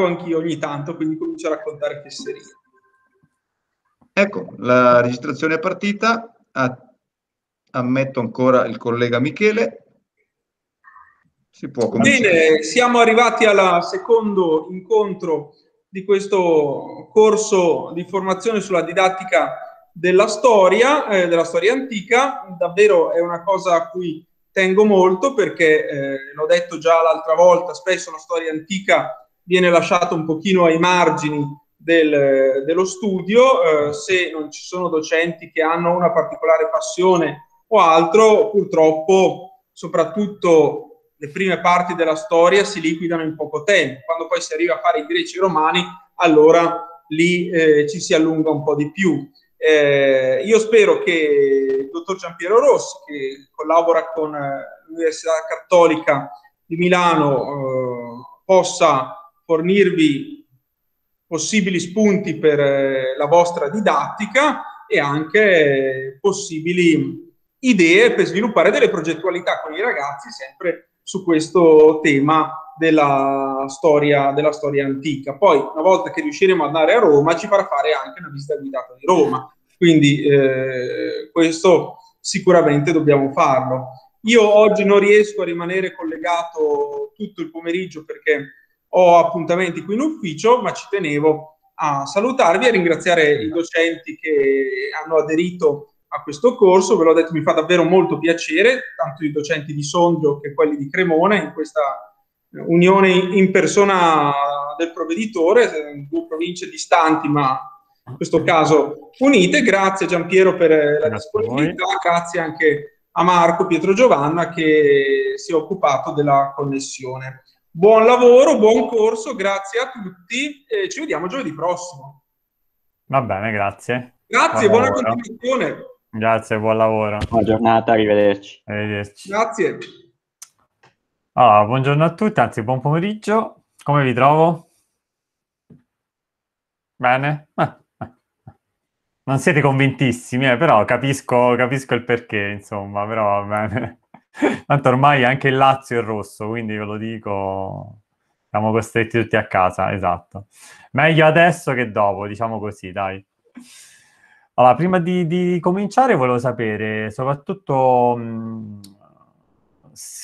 anch'io ogni tanto, quindi comincio a raccontare che serie. Ecco, la registrazione è partita, ammetto ancora il collega Michele. Si può cominciare. Bene, siamo arrivati al secondo incontro di questo corso di formazione sulla didattica della storia, eh, della storia antica. Davvero è una cosa a cui tengo molto perché, eh, l'ho detto già l'altra volta, spesso la storia antica viene lasciato un pochino ai margini del, dello studio, eh, se non ci sono docenti che hanno una particolare passione o altro, purtroppo soprattutto le prime parti della storia si liquidano in poco tempo, quando poi si arriva a fare i greci romani, allora lì eh, ci si allunga un po' di più. Eh, io spero che il dottor Giampiero Rossi, che collabora con eh, l'Università Cattolica di Milano, eh, possa fornirvi possibili spunti per eh, la vostra didattica e anche possibili idee per sviluppare delle progettualità con i ragazzi sempre su questo tema della storia, della storia antica. Poi, una volta che riusciremo ad andare a Roma, ci farà fare anche una visita guidata di Roma. Quindi eh, questo sicuramente dobbiamo farlo. Io oggi non riesco a rimanere collegato tutto il pomeriggio perché ho appuntamenti qui in ufficio, ma ci tenevo a salutarvi e ringraziare i docenti che hanno aderito a questo corso. Ve l'ho detto, mi fa davvero molto piacere, tanto i docenti di Sondrio che quelli di Cremona, in questa eh, unione in persona del provveditore, eh, due province distanti ma in questo caso unite. Grazie Giampiero per eh, la disponibilità, grazie anche a Marco Pietro Giovanna che si è occupato della connessione. Buon lavoro, buon corso, grazie a tutti e ci vediamo giovedì prossimo. Va bene, grazie. Grazie, buon buona lavoro. continuazione. Grazie, buon lavoro. Buona giornata, arrivederci. arrivederci. Grazie. Allora, buongiorno a tutti, anzi buon pomeriggio. Come vi trovo? Bene? Non siete convintissimi, eh, però capisco, capisco il perché, insomma, però va bene. Tanto ormai anche il Lazio è rosso, quindi ve lo dico, siamo costretti tutti a casa, esatto. Meglio adesso che dopo, diciamo così, dai. Allora, prima di, di cominciare volevo sapere soprattutto mh,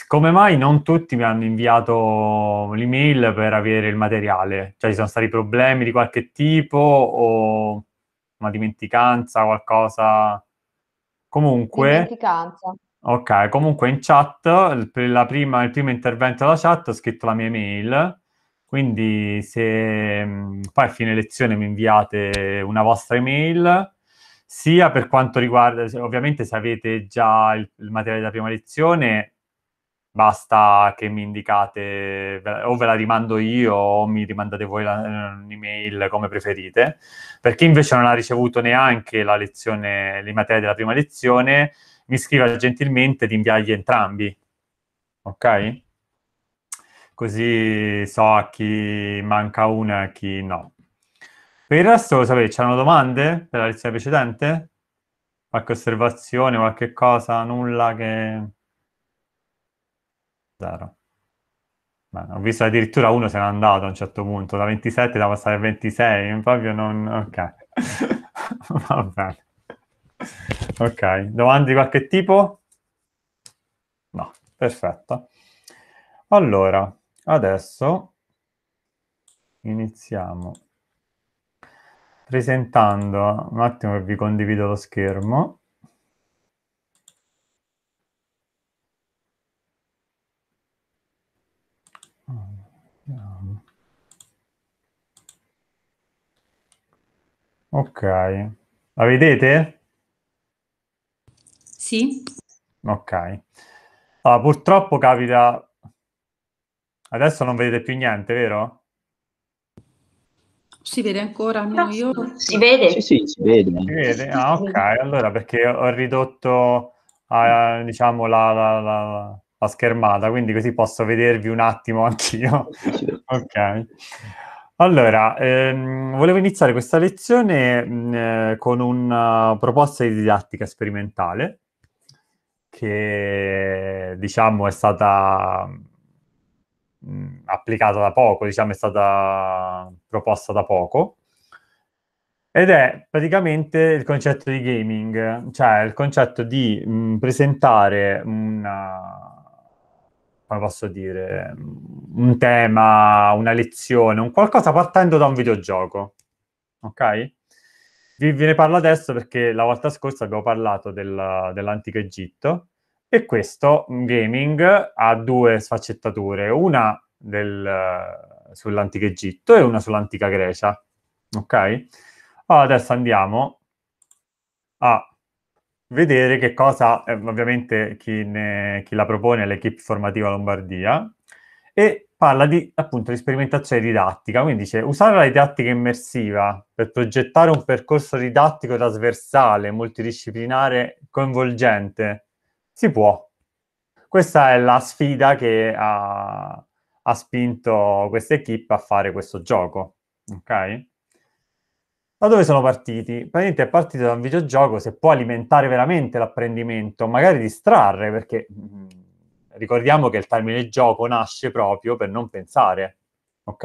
come mai non tutti mi hanno inviato l'email per avere il materiale? Cioè ci sono stati problemi di qualche tipo o una dimenticanza, qualcosa? Comunque... Dimenticanza. Ok, comunque in chat, per la prima, il primo intervento della chat ho scritto la mia email, quindi se mm, poi a fine lezione mi inviate una vostra email, sia per quanto riguarda, ovviamente se avete già il, il materiale della prima lezione, basta che mi indicate o ve la rimando io o mi rimandate voi un'email come preferite. Per chi invece non ha ricevuto neanche la lezione, le materie della prima lezione, mi scriva gentilmente di inviargli entrambi. Ok? Così so a chi manca una e a chi no. Per il resto, sapete, c'erano domande per la lezione precedente? Qualche osservazione, qualche cosa, nulla che... Zero. Beh, ho visto addirittura uno se n'è andato a un certo punto, da 27 da passare a 26, proprio non... ok. Va bene. Ok, domande di qualche tipo? No, perfetto. Allora, adesso iniziamo presentando, un attimo che vi condivido lo schermo. Ok, la vedete? Sì. Ok. Allora, purtroppo capita... Adesso non vedete più niente, vero? Si vede ancora? No, io... Si vede? Sì, sì, si vede. Si vede? Ah, ok. Allora, perché ho ridotto, eh, diciamo, la, la, la, la, schermata, quindi così posso vedervi un attimo anch'io. ok. Allora, ehm, volevo iniziare questa lezione mh, mm, eh, con una proposta di didattica sperimentale che diciamo è stata mm, applicata da poco, diciamo è stata proposta da poco. Ed è praticamente il concetto di gaming, cioè il concetto di mh, mm, presentare una, come posso dire, un tema, una lezione, un qualcosa partendo da un videogioco. Ok? Vi, ve ne parlo adesso perché la volta scorsa abbiamo parlato del, dell'antico Egitto e questo gaming ha due sfaccettature, una del, sull'antico Egitto e una sull'antica Grecia. Ok? Adesso andiamo a vedere che cosa, eh, ovviamente chi, ne, chi la propone è l'equipe formativa Lombardia, e parla di, appunto, di sperimentazione didattica, quindi dice usare la didattica immersiva per progettare un percorso didattico trasversale, multidisciplinare, coinvolgente, si può. Questa è la sfida che ha, ha spinto questa equip a fare questo gioco, ok? Da dove sono partiti? Praticamente è partito da un videogioco se può alimentare veramente l'apprendimento, magari distrarre, perché mm, ricordiamo che il termine gioco nasce proprio per non pensare, ok?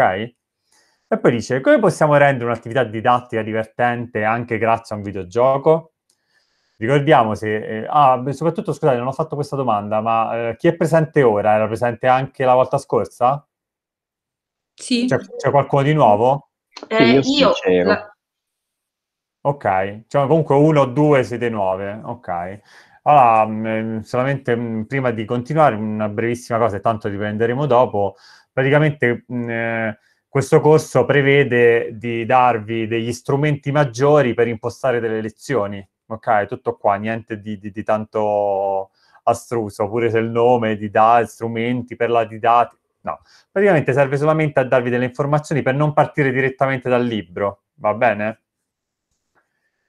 E poi dice, come possiamo rendere un'attività didattica divertente anche grazie a un videogioco? Ricordiamo se... Eh, ah, soprattutto, scusate, non ho fatto questa domanda, ma eh, chi è presente ora? Era presente anche la volta scorsa? Sì. C'è, c'è qualcuno di nuovo? Eh, sì, io... Eh, io Ok, cioè comunque uno o due siete nuove, ok. Allora, mm, solamente mm, prima di continuare, una brevissima cosa, tanto li dopo. Praticamente mh, mm, eh, questo corso prevede di darvi degli strumenti maggiori per impostare delle lezioni. Ok, tutto qua, niente di, di, di tanto astruso, pure se il nome, di da, strumenti per la didattica. No, praticamente serve solamente a darvi delle informazioni per non partire direttamente dal libro, va bene?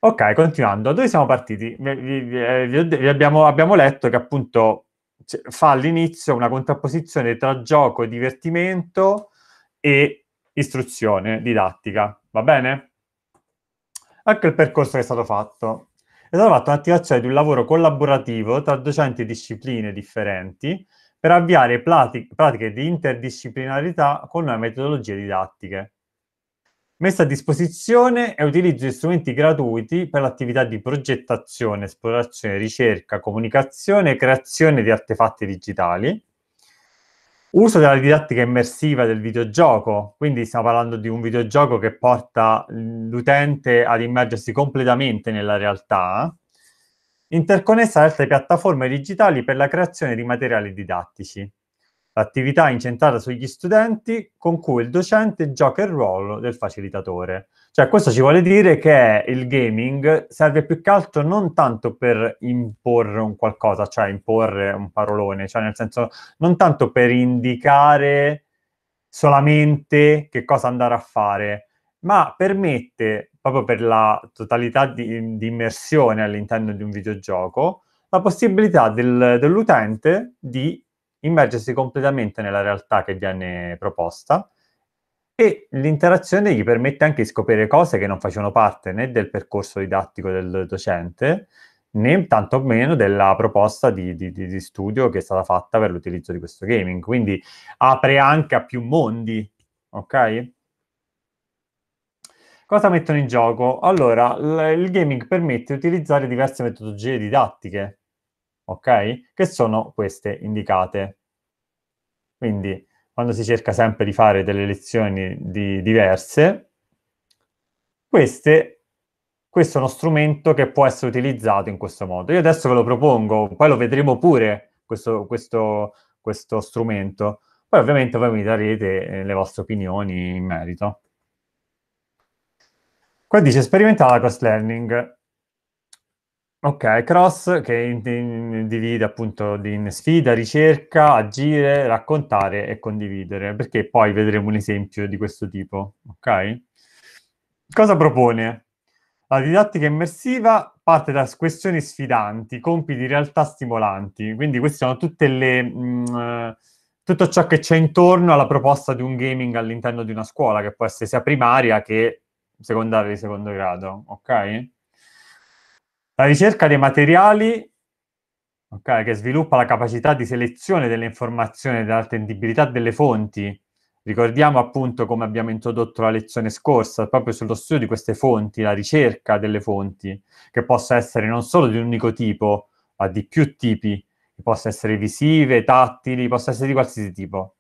Ok, continuando, dove siamo partiti? Vi, vi, vi eh, abbiamo, abbiamo, letto che appunto fa all'inizio una contrapposizione tra gioco, divertimento e istruzione didattica, va bene? Ecco il percorso che è stato fatto. È stata fatta un'attivazione di un lavoro collaborativo tra docenti e discipline differenti per avviare pratiche di interdisciplinarità con nuove metodologie didattiche messa a disposizione e utilizzo di strumenti gratuiti per l'attività di progettazione, esplorazione, ricerca, comunicazione e creazione di artefatti digitali. Uso della didattica immersiva del videogioco, quindi stiamo parlando di un videogioco che porta l'utente ad immergersi completamente nella realtà, interconnessa ad altre piattaforme digitali per la creazione di materiali didattici attività incentrata sugli studenti con cui il docente gioca il ruolo del facilitatore. Cioè questo ci vuole dire che il gaming serve più che altro non tanto per imporre un qualcosa, cioè imporre un parolone, cioè nel senso non tanto per indicare solamente che cosa andare a fare, ma permette, proprio per la totalità di, di immersione all'interno di un videogioco, la possibilità del, dell'utente di immergersi completamente nella realtà che viene proposta e l'interazione gli permette anche di scoprire cose che non facevano parte né del percorso didattico del docente né tantomeno della proposta di, di, di studio che è stata fatta per l'utilizzo di questo gaming. Quindi apre anche a più mondi, ok? Cosa mettono in gioco? Allora, il gaming permette di utilizzare diverse metodologie didattiche, ok? Che sono queste indicate. Quindi quando si cerca sempre di fare delle lezioni di, diverse, queste, questo è uno strumento che può essere utilizzato in questo modo. Io adesso ve lo propongo, poi lo vedremo pure questo, questo, questo strumento. Poi ovviamente voi mi darete eh, le vostre opinioni in merito. Qua dice sperimentare la cost learning. Ok, cross che divide appunto in sfida, ricerca, agire, raccontare e condividere, perché poi vedremo un esempio di questo tipo, ok? Cosa propone? La didattica immersiva parte da questioni sfidanti, compiti in realtà stimolanti, quindi queste sono tutte le... Mh, mm, tutto ciò che c'è intorno alla proposta di un gaming all'interno di una scuola, che può essere sia primaria che secondaria di secondo grado, ok? La ricerca dei materiali okay, che sviluppa la capacità di selezione delle informazioni e dell'attendibilità delle fonti. Ricordiamo appunto come abbiamo introdotto la lezione scorsa, proprio sullo studio di queste fonti, la ricerca delle fonti, che possa essere non solo di un unico tipo, ma di più tipi, che possa essere visive, tattili, possa essere di qualsiasi tipo.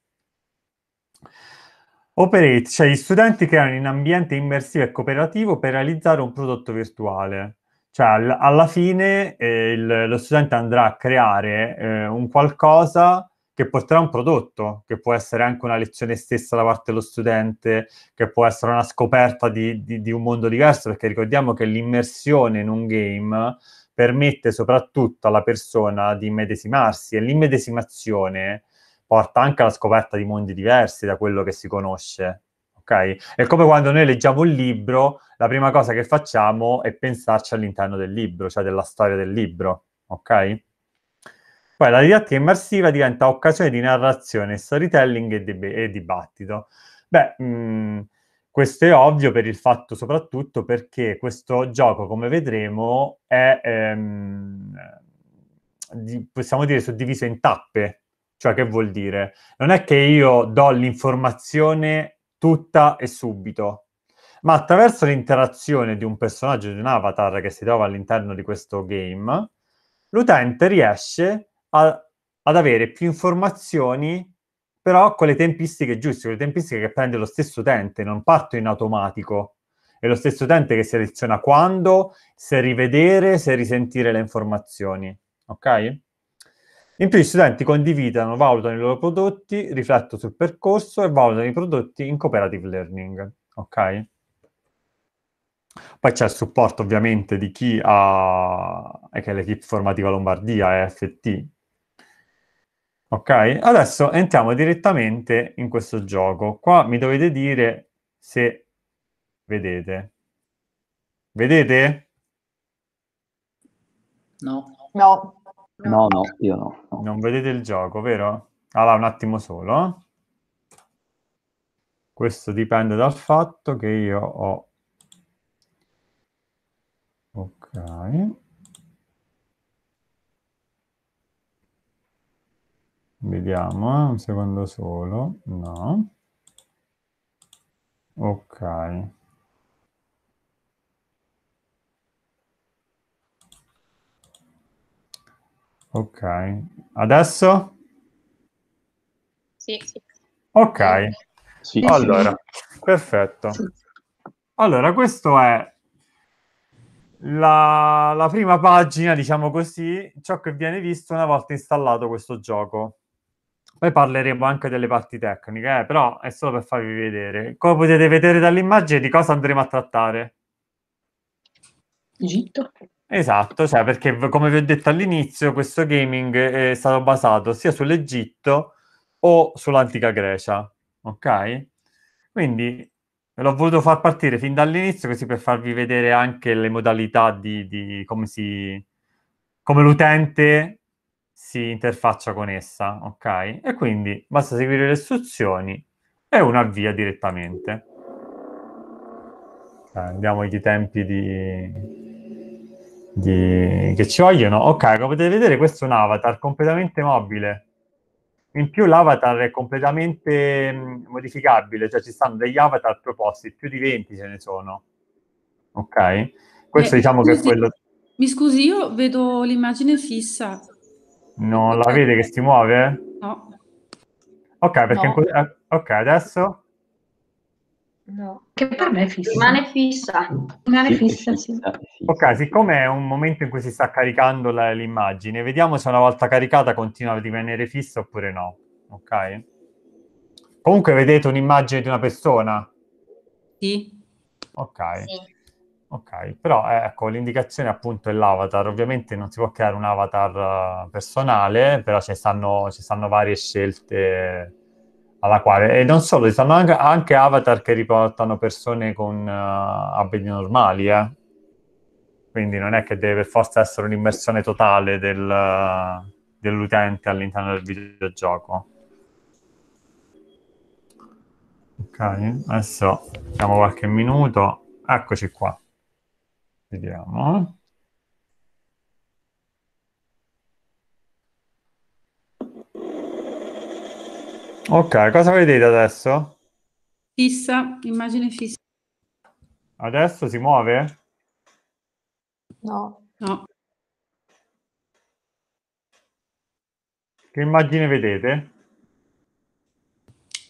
Operate, cioè gli studenti creano un ambiente immersivo e cooperativo per realizzare un prodotto virtuale. Cioè, all- alla fine eh, il- lo studente andrà a creare eh, un qualcosa che porterà un prodotto, che può essere anche una lezione stessa da parte dello studente, che può essere una scoperta di, di, di un mondo diverso, perché ricordiamo che l'immersione in un game permette soprattutto alla persona di immedesimarsi e l'immedesimazione porta anche alla scoperta di mondi diversi da quello che si conosce ok? È come quando noi leggiamo un libro, la prima cosa che facciamo è pensarci all'interno del libro, cioè della storia del libro, ok? Poi la didattica immersiva diventa occasione di narrazione, storytelling e, deb- e dibattito. Beh, mh, mm, questo è ovvio per il fatto soprattutto perché questo gioco, come vedremo, è, ehm, di, possiamo dire, suddiviso in tappe. Cioè, che vuol dire? Non è che io do l'informazione tutta e subito, ma attraverso l'interazione di un personaggio, di un avatar che si trova all'interno di questo game, l'utente riesce a, ad avere più informazioni, però con le tempistiche giuste, con le tempistiche che prende lo stesso utente, non parto in automatico. È lo stesso utente che seleziona quando, se rivedere, se risentire le informazioni. Ok? In più gli studenti condividono, valutano i loro prodotti, riflettono sul percorso e valutano i prodotti in cooperative learning. Ok? Poi c'è il supporto ovviamente di chi ha, che è l'equipe formativa Lombardia, EFT. Ok? Adesso entriamo direttamente in questo gioco. Qua mi dovete dire se vedete. Vedete? No. No. No, no, io no, Non vedete il gioco, vero? Allora, un attimo solo. Questo dipende dal fatto che io ho... Ok. Vediamo, eh, un secondo solo. No. Ok. Ok, adesso? Sì. Ok, sì. allora, perfetto. Allora, questo è la, la, prima pagina, diciamo così, ciò che viene visto una volta installato questo gioco. Poi parleremo anche delle parti tecniche, eh, però è solo per farvi vedere. Come potete vedere dall'immagine, di cosa andremo a trattare? Egitto. Esatto, cioè perché come vi ho detto all'inizio, questo gaming eh, è stato basato sia sull'Egitto o sull'antica Grecia, ok? Quindi l'ho voluto far partire fin dall'inizio così per farvi vedere anche le modalità di, di come, si, come l'utente si interfaccia con essa, ok? E quindi basta seguire le istruzioni e una via direttamente. Cioè, andiamo ai tempi di di... che ci vogliono. Ok, come potete vedere questo è un avatar completamente mobile. In più l'avatar è completamente mm, modificabile, cioè ci stanno degli avatar proposti, più di 20 ce ne sono. Ok? Questo eh, diciamo scusi, che è quello... Mi scusi, io vedo l'immagine fissa. Non la vede che si muove? No. Ok, perché... No. In... Eh, ok, adesso... No. Che per me è fissa. Rimane fissa. Rimane sì, fissa, fissa, sì. Ok, siccome è un momento in cui si sta caricando la, l'immagine, vediamo se una volta caricata continua a rimanere fissa oppure no. Ok? Comunque vedete un'immagine di una persona? Sì. Ok. Sì. Ok, però eh, ecco, l'indicazione appunto è l'avatar. Ovviamente non si può creare un avatar eh, personale, però ci stanno, ci stanno varie scelte alla quale, e non solo, ci stanno anche, anche avatar che riportano persone con uh, abiti normali, eh? quindi non è che deve forse essere un'immersione totale del, dell'utente all'interno del videogioco. Ok, adesso facciamo qualche minuto, eccoci qua, vediamo. Ok, cosa vedete adesso? Fissa, immagine fissa. Adesso si muove? No. No. Che immagine vedete?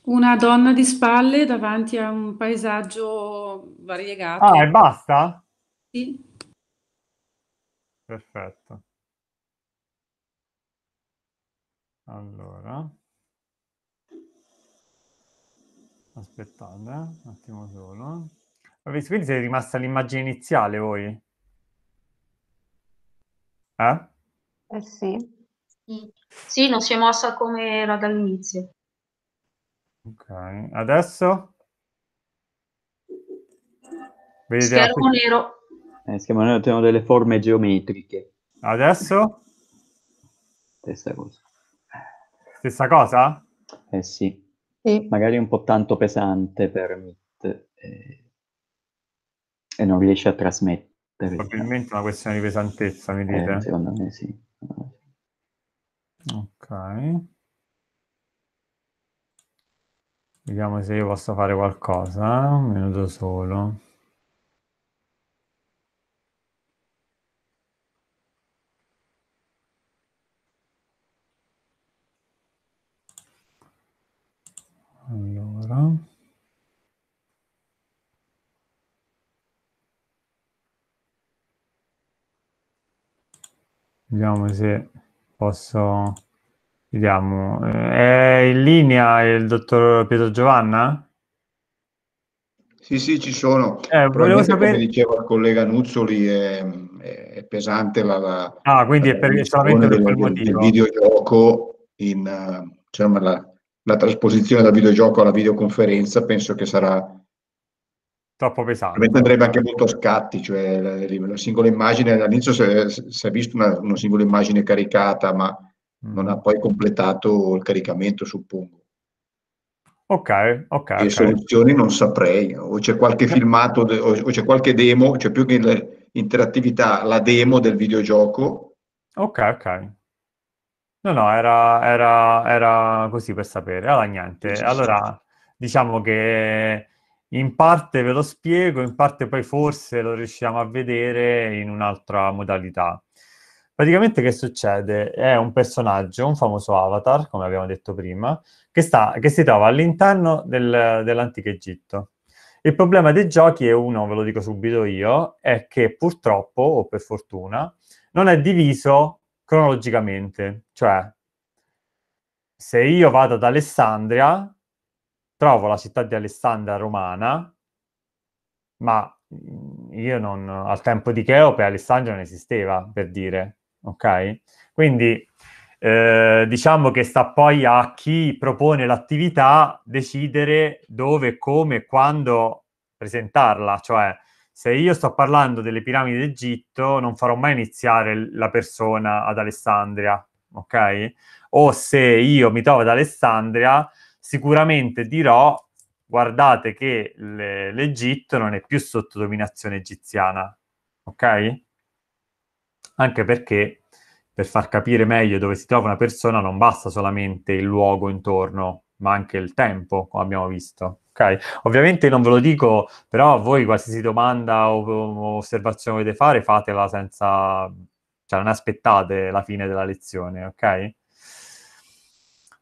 Una donna di spalle davanti a un paesaggio variegato. Ah, e basta? Sì. Perfetto. Allora. Aspettate, eh, un attimo solo. Quindi siete rimasta l'immagine iniziale voi? Eh? Eh sì. Sì, non si è mossa come era dall'inizio. Ok, adesso? Vedete schermo nero. Eh, schermo nero abbiamo delle forme geometriche. Adesso? Stessa cosa. Stessa cosa? Eh sì. E... Magari un po' tanto pesante per Mitt eh, e non riesce a trasmettere. Probabilmente una questione di pesantezza, mi eh, dite? Eh, secondo me sì. Ok. Vediamo se io posso fare qualcosa, un minuto solo. Allora. Vediamo se posso... Vediamo. Eh, è in linea il dottor Pietro Giovanna? Sì, sì, ci sono. Eh, volevo sapere... Come diceva il collega Nuzzoli, è, è pesante la... la ah, quindi è per, il per quel Il videogioco in, diciamo, la, la trasposizione dal videogioco alla videoconferenza penso che sarà troppo pesante. Andrebbe anche molto a scatti, cioè la, la singola immagine, all'inizio si è vista una, una, singola immagine caricata, ma mm. non ha poi completato il caricamento, suppongo. Ok, ok. Le okay. soluzioni non saprei, o c'è qualche eh. filmato, o c'è qualche demo, c'è più che l'interattività la demo del videogioco. Ok, ok. No, no, era, era, era così per sapere. Allora, niente. Allora, diciamo che in parte ve lo spiego, in parte poi forse lo riusciamo a vedere in un'altra modalità. Praticamente che succede? È un personaggio, un famoso avatar, come abbiamo detto prima, che, sta, che si trova all'interno del, dell'antico Egitto. Il problema dei giochi, è uno ve lo dico subito io, è che purtroppo, o per fortuna, non è diviso cronologicamente, cioè se io vado ad Alessandria, trovo la città di Alessandria romana, ma mm, io non, al tempo di Cheope Alessandria non esisteva, per dire, ok? Quindi eh, diciamo che sta poi a chi propone l'attività decidere dove, come, e quando presentarla, cioè se io sto parlando delle piramidi d'Egitto, non farò mai iniziare la persona ad Alessandria, ok? O se io mi trovo ad Alessandria, sicuramente dirò guardate che le, l'Egitto non è più sotto dominazione egiziana, ok? Anche perché per far capire meglio dove si trova una persona non basta solamente il luogo intorno, ma anche il tempo, come abbiamo visto. Okay. Ovviamente non ve lo dico, però voi qualsiasi domanda o, osservazione volete fare, fatela senza... cioè non aspettate la fine della lezione, ok?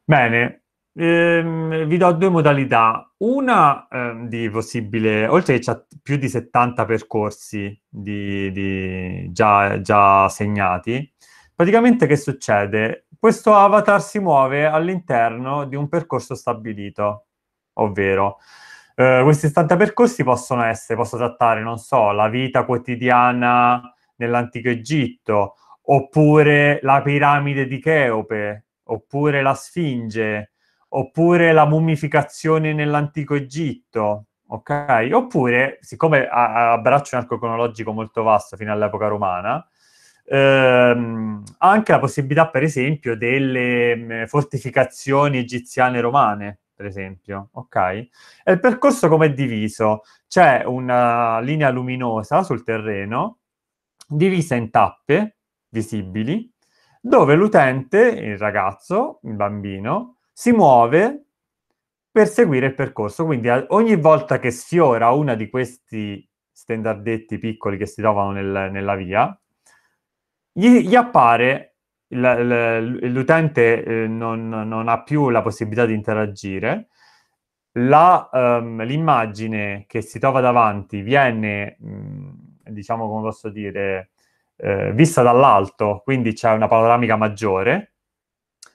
Bene, ehm, vi do due modalità. Una ehm, di possibile, oltre che c'è più di 70 percorsi di, di già, già segnati, Praticamente che succede? Questo avatar si muove all'interno di un percorso stabilito, ovvero eh, questi 70 percorsi possono essere, posso trattare, non so, la vita quotidiana nell'antico Egitto, oppure la piramide di Cheope, oppure la Sfinge, oppure la mummificazione nell'antico Egitto, ok? Oppure, siccome abbraccio un arco cronologico molto vasto fino all'epoca romana, Ehm, anche la possibilità, per esempio, delle mm, fortificazioni egiziane romane, per esempio, ok? E il percorso come è diviso? C'è una linea luminosa sul terreno, divisa in tappe visibili, dove l'utente, il ragazzo, il bambino, si muove per seguire il percorso. Quindi ogni volta che sfiora una di questi standardetti piccoli che si trovano nel, nella via, gli, gli appare l'utente eh, non, non, ha più la possibilità di interagire, la, um, l'immagine che si trova davanti viene, mh, mm, diciamo come posso dire, eh, vista dall'alto, quindi c'è una panoramica maggiore,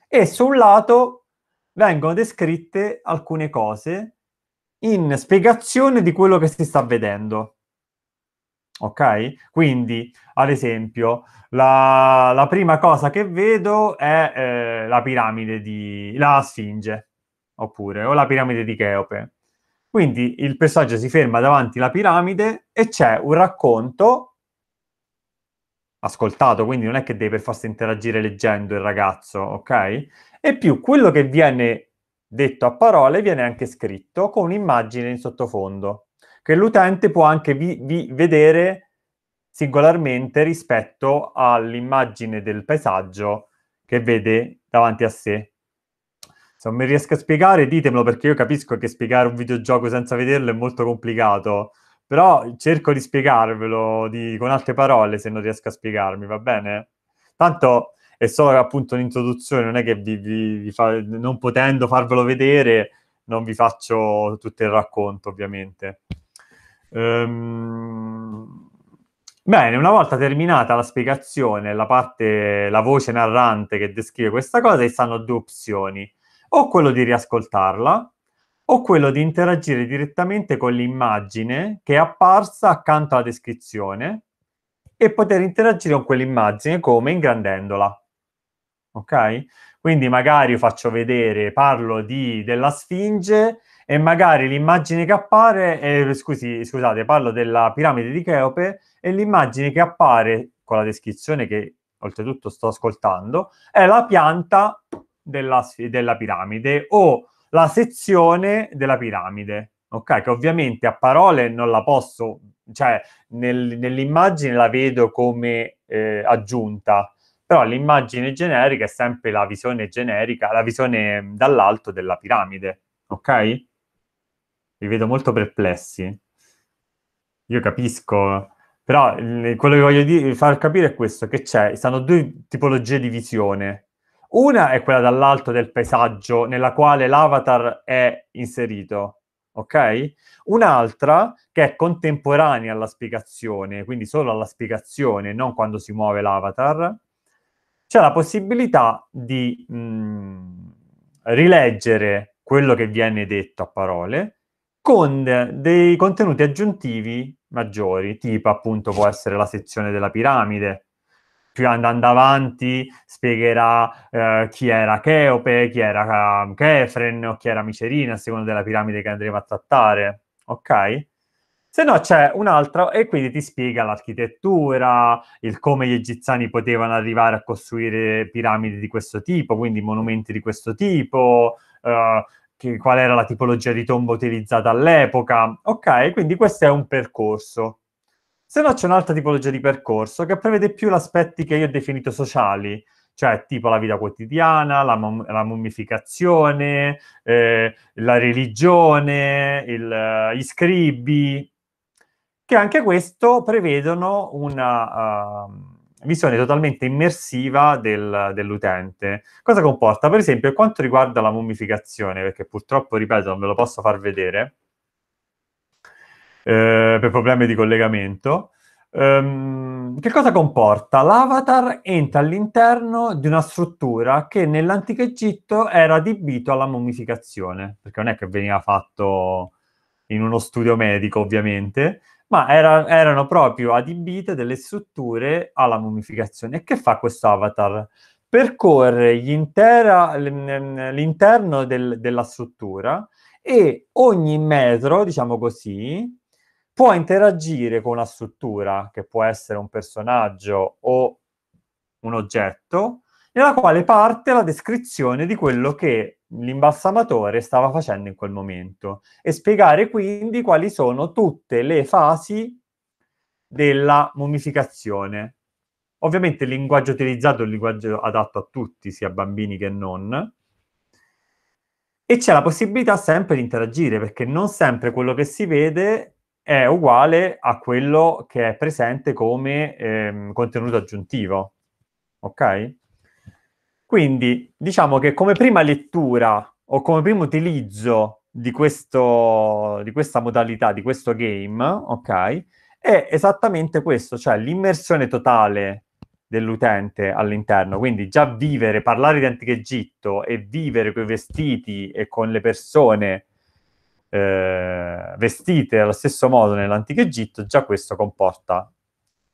e su un lato vengono descritte alcune cose in spiegazione di quello che si sta vedendo. Ok? Quindi ad esempio, la, la prima cosa che vedo è eh, la piramide di... la Sfinge, oppure, o la piramide di Cheope. Quindi il personaggio si ferma davanti alla piramide e c'è un racconto ascoltato, quindi non è che deve per forza interagire leggendo il ragazzo, ok? E più quello che viene detto a parole viene anche scritto con un'immagine in sottofondo, che l'utente può anche vi- vi- vedere singolarmente rispetto all'immagine del paesaggio che vede davanti a sé. Se non mi riesco a spiegare, ditemelo perché io capisco che spiegare un videogioco senza vederlo è molto complicato, però cerco di spiegarvelo di, con altre parole se non riesco a spiegarmi, va bene? Tanto è solo appunto un'introduzione, non è che vi, vi, vi fa, non potendo farvelo vedere non vi faccio tutto il racconto ovviamente. Ehm Bene, una volta terminata la spiegazione, la parte, la voce narrante che descrive questa cosa, ci stanno due opzioni. O quello di riascoltarla, o quello di interagire direttamente con l'immagine che è apparsa accanto alla descrizione e poter interagire con quell'immagine come ingrandendola. Ok? Quindi magari faccio vedere, parlo di, della Sfinge e magari l'immagine che appare, è, eh, scusi, scusate, parlo della piramide di Cheope e l'immagine che appare con la descrizione che oltretutto sto ascoltando è la pianta della, della piramide o la sezione della piramide, ok? Che ovviamente a parole non la posso, cioè nel, nell'immagine la vedo come eh, aggiunta, però l'immagine generica è sempre la visione generica, la visione dall'alto della piramide, ok? li vedo molto perplessi. Io capisco, però mm, quello che voglio dire, far capire è questo, che c'è, sono due tipologie di visione. Una è quella dall'alto del paesaggio nella quale l'avatar è inserito, ok? Un'altra che è contemporanea alla spiegazione, quindi solo alla spiegazione, non quando si muove l'avatar. C'è la possibilità di mh, mm, rileggere quello che viene detto a parole con dei contenuti aggiuntivi maggiori, tipo appunto può essere la sezione della piramide, più andando avanti spiegherà eh, chi era Cheope, chi era Chefren ehm, o chi era Micerina, a seconda della piramide che andremo a trattare, ok? Se no c'è un'altra e quindi ti spiega l'architettura, il come gli egiziani potevano arrivare a costruire piramidi di questo tipo, quindi monumenti di questo tipo, eh, che, qual era la tipologia di tomba utilizzata all'epoca. Ok, quindi questo è un percorso. Se no c'è un'altra tipologia di percorso che prevede più gli aspetti che io ho definito sociali, cioè tipo la vita quotidiana, la, mom- la mummificazione, eh, la religione, il, gli scribi, che anche questo prevedono una... Uh, visione totalmente immersiva del, dell'utente. Cosa comporta? Per esempio, per quanto riguarda la mummificazione, perché purtroppo, ripeto, non ve lo posso far vedere eh, per problemi di collegamento, ehm, che cosa comporta? L'avatar entra all'interno di una struttura che nell'antico Egitto era adibito alla mummificazione, perché non è che veniva fatto in uno studio medico, ovviamente, ma era, erano proprio adibite delle strutture alla mummificazione. E che fa questo avatar? Percorre l'interno del, della struttura e ogni metro, diciamo così, può interagire con la struttura, che può essere un personaggio o un oggetto, nella quale parte la descrizione di quello che l'imbalsamatore stava facendo in quel momento e spiegare quindi quali sono tutte le fasi della momificazione. Ovviamente il linguaggio utilizzato è un linguaggio adatto a tutti, sia bambini che non, e c'è la possibilità sempre di interagire, perché non sempre quello che si vede è uguale a quello che è presente come ehm, contenuto aggiuntivo. Ok? Quindi diciamo che come prima lettura o come primo utilizzo di, questo, di questa modalità, di questo game, ok, è esattamente questo, cioè l'immersione totale dell'utente all'interno. Quindi già vivere, parlare di antico Egitto e vivere con i vestiti e con le persone eh, vestite allo stesso modo nell'antico Egitto, già questo comporta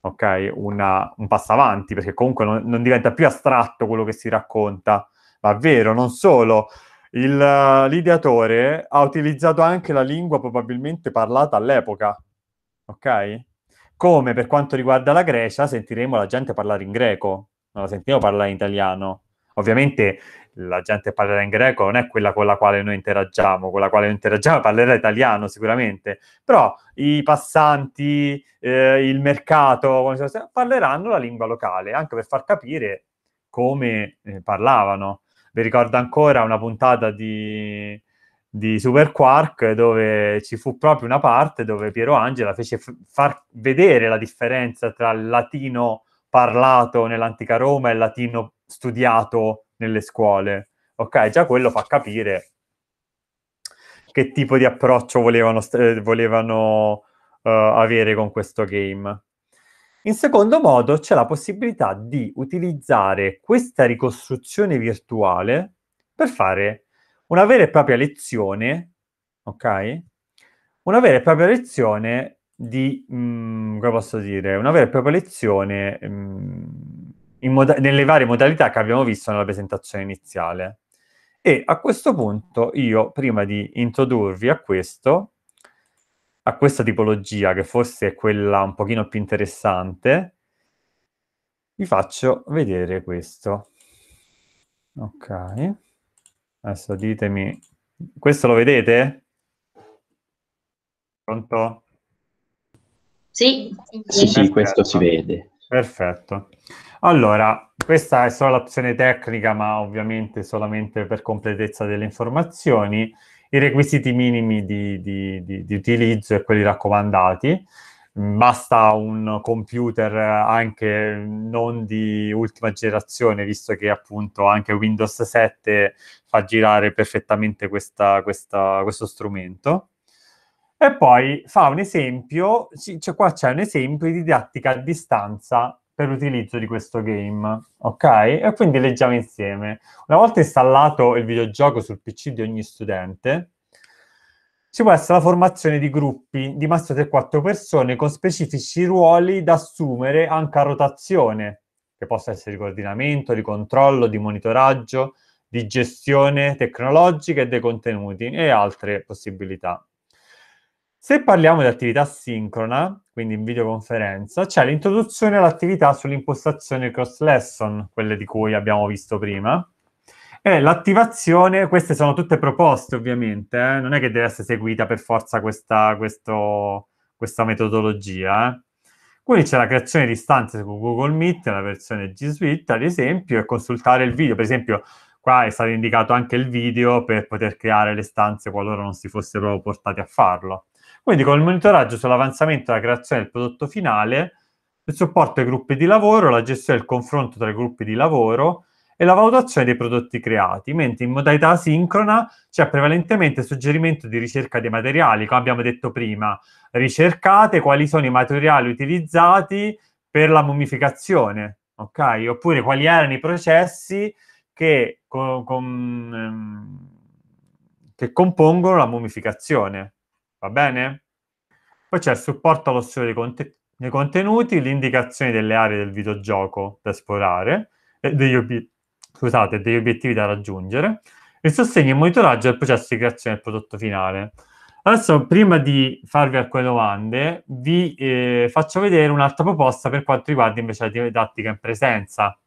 ok? una, un passo avanti, perché comunque non, non, diventa più astratto quello che si racconta, ma vero, non solo. Il, eh, l'ideatore ha utilizzato anche la lingua probabilmente parlata all'epoca, ok? Come per quanto riguarda la Grecia sentiremo la gente parlare in greco, non la sentiamo parlare in italiano. Ovviamente la gente parlerà in greco, non è quella con la quale noi interagiamo, con la quale noi interagiamo parlerà italiano sicuramente, però i passanti, eh, il mercato, parleranno la lingua locale, anche per far capire come eh, parlavano. Vi ricordo ancora una puntata di, di Super Quark dove ci fu proprio una parte dove Piero Angela fece f- far vedere la differenza tra il latino parlato nell'antica Roma e il latino studiato nelle scuole. Ok, già quello fa capire che tipo di approccio volevano, st- eh, volevano uh, avere con questo game. In secondo modo c'è la possibilità di utilizzare questa ricostruzione virtuale per fare una vera e propria lezione, ok? Una vera e propria lezione di, mh, mm, come posso dire, una vera e propria lezione mh, mm, moda- nelle varie modalità che abbiamo visto nella presentazione iniziale. E a questo punto io, prima di introdurvi a questo, a questa tipologia che forse è quella un pochino più interessante, vi faccio vedere questo. Ok, adesso ditemi, questo lo vedete? Pronto? Sì, sì, sì questo si vede. Perfetto. Allora, questa è solo l'opzione tecnica, ma ovviamente solamente per completezza delle informazioni. I requisiti minimi di, di, di, di utilizzo e quelli raccomandati. Basta un computer anche non di ultima generazione, visto che appunto anche Windows 7 fa girare perfettamente questa, questa, questo strumento. E poi fa un esempio, cioè qua c'è un esempio di didattica a distanza per l'utilizzo di questo game, ok? E quindi leggiamo insieme. Una volta installato il videogioco sul PC di ogni studente, ci può essere la formazione di gruppi di massimo 3-4 persone con specifici ruoli da assumere anche a rotazione, che possa essere di coordinamento, di controllo, di monitoraggio, di gestione tecnologica e dei contenuti e altre possibilità. Se parliamo di attività sincrona, quindi in videoconferenza, c'è l'introduzione all'attività sull'impostazione cross lesson, quelle di cui abbiamo visto prima, e l'attivazione, queste sono tutte proposte ovviamente, eh? non è che deve essere seguita per forza questa, questo, questa metodologia. Eh? Quindi c'è la creazione di stanze con Google Meet, la versione G Suite ad esempio, e consultare il video, per esempio qua è stato indicato anche il video per poter creare le stanze qualora non si fosse proprio portati a farlo. Quindi con il monitoraggio sull'avanzamento e la creazione del prodotto finale, il supporto ai gruppi di lavoro, la gestione e il confronto tra i gruppi di lavoro e la valutazione dei prodotti creati, mentre in modalità asincrona c'è prevalentemente suggerimento di ricerca dei materiali, come abbiamo detto prima, ricercate quali sono i materiali utilizzati per la mummificazione, ok? Oppure quali erano i processi che, con, con, ehm, che compongono la mummificazione va bene? Poi c'è il supporto all'ossero dei, conte dei contenuti, l'indicazione delle aree del videogioco da esplorare, e degli, scusate, degli obiettivi da raggiungere, il sostegno e il monitoraggio del processo di creazione del prodotto finale. Adesso, prima di farvi alcune domande, vi eh, faccio vedere un'altra proposta per quanto riguarda invece la didattica in presenza,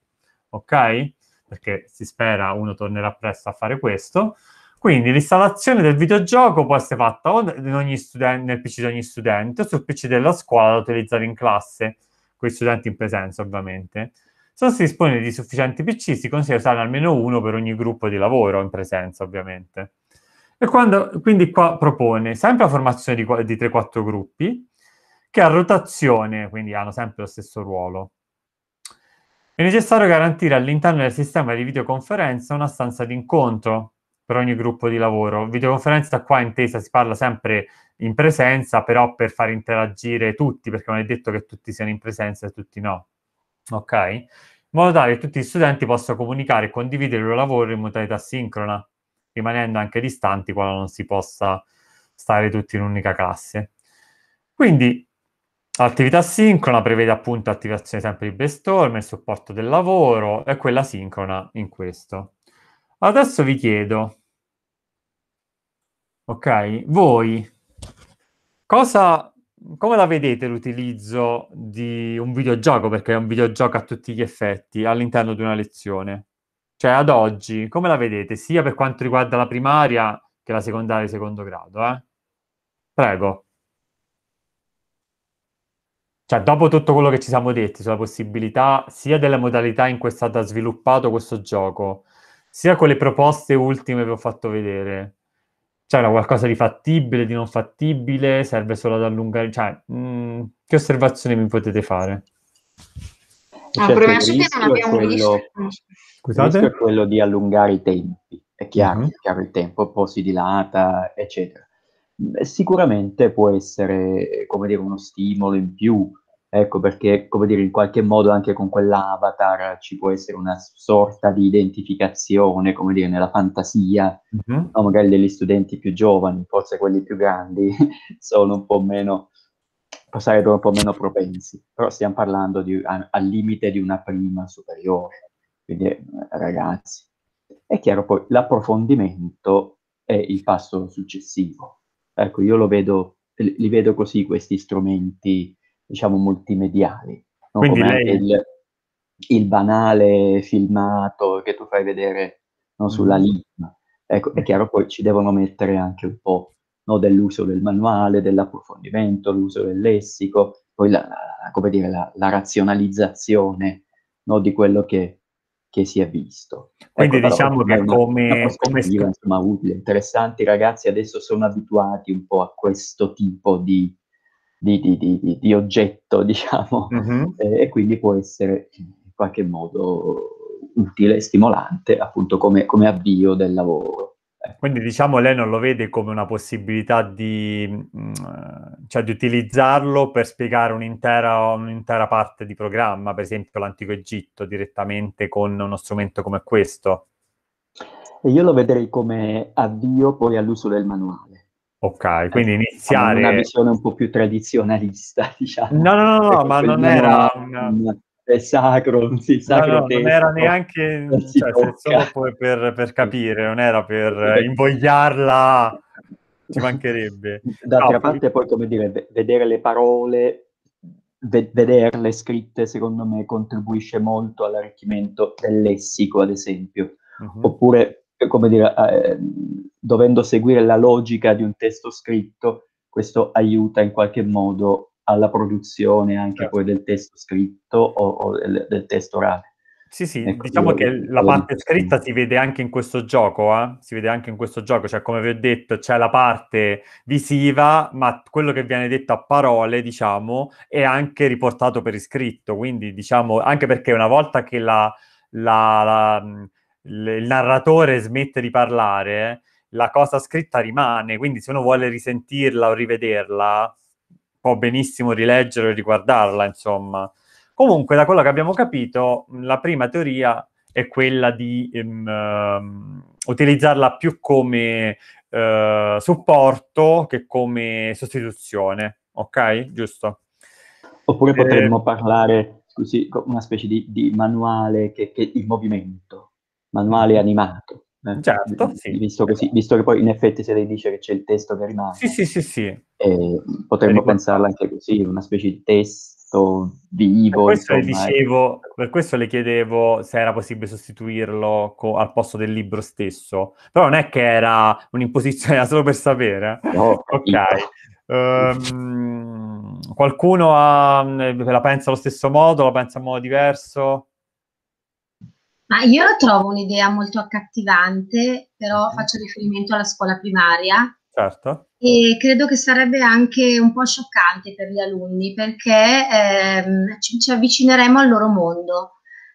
ok? Perché si spera uno tornerà presto a fare questo. Quindi l'installazione del videogioco può essere fatta o studente, nel PC di ogni studente o sul PC della scuola da utilizzare in classe, con gli studenti in presenza ovviamente. Se non si dispone di sufficienti PC, si consiglia di usare almeno uno per ogni gruppo di lavoro in presenza ovviamente. E quando, quindi qua propone sempre la formazione di, di 3-4 gruppi, che a rotazione, quindi hanno sempre lo stesso ruolo. È necessario garantire all'interno del sistema di videoconferenza una stanza d'incontro per ogni gruppo di lavoro. Videoconferenza qua intesa si parla sempre in presenza, però per far interagire tutti, perché non è detto che tutti siano in presenza e tutti no. Ok? In modo tale che tutti gli studenti possano comunicare e condividere il loro lavoro in modalità sincrona, rimanendo anche distanti quando non si possa stare tutti in un'unica classe. Quindi l'attività sincrona prevede appunto attivazione sempre di brainstorm, il supporto del lavoro e quella sincrona in questo. Adesso vi chiedo, ok, voi cosa, come la vedete l'utilizzo di un videogioco, perché è un videogioco a tutti gli effetti, all'interno di una lezione? Cioè, ad oggi, come la vedete, sia per quanto riguarda la primaria che la secondaria e secondo grado, eh? Prego. Cioè, dopo tutto quello che ci siamo detti sulla possibilità sia delle modalità in cui è stato sviluppato questo gioco, sia con le proposte ultime che ho fatto vedere. C'era cioè, qualcosa di fattibile, di non fattibile, serve solo ad allungare... Cioè, mh, mm, che osservazioni mi potete fare? No, ah, certo, il rischio, non quello, visto. Scusate? il rischio è quello di allungare i tempi, è chiaro, mm-hmm. è chiaro il tempo, poi si dilata, eccetera. sicuramente può essere, come dire, uno stimolo in più, Ecco perché, come dire, in qualche modo anche con quell'avatar ci può essere una sorta di identificazione, come dire, nella fantasia, mm-hmm. no? magari degli studenti più giovani, forse quelli più grandi, sono un po' meno, sarebbero un po' meno propensi, però stiamo parlando di, a, al limite di una prima superiore, quindi eh, ragazzi. È chiaro poi, l'approfondimento è il passo successivo. Ecco, io lo vedo, li vedo così questi strumenti diciamo, multimediali. No? Quindi Come lei... il, il, banale filmato che tu fai vedere no, sulla mm-hmm. linea. Ecco, è chiaro, poi ci devono mettere anche un po' no, dell'uso del manuale, dell'approfondimento, l'uso del lessico, poi la, la, dire, la, la razionalizzazione di quello che, che, si è visto. Ecco, Quindi ecco, diciamo che come... Una come... Insomma, utile, interessante, i ragazzi adesso sono abituati un po' a questo tipo di di, di, di oggetto, diciamo, uh-huh. eh, e quindi può essere in qualche modo utile, stimolante, appunto come, come avvio del lavoro. Ecco. Quindi diciamo lei non lo vede come una possibilità di, mm, cioè, di utilizzarlo per spiegare un'intera, un'intera, parte di programma, per esempio l'Antico Egitto, direttamente con uno strumento come questo? io lo vedrei come avvio poi all'uso del manuale. Ok, quindi iniziare... Una visione un po' più tradizionalista, diciamo. No, no, no, no ma non era... Una... una è sacro, sì, sacro no, no, non era neanche cioè, solo per, per, capire, non era per invogliarla, ci mancherebbe. D'altra no, parte, poi, come dire, vedere le parole, vederle scritte, secondo me, contribuisce molto all'arricchimento del lessico, ad esempio. Uh-huh. Oppure come dire, eh, dovendo seguire la logica di un testo scritto, questo aiuta in qualche modo alla produzione anche certo. poi del testo scritto o, o del, del, testo orale. Sì, sì, ecco, diciamo che lo, la parte lo... scritta si vede anche in questo gioco, eh? si vede anche in questo gioco, cioè come vi ho detto c'è la parte visiva, ma quello che viene detto a parole, diciamo, è anche riportato per iscritto, quindi diciamo, anche perché una volta che la, la, la il narratore smette di parlare, la cosa scritta rimane, quindi se uno vuole risentirla o rivederla, può benissimo rileggere o riguardarla, insomma. Comunque, da quello che abbiamo capito, la prima teoria è quella di um, utilizzarla più come uh, supporto che come sostituzione, ok? Giusto? Oppure eh, potremmo eh, parlare, scusi, una specie di, di manuale che, che il movimento manuale mm-hmm. animato. Eh? Certo, sì. Visto, così, visto, che poi in effetti se lei dice che c'è il testo che rimane. Sì, sì, sì, sì. Eh, potremmo pensarla anche così, una specie di testo vivo. Per questo, insomma, le, ecco. dicevo, è... per questo le chiedevo se era possibile sostituirlo co- al posto del libro stesso. Però non è che era un'imposizione, era solo per sapere. Eh. No, ok. Um, qualcuno ha, mm, la pensa allo stesso modo, la pensa in modo diverso? Ma io la trovo un'idea molto accattivante, però faccio riferimento alla scuola primaria. Certo. E credo che sarebbe anche un po' scioccante per gli alunni perché ehm, ci, ci avvicineremo al loro mondo,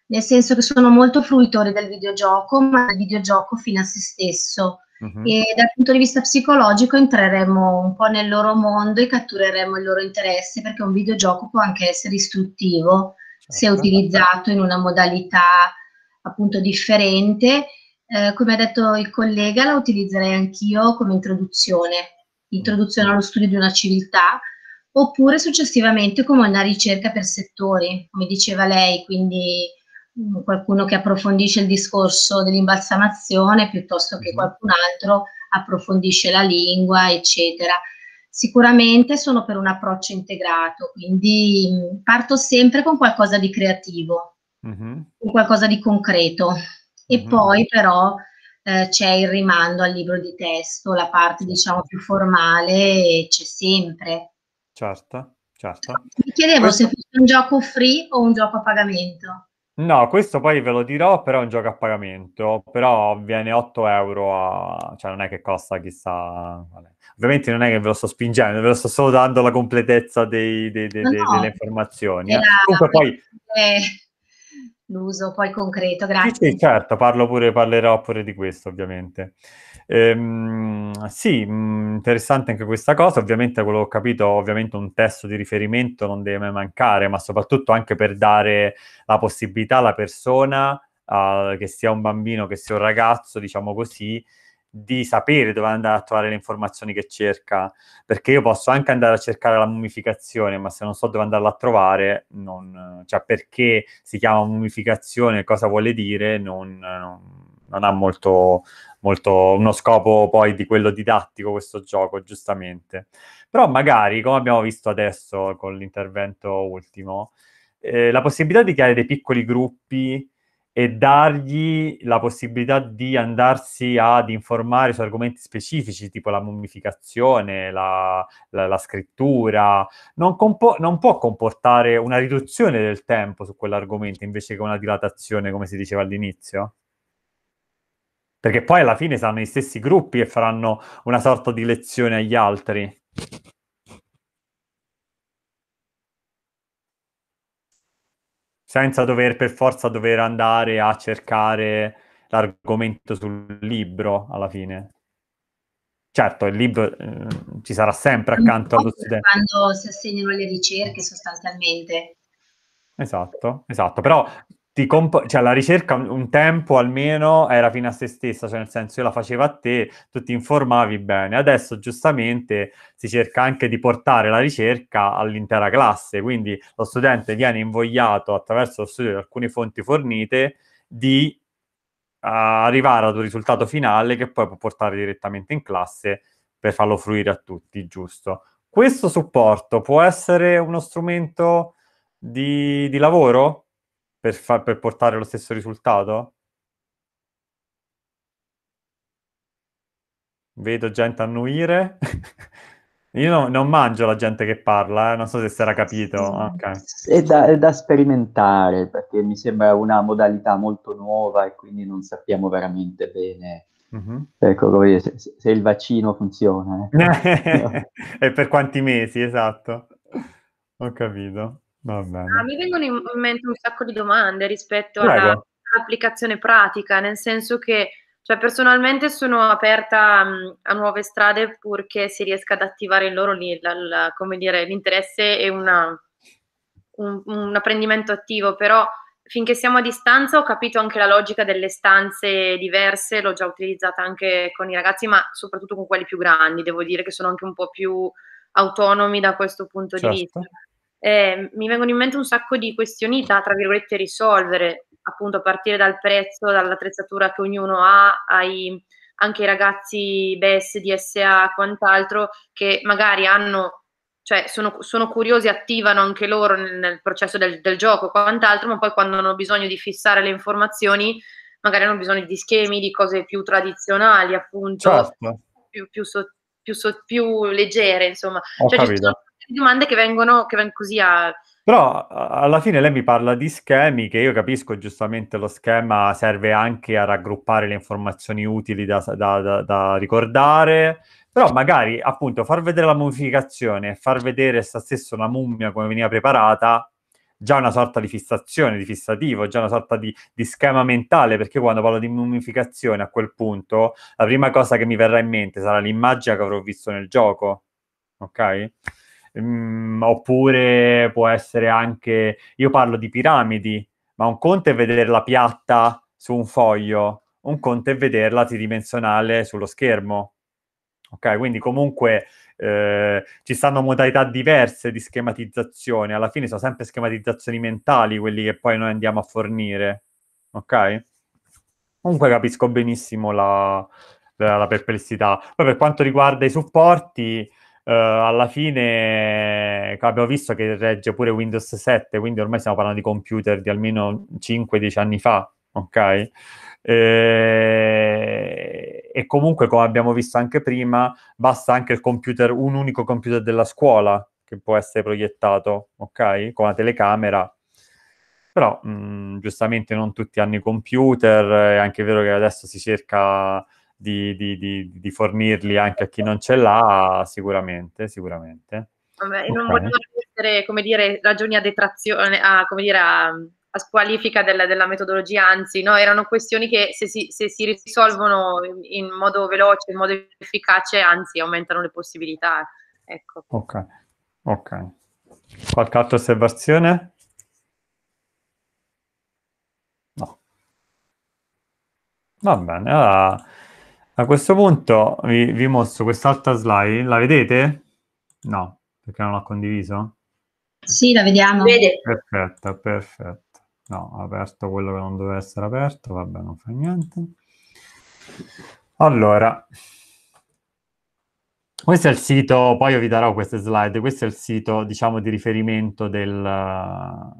nel senso che sono molto fruitori del videogioco, ma il videogioco fino a se stesso. Uh-huh. E dal punto di vista psicologico entreremo un po' nel loro mondo e cattureremo il loro interesse perché un videogioco può anche essere istruttivo certo. se utilizzato in una modalità appunto differente. Eh, come ha detto il collega, la utilizzerei anch'io come introduzione, introduzione allo studio di una civiltà, oppure successivamente come una ricerca per settori, come diceva lei, quindi mh, mm, qualcuno che approfondisce il discorso dell'imbalsamazione piuttosto che mhm. qualcun altro approfondisce la lingua, eccetera. Sicuramente sono per un approccio integrato, quindi mh, mm, parto sempre con qualcosa di creativo, mm-hmm. qualcosa di concreto. E mm-hmm. poi però eh, c'è il rimando al libro di testo, la parte diciamo più formale c'è sempre. Certo, certo. Mi chiedevo questo... se fosse un gioco free o un gioco a pagamento. No, questo poi ve lo dirò, però è un gioco a pagamento, però viene 8 euro, a... cioè non è che costa chissà... Vabbè. Ovviamente non è che ve lo sto spingendo, ve lo sto solo dando la completezza dei, dei, dei, no, delle informazioni. Eh. Comunque poi... Eh l'uso poi concreto. Grazie. Sì, sì certo, pure, parlerò pure di questo ovviamente. Ehm, sì, interessante anche questa cosa, ovviamente quello che ho capito, ovviamente un testo di riferimento non deve mai mancare, ma soprattutto anche per dare la possibilità alla persona, uh, che sia un bambino, che sia un ragazzo, diciamo così, di sapere dove andare a trovare le informazioni che cerca, perché io posso anche andare a cercare la mummificazione, ma se non so dove andarla a trovare, non, cioè perché si chiama mummificazione, cosa vuole dire, non, non, non ha molto, molto uno scopo poi di quello didattico questo gioco, giustamente. Però magari, come abbiamo visto adesso con l'intervento ultimo, eh, la possibilità di creare dei piccoli gruppi e dargli la possibilità di andarsi ad informare su argomenti specifici, tipo la mummificazione, la, la, la scrittura, non, compo- non, può comportare una riduzione del tempo su quell'argomento invece che una dilatazione, come si diceva all'inizio? Perché poi alla fine saranno gli stessi gruppi e faranno una sorta di lezione agli altri. senza dover per forza dover andare a cercare l'argomento sul libro alla fine. Certo, il libro eh, ci sarà sempre accanto allo studente. Quando si assegnano le ricerche sostanzialmente. Esatto, esatto, però Comp- cioè, la ricerca un, un, tempo almeno era fino a se stessa, cioè nel senso io la facevo a te, tu ti informavi bene. Adesso giustamente si cerca anche di portare la ricerca all'intera classe, quindi lo studente viene invogliato attraverso lo studio di alcune fonti fornite di uh, arrivare ad un risultato finale che poi può portare direttamente in classe per farlo fruire a tutti, giusto? Questo supporto può essere uno strumento di, di lavoro? per, far, per portare lo stesso risultato? Vedo gente annuire. Io no, non mangio la gente che parla, eh? non so se si era capito. Okay. È, da, è, da, sperimentare perché mi sembra una modalità molto nuova e quindi non sappiamo veramente bene. Mm-hmm. Ecco, se, se, il vaccino funziona. Eh. e per quanti mesi, esatto. Ho capito. Va bene. Ah, mi vengono in mente un sacco di domande rispetto alla, all'applicazione pratica, nel senso che cioè, personalmente sono aperta mh, a nuove strade purché si riesca ad attivare in loro lì, la, la, dire, l'interesse e una, un, un apprendimento attivo, però finché siamo a distanza ho capito anche la logica delle stanze diverse, l'ho già utilizzata anche con i ragazzi, ma soprattutto con quelli più grandi, devo dire che sono anche un po' più autonomi da questo punto certo. di vista eh, mi vengono in mente un sacco di questioni da, tra virgolette, risolvere, appunto a partire dal prezzo, dall'attrezzatura che ognuno ha, ai, anche i ragazzi BES, DSA, quant'altro, che magari hanno, cioè sono, sono curiosi, attivano anche loro nel, nel processo del, del gioco, quant'altro, ma poi quando hanno bisogno di fissare le informazioni, magari hanno bisogno di schemi, di cose più tradizionali, appunto, certo. più, più sottili più, so, più leggere, insomma. Ho cioè, capito domande che vengono, che vengono così a... Però alla fine lei mi parla di schemi che io capisco giustamente lo schema serve anche a raggruppare le informazioni utili da, da, da, da ricordare, però magari appunto far vedere la mummificazione e far vedere se stessa una mummia come veniva preparata già una sorta di fissazione, di fissativo, già una sorta di, di, schema mentale, perché quando parlo di mummificazione a quel punto, la prima cosa che mi verrà in mente sarà l'immagine che avrò visto nel gioco, ok? mh, ehm, oppure può essere anche, io parlo di piramidi, ma un conto è vederla piatta su un foglio, un conto è vederla tridimensionale sullo schermo. Ok, quindi comunque eh, ci stanno modalità diverse di schematizzazione, alla fine sono sempre schematizzazioni mentali quelli che poi noi andiamo a fornire. Ok? Comunque capisco benissimo la, la, la perplessità. Poi per quanto riguarda i supporti, Uh, alla fine eh, abbiamo visto che regge pure Windows 7, quindi ormai stiamo parlando di computer di almeno 5-10 anni fa, ok? E... Eh, e comunque, come abbiamo visto anche prima, basta anche il computer, un unico computer della scuola che può essere proiettato, ok? Con la telecamera. Però mh, mm, giustamente non tutti hanno i computer, è anche vero che adesso si cerca di, di, di, di, fornirli anche a chi non ce l'ha, sicuramente, sicuramente. Vabbè, okay. Non voglio essere, come dire, ragioni a detrazione, a, come dire, a, a squalifica della, della, metodologia, anzi, no, erano questioni che se si, se si risolvono in, in modo veloce, in modo efficace, anzi, aumentano le possibilità. Ecco. Ok, ok. Qualche altra osservazione? No. Va bene, allora... A questo punto vi, vi mostro quest'altra slide, la vedete? No, perché non l'ho condiviso? Sì, la vediamo. Vede. Perfetto, perfetto. No, ho aperto quello che non doveva essere aperto, vabbè, non fa niente. Allora, questo è il sito, poi io vi darò queste slide, questo è il sito, diciamo, di riferimento del,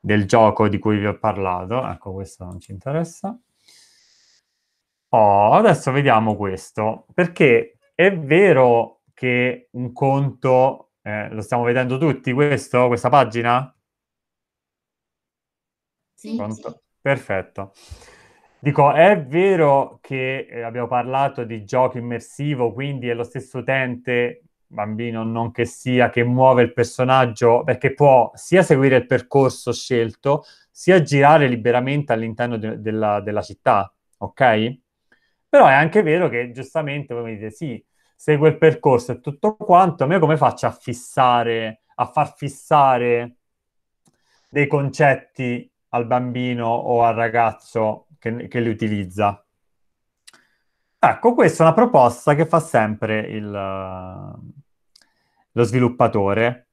del gioco di cui vi ho parlato. Ecco, questo non ci interessa. Oh, adesso vediamo questo, perché è vero che un conto, eh, lo stiamo vedendo tutti questo, questa pagina? Sì, sì. Perfetto. Dico, è vero che eh, abbiamo parlato di gioco immersivo, quindi è lo stesso utente, bambino non che sia, che muove il personaggio, perché può sia seguire il percorso scelto, sia girare liberamente all'interno de- della, della città, ok? Però è anche vero che giustamente voi mi dite sì, segue il percorso e tutto quanto, a me come faccio a fissare, a far fissare dei concetti al bambino o al ragazzo che, che li utilizza? Ecco, questa è una proposta che fa sempre il, lo sviluppatore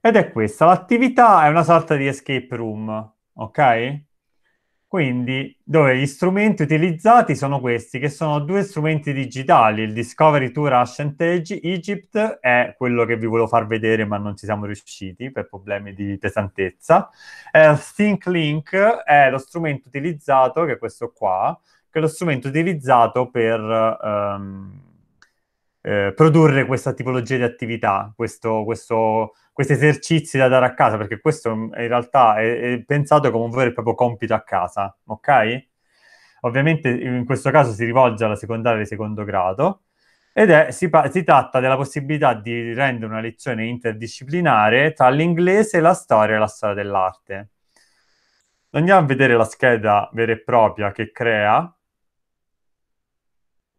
ed è questa, l'attività è una sorta di escape room, ok? Quindi, dove gli strumenti utilizzati sono questi, che sono due strumenti digitali, il Discovery Tour Ancient Egypt è quello che vi volevo far vedere, ma non ci siamo riusciti per problemi di pesantezza. Eh, Think Link è lo strumento utilizzato, che è questo qua, che è lo strumento utilizzato per... Ehm, eh, produrre questa tipologia di attività, questo, questo, questi esercizi da dare a casa, perché questo mm, in realtà è, è, pensato come un vero e proprio compito a casa, ok? Ovviamente in questo caso si rivolge alla secondaria di secondo grado ed è, si, si tratta della possibilità di rendere una lezione interdisciplinare tra l'inglese, la storia e la storia dell'arte. Andiamo a vedere la scheda vera e propria che crea.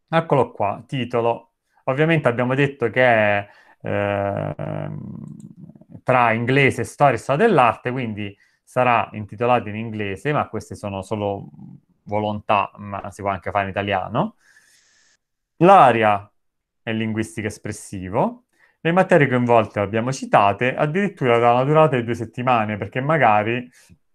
Eccolo qua, titolo Ovviamente abbiamo detto che eh, tra inglese e storia e storia dell'arte, quindi sarà intitolato in inglese, ma queste sono solo volontà, ma si può anche fare in italiano. L'area è linguistica espressivo. Le materie coinvolte abbiamo citate, addirittura da una durata di due settimane, perché magari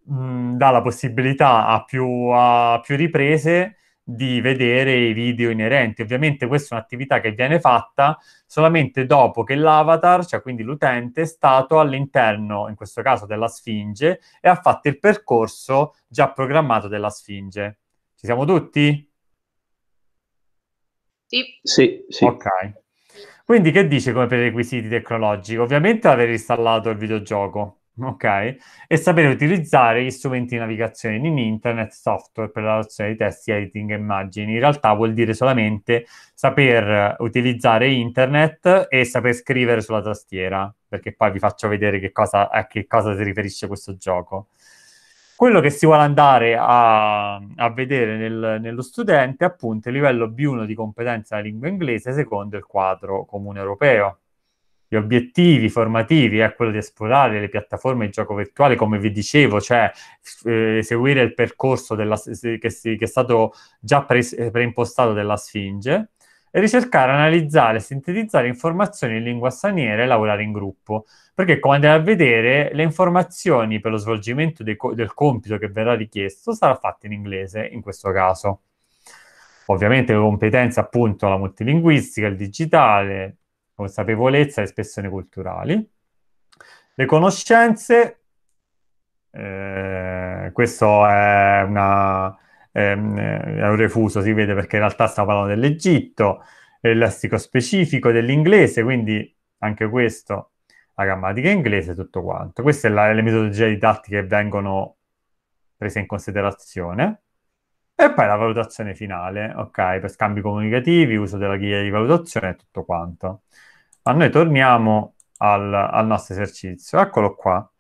mh, dà la possibilità a più, a più riprese di vedere i video inerenti. Ovviamente questa è un'attività che viene fatta solamente dopo che l'avatar, cioè quindi l'utente, è stato all'interno, in questo caso, della Sfinge e ha fatto il percorso già programmato della Sfinge. Ci siamo tutti? Sì. Sì, sì. Ok. Quindi che dice come prerequisiti tecnologici? Ovviamente avere installato il videogioco ok? E sapere utilizzare gli strumenti di navigazione in internet, software per la relazione di testi, editing e immagini. In realtà vuol dire solamente saper utilizzare internet e saper scrivere sulla tastiera, perché poi vi faccio vedere che cosa, a che cosa si riferisce questo gioco. Quello che si vuole andare a, a vedere nel, nello studente è appunto il livello B1 di competenza della lingua inglese secondo il quadro comune europeo gli obiettivi formativi è eh, quello di esplorare le piattaforme di gioco virtuale, come vi dicevo, cioè eh, seguire il percorso della, che, che, è stato già pre, eh, preimpostato della Sfinge, e ricercare, analizzare, sintetizzare informazioni in lingua straniera e lavorare in gruppo. Perché, come andate a vedere, le informazioni per lo svolgimento co- del compito che verrà richiesto sarà fatta in inglese, in questo caso. Ovviamente le competenze appunto la multilinguistica, il digitale, consapevolezza e espressioni culturali. Le conoscenze, eh, questo è, una, è, mm, un refuso, si vede perché in realtà stiamo parlando dell'Egitto, il lessico specifico dell'inglese, quindi anche questo, la grammatica inglese, tutto quanto. Queste sono le metodologie didattiche che vengono prese in considerazione. E poi la valutazione finale, ok, per scambi comunicativi, uso della guida di valutazione e tutto quanto. Ma noi torniamo al, al nostro esercizio. Eccolo qua.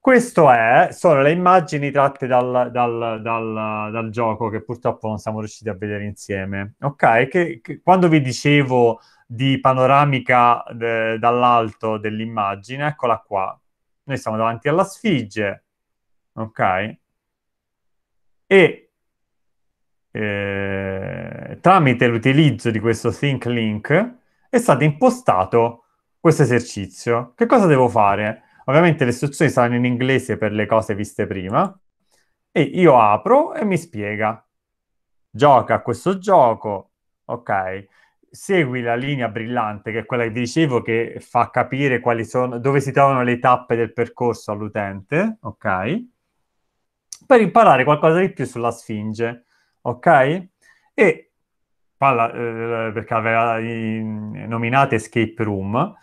Questo è, sono le immagini tratte dal, dal, dal, dal, gioco che purtroppo non siamo riusciti a vedere insieme. Ok, che, che, quando vi dicevo di panoramica de, eh, dall'alto dell'immagine, eccola qua. Noi siamo davanti alla sfigge, ok? E eh, tramite l'utilizzo di questo think link, è stato impostato questo esercizio. Che cosa devo fare? Ovviamente le istruzioni saranno in inglese per le cose viste prima e io apro e mi spiega. Gioca a questo gioco, ok? Segui la linea brillante, che è quella che vi dicevo, che fa capire quali sono, dove si trovano le tappe del percorso all'utente, ok? Per imparare qualcosa di più sulla Sfinge, ok? E parla, eh, perché aveva in, nominato Escape Room,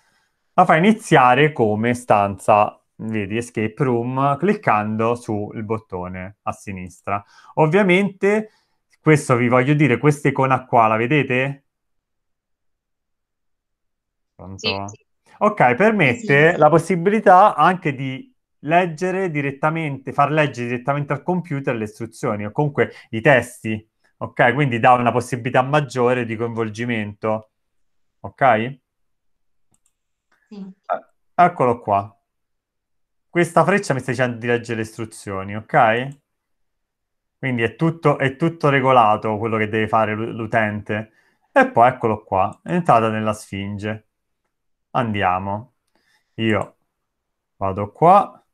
la fa iniziare come stanza, vedi, Escape Room, cliccando sul bottone a sinistra. Ovviamente, questo vi voglio dire, questa icona qua, la vedete? Sì, sì. Ok, permette sì, la possibilità anche di leggere direttamente, far leggere direttamente al computer le istruzioni o comunque i testi ok? Quindi dà una possibilità maggiore di coinvolgimento, ok? Sì. Ah, eccolo qua. Questa freccia mi sta dicendo di leggere le istruzioni, ok? Quindi è tutto, è tutto regolato quello che deve fare l'utente. E poi eccolo qua, è entrata nella sfinge. Andiamo. Io vado qua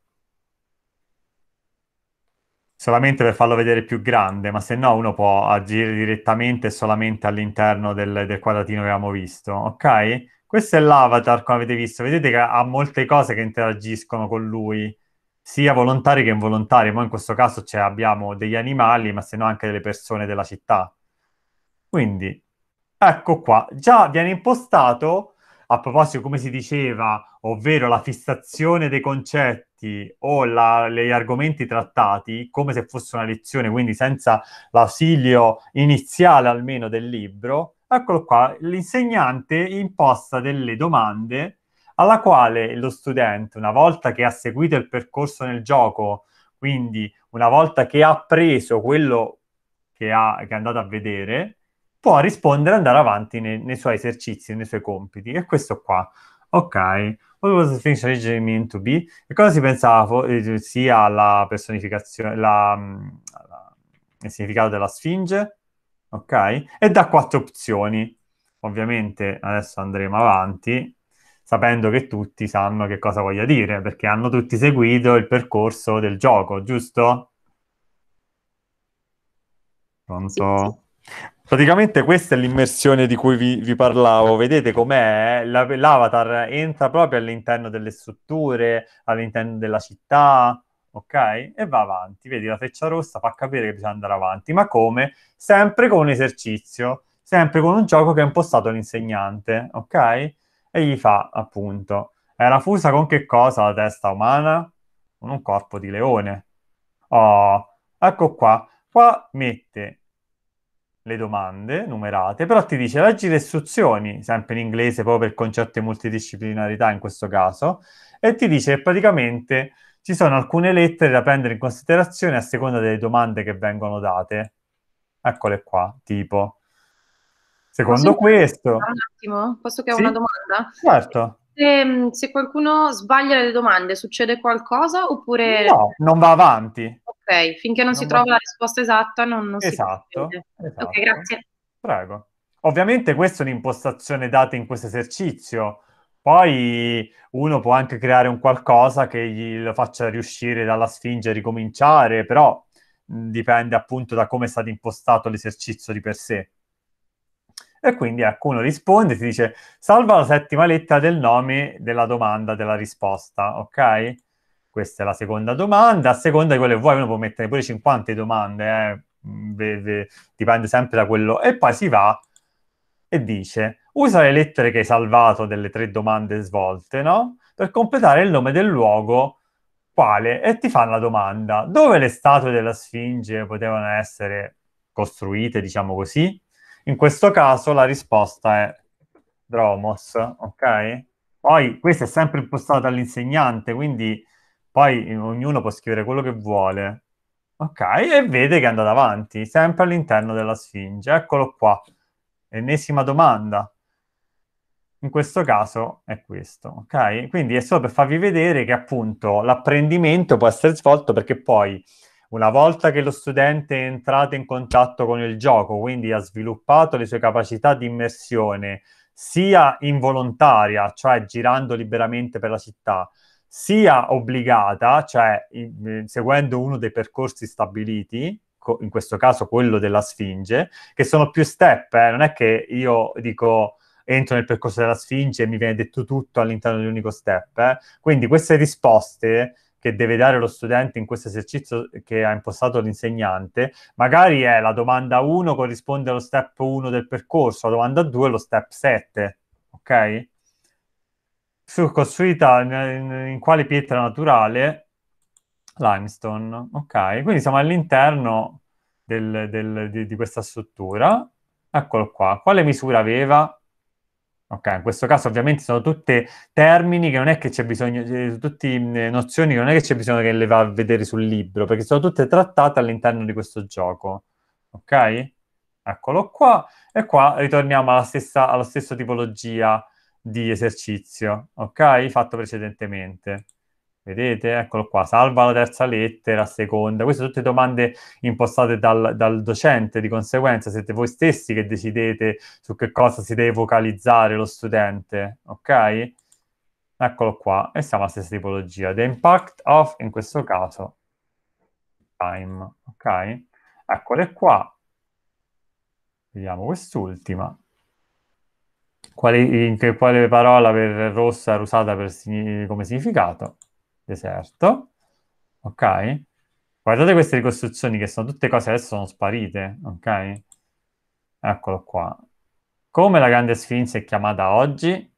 solamente per farlo vedere più grande, ma se no uno può agire direttamente solamente all'interno del, del quadratino che abbiamo visto, ok? Questo è l'avatar, come avete visto, vedete che ha molte cose che interagiscono con lui, sia volontari che involontari, ma in questo caso cioè, abbiamo degli animali, ma se no anche delle persone della città. Quindi, ecco qua, già viene impostato, a proposito come si diceva, ovvero la fissazione dei concetti, aspetti o la, gli argomenti trattati come se fosse una lezione, quindi senza l'ausilio iniziale almeno del libro, eccolo qua, l'insegnante imposta delle domande alla quale lo studente, una volta che ha seguito il percorso nel gioco, quindi una volta che ha preso quello che, ha, che è andato a vedere, può rispondere e andare avanti nei, nei suoi esercizi, nei suoi compiti. E questo qua. Ok. What was the things I mean to be? E cosa si pensava eh, sia alla personificazione, la, mm, la, il significato della sfinge? Ok? E da quattro opzioni. Ovviamente adesso andremo avanti sapendo che tutti sanno che cosa voglia dire, perché hanno tutti seguito il percorso del gioco, giusto? Pronto? Praticamente questa è l'immersione di cui vi, vi parlavo, vedete com'è? l'avatar entra proprio all'interno delle strutture, all'interno della città, ok? E va avanti, vedi la freccia rossa fa capire che bisogna andare avanti, ma come? Sempre con un esercizio, sempre con un gioco che ha impostato l'insegnante, ok? E gli fa appunto, era fusa con che cosa la testa umana? Con un corpo di leone. Oh, ecco qua, qua mette le domande numerate, però ti dice leggi le istruzioni, sempre in inglese, proprio per concetto di multidisciplinarità in questo caso, e ti dice praticamente ci sono alcune lettere da prendere in considerazione a seconda delle domande che vengono date. Eccole qua, tipo. Secondo posso questo... Un attimo, posso che ho sì? una domanda? Certo se, mm, se, qualcuno sbaglia le domande succede qualcosa oppure... No, non va avanti. Ok, finché non, non si trova avanti. la risposta esatta non, non esatto, si esatto. Ok, grazie. Prego. Ovviamente questa è un'impostazione data in questo esercizio, poi uno può anche creare un qualcosa che gli lo faccia riuscire dalla sfinge a ricominciare, però mm, dipende appunto da come è stato impostato l'esercizio di per sé. E quindi ecco, uno risponde e ti dice salva la settima lettera del nome della domanda della risposta, ok? Questa è la seconda domanda. A seconda di quello che vuoi, uno può mettere pure 50 domande, eh? Mm, ve, ve, dipende sempre da quello. E poi si va e dice usa le lettere che hai salvato delle tre domande svolte, no? Per completare il nome del luogo quale e ti fanno la domanda dove le statue della Sfinge potevano essere costruite, diciamo così, in questo caso la risposta è Dromos, ok? Poi questo è sempre impostato dall'insegnante, quindi poi ognuno può scrivere quello che vuole. Ok, e vede che è andato avanti, sempre all'interno della sfinge. Eccolo qua, ennesima domanda. In questo caso è questo, ok? Quindi è solo per farvi vedere che appunto l'apprendimento può essere svolto perché poi una volta che lo studente è entrato in contatto con il gioco, quindi ha sviluppato le sue capacità di immersione, sia involontaria, cioè girando liberamente per la città, sia obbligata, cioè eh, seguendo uno dei percorsi stabiliti, in questo caso quello della Sfinge, che sono più step, eh? non è che io dico entro nel percorso della Sfinge e mi viene detto tutto all'interno di un unico step. Eh? Quindi queste risposte che deve dare lo studente in questo esercizio che ha impostato l'insegnante, magari è la domanda 1 corrisponde allo step 1 del percorso, la domanda 2 lo step 7, ok? Su costruita in, in, in quale pietra naturale? Limestone, ok? Quindi siamo all'interno del, del, di, di questa struttura. Eccolo qua. Quale misura aveva? Ok, in questo caso ovviamente sono tutte termini che non è che c'è bisogno, eh, tutte eh, nozioni che non è che c'è bisogno che le va a vedere sul libro, perché sono tutte trattate all'interno di questo gioco. Ok? Eccolo qua. E qua ritorniamo alla stessa, alla stessa tipologia di esercizio, ok? Fatto precedentemente. Vedete? Eccolo qua, salva la terza lettera, seconda. Queste sono tutte domande impostate dal, dal, docente, di conseguenza siete voi stessi che decidete su che cosa si deve focalizzare lo studente, ok? Eccolo qua, e siamo alla stessa tipologia. The impact of, in questo caso, time, ok? Eccole qua. Vediamo quest'ultima. Quale, in che, quale parola per rossa era usata per, come significato? deserto, ok? Guardate queste ricostruzioni che sono tutte cose adesso sono sparite, ok? Eccolo qua. Come la grande sfinge è chiamata oggi?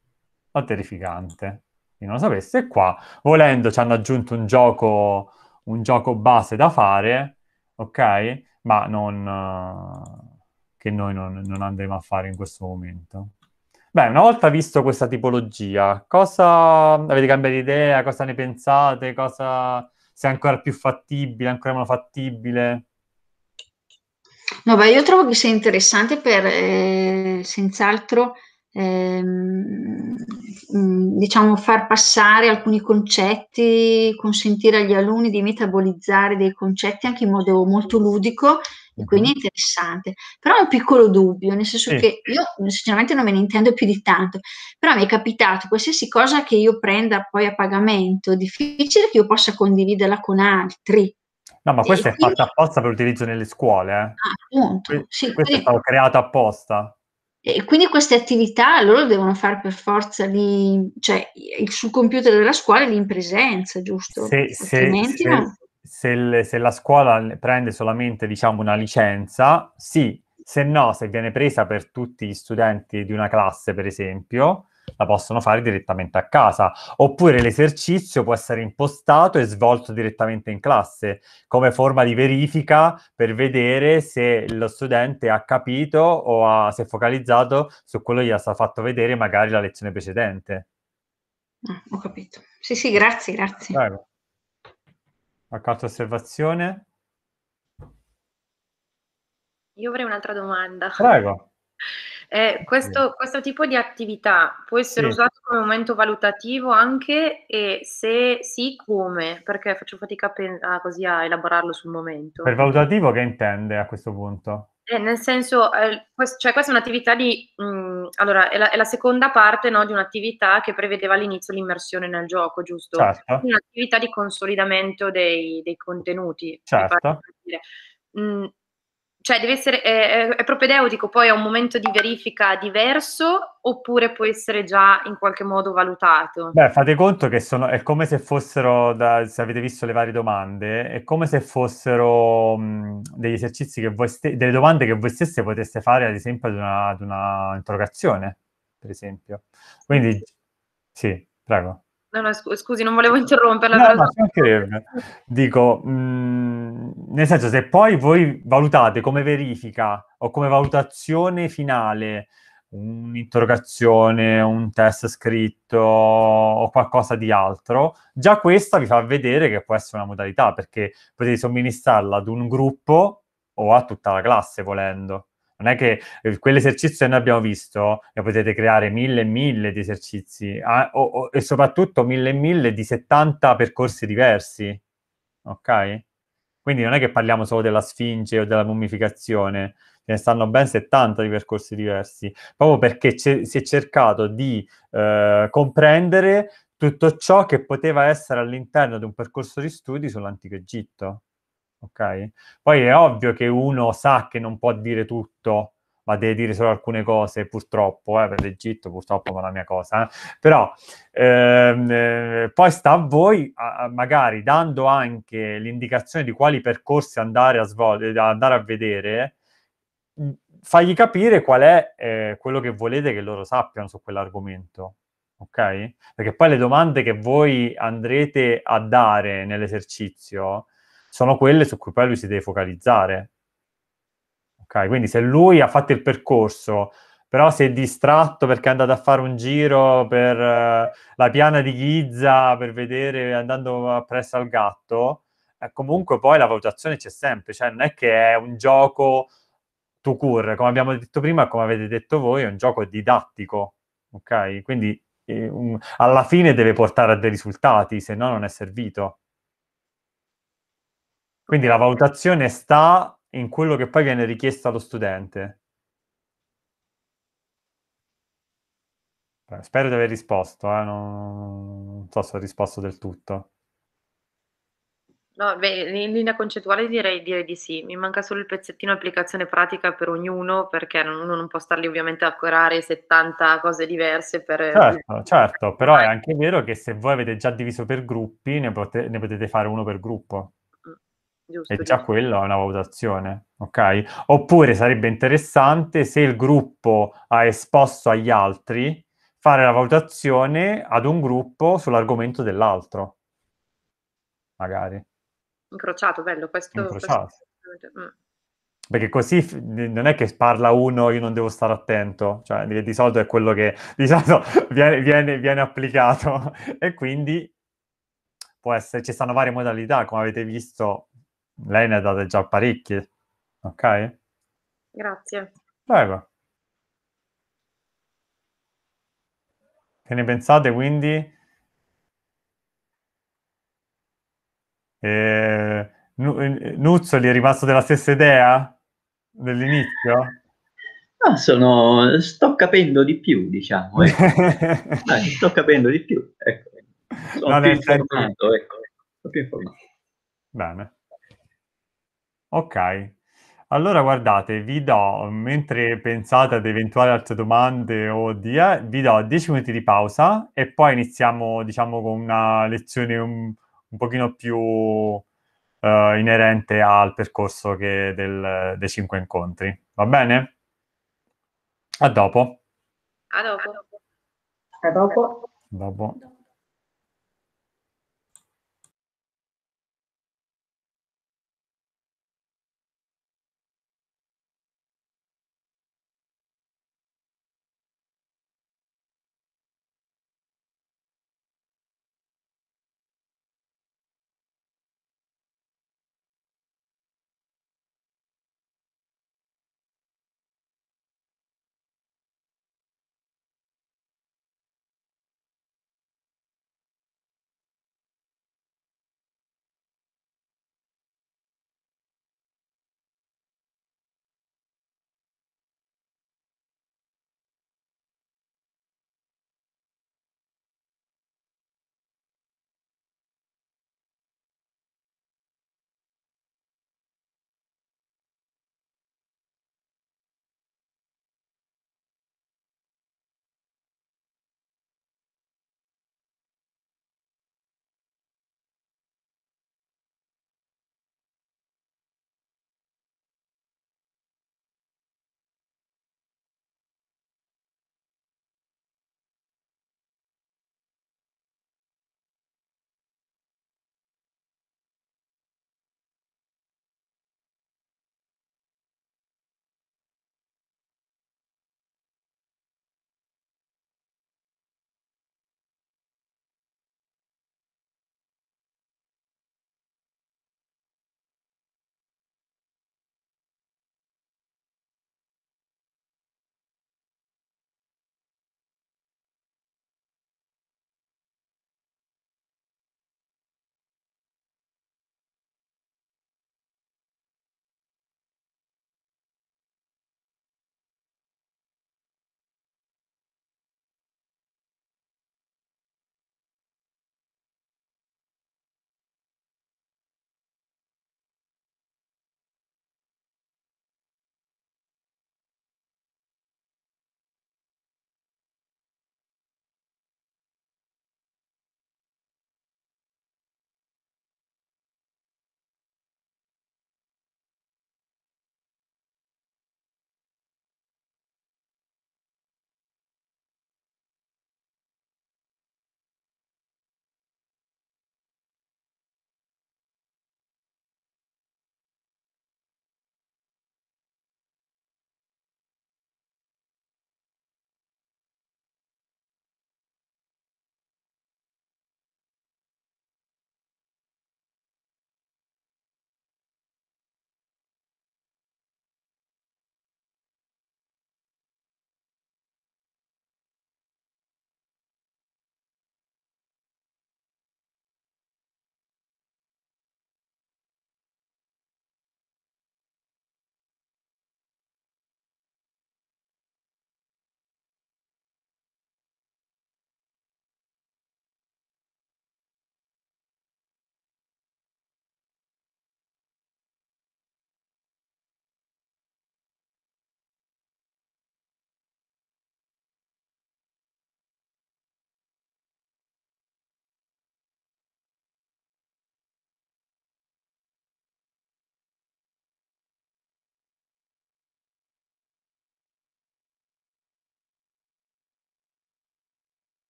La terrificante. Chi non lo sapesse, qua, volendo, ci hanno aggiunto un gioco, un gioco base da fare, ok? Ma non... Uh, che noi non, non andremo a fare in questo momento. Beh, una volta visto questa tipologia, cosa avete cambiato idea? Cosa ne pensate? Cosa se è ancora più fattibile, ancora meno fattibile? No, beh, io trovo che sia interessante per eh, senz'altro ehm, mm, diciamo far passare alcuni concetti, consentire agli alunni di metabolizzare dei concetti anche in modo molto ludico e ecco. quindi è interessante. Però è un piccolo dubbio, nel senso sì. che io sinceramente non me ne intendo più di tanto, però mi è capitato qualsiasi cosa che io prenda poi a pagamento, è difficile che io possa condividerla con altri. No, ma questa e è quindi... fatta apposta per l'utilizzo nelle scuole. Eh. Ah, appunto. Que- sì, questa quindi... è stata creata apposta. E quindi queste attività loro devono fare per forza lì, cioè sul computer della scuola lì in presenza, giusto? Sì, se, se, non se, le, se la scuola prende solamente, diciamo, una licenza, sì, se no, se viene presa per tutti gli studenti di una classe, per esempio, la possono fare direttamente a casa. Oppure l'esercizio può essere impostato e svolto direttamente in classe come forma di verifica per vedere se lo studente ha capito o ha, si è focalizzato su quello che gli ha fatto vedere magari la lezione precedente. Ah, ho capito. Sì, sì, grazie, grazie. Prego. Accanto osservazione. Io avrei un'altra domanda. Prego. Eh, questo, questo, tipo di attività può essere sì. usato come momento valutativo anche e se sì, come? Perché faccio fatica a, così a elaborarlo sul momento. Per valutativo che intende a questo punto? Eh, nel senso, eh, quest- cioè, questa è un'attività di... Mh, allora, è la, è la, seconda parte no, di un'attività che prevedeva all'inizio l'immersione nel gioco, giusto? Certo. Un'attività di consolidamento dei, dei contenuti. Certo. Mh, cioè deve essere, è, è propedeutico poi a un momento di verifica diverso oppure può essere già in qualche modo valutato? Beh, fate conto che sono, è come se fossero, da, se avete visto le varie domande, è come se fossero mh, degli esercizi che voi ste, delle domande che voi stesse poteste fare ad esempio ad una, ad una interrogazione, per esempio. Quindi, sì, prego. No, no, scusi, non volevo interromperla. No, però... no, Dico, mh, mhmm, nel senso, se poi voi valutate come verifica o come valutazione finale un'interrogazione, un test scritto o qualcosa di altro, già questa vi fa vedere che può essere una modalità perché potete somministrarla ad un gruppo o a tutta la classe volendo. Non è che eh, quell'esercizio che noi abbiamo visto, ne potete creare mille e mille di esercizi ah, o, o, e soprattutto mille e mille di 70 percorsi diversi, ok? Quindi non è che parliamo solo della sfinge o della mummificazione, ce ne stanno ben 70 di percorsi diversi, proprio perché ce- si è cercato di eh, comprendere tutto ciò che poteva essere all'interno di un percorso di studi sull'antico Egitto ok? Poi è ovvio che uno sa che non può dire tutto, ma deve dire solo alcune cose, purtroppo, eh, per l'Egitto, purtroppo è la mia cosa, eh. però ehm, eh, poi sta a voi, a, magari dando anche l'indicazione di quali percorsi andare a, svol- eh, andare a vedere, fagli capire qual è eh, quello che volete che loro sappiano su quell'argomento. Ok? Perché poi le domande che voi andrete a dare nell'esercizio sono quelle su cui poi lui si deve focalizzare. Okay? Quindi se lui ha fatto il percorso, però si è distratto perché è andato a fare un giro per eh, la piana di Ghizza per vedere andando appresso al gatto, eh, comunque poi la valutazione c'è sempre, cioè non è che è un gioco to cure, come abbiamo detto prima, come avete detto voi, è un gioco didattico, ok? Quindi eh, alla fine deve portare a dei risultati, se no non è servito. Quindi la valutazione sta in quello che poi viene richiesto allo studente. Spero di aver risposto, eh? non, non so se ho risposto del tutto. No, beh, in linea concettuale direi, direi, di sì. Mi manca solo il pezzettino applicazione pratica per ognuno, perché uno non può starli ovviamente a curare 70 cose diverse. Per... Eh, certo, certo, però è anche vero che se voi avete già diviso per gruppi, ne, pote- ne potete fare uno per gruppo. Giusto, e già giusto. quella è una valutazione, ok? Oppure sarebbe interessante se il gruppo ha esposto agli altri fare la valutazione ad un gruppo sull'argomento dell'altro, magari. Incrociato, bello, questo... Incrociato. questo... Mm. Perché così non è che parla uno, io non devo stare attento, cioè di solito è quello che di solito viene, viene, viene applicato e quindi può essere, ci stanno varie modalità, come avete visto lei ne ha date già parecchie, ok? Grazie. Prego. Che ne pensate quindi? Eh, Nuzzoli è rimasto della stessa idea dell'inizio? Ah, sono, sto capendo di più, diciamo. Ecco. ah, sto capendo di più, ecco. Sono più informato, ecco. Sono ecco, più informato. Bene. Ok, Allora guardate, vi do mentre pensate ad eventuali altre domande o di eh, vi do 10 minuti di pausa e poi iniziamo, diciamo, con una lezione un un pochino più, ehm, inerente al percorso che del dei 5 incontri. Va bene? A dopo. A dopo. A dopo. Dopo.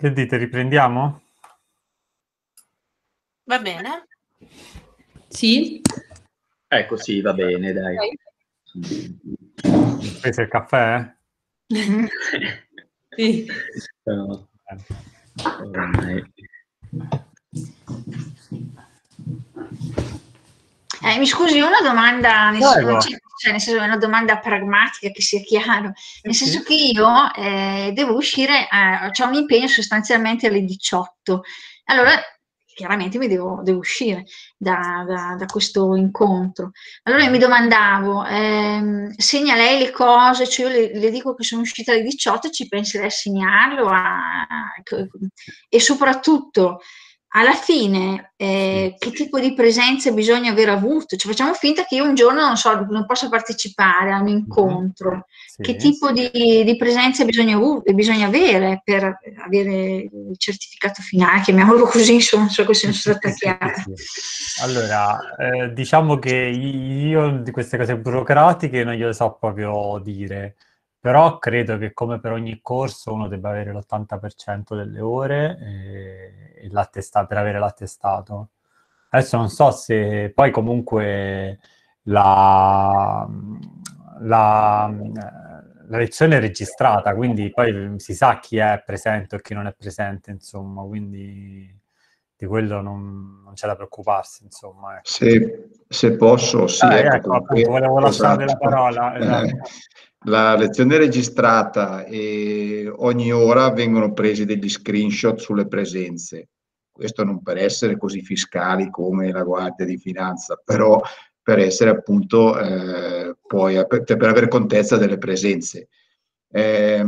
Che dite, riprendiamo? Va bene. Sì. Ecco, sì, va bene, dai. Okay. Preso il caffè? sì. Eh, mi scusi, una domanda. Prego. Nessuno cioè nel senso è una domanda pragmatica che sia chiaro, nel sì. senso che io eh, devo uscire, eh, ho un impegno sostanzialmente alle 18, allora chiaramente mi devo, devo uscire da, da, da, questo incontro. Allora io mi domandavo, ehm, segna lei le cose, cioè io le, le, dico che sono uscita alle 18, ci penserei a segnarlo? A, e soprattutto alla fine eh, che tipo di presenza bisogna aver avuto? Cioè, facciamo finta che io un giorno non, so, non possa partecipare a un mhm. incontro, mm-hmm. sì, che tipo sì. di, di, presenza bisogna, bisogna, avere per avere il certificato finale, chiamiamolo così, insomma, non so che sono stata chiara. Sì, allora, eh, diciamo che io di queste cose burocratiche non glielo so proprio dire. Però credo che come per ogni corso uno debba avere l'80% delle ore eh, e, e per avere l'attestato. Adesso non so se poi comunque la, la, la, lezione è registrata, quindi poi si sa chi è presente e chi non è presente, insomma, quindi di quello non, non c'è da preoccuparsi, insomma. Ecco. Se, se, posso, sì. Ah, ecco, ecco, appunto, volevo lasciare esatto. la parola. Eh, esatto. Eh, la lezione è registrata e ogni ora vengono presi degli screenshot sulle presenze. Questo non per essere così fiscali come la Guardia di Finanza, però per essere appunto eh, poi per, avere contezza delle presenze. Eh,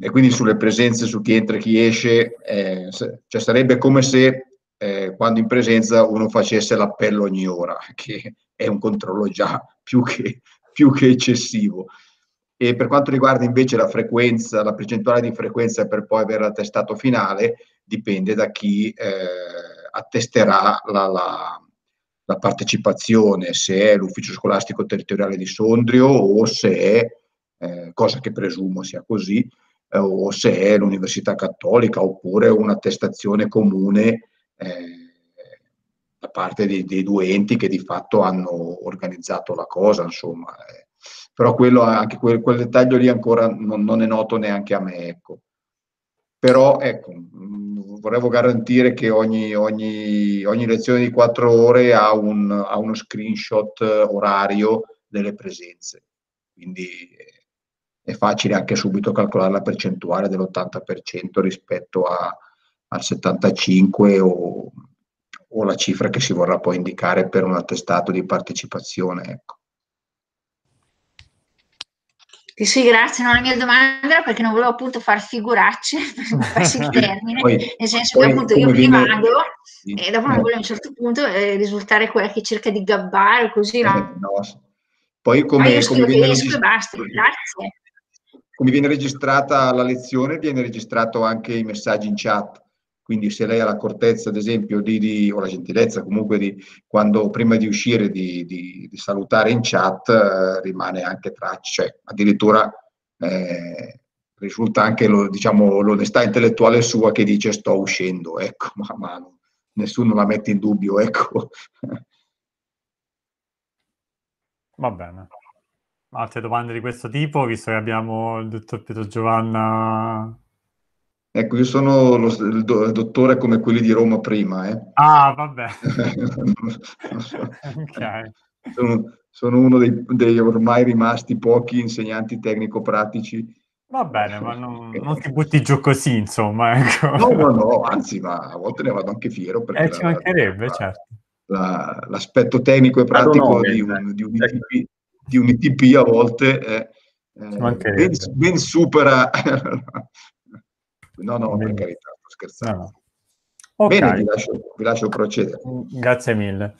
e quindi sulle presenze, su chi entra e chi esce, eh, cioè sarebbe come se eh, quando in presenza uno facesse l'appello ogni ora, che è un controllo già più che, più che eccessivo. E per quanto riguarda invece la frequenza, la percentuale di frequenza per poi avere l'attestato finale, dipende da chi eh, attesterà la, la, la, partecipazione, se è l'ufficio scolastico territoriale di Sondrio o se è, eh, cosa che presumo sia così, eh, o se è l'Università Cattolica oppure un'attestazione comune eh, da parte dei, dei, due enti che di fatto hanno organizzato la cosa, insomma. Eh. Però quello, anche quel, quel, dettaglio lì ancora non, non, è noto neanche a me, ecco. Però ecco, mh, mm, volevo garantire che ogni, ogni, ogni, lezione di quattro ore ha, un, ha uno screenshot eh, orario delle presenze. Quindi eh, è facile anche subito calcolare la percentuale dell'80% rispetto a, al 75 o, o, la cifra che si vorrà poi indicare per un attestato di partecipazione. Ecco. Sì, eh sì, grazie. No, la mia domanda perché non volevo appunto far figuracce, passi il termine, poi, nel senso che appunto io prima viene... vado sì. e dopo non volevo a un certo punto eh, risultare quella che cerca di gabbare così, Eh, no. Poi come, come viene, registr- basta, come viene registrata la lezione, viene registrato anche i messaggi in chat quindi se lei ha l'accortezza, ad esempio, di, di, o la gentilezza comunque di, quando prima di uscire di, di salutare in chat, eh, rimane anche traccia, cioè addirittura eh, risulta anche lo, diciamo, l'onestà intellettuale sua che dice sto uscendo, ecco, ma, ma nessuno la mette in dubbio, ecco. Va bene. Altre domande di questo tipo, visto che abbiamo il dottor Pietro Giovanna Ecco, io sono lo, il, dottore come quelli di Roma prima. Eh. Ah, vabbè. okay. sono, sono, uno dei, dei, ormai rimasti pochi insegnanti tecnico-pratici. Va bene, ma non, non ti butti giù così, insomma. Ecco. No, no, no, anzi, ma a volte ne vado anche fiero. Perché eh, ci mancherebbe, la, certo. La, l'aspetto tecnico e pratico di eh, un, di, un ecco. ITP, di un ITP a volte è, eh, eh ben, ben, supera No, no, mm. per carità, sto scherzando. Ah, no. Okay. Bene, vi lascio, vi lascio, procedere. Mm, grazie mille.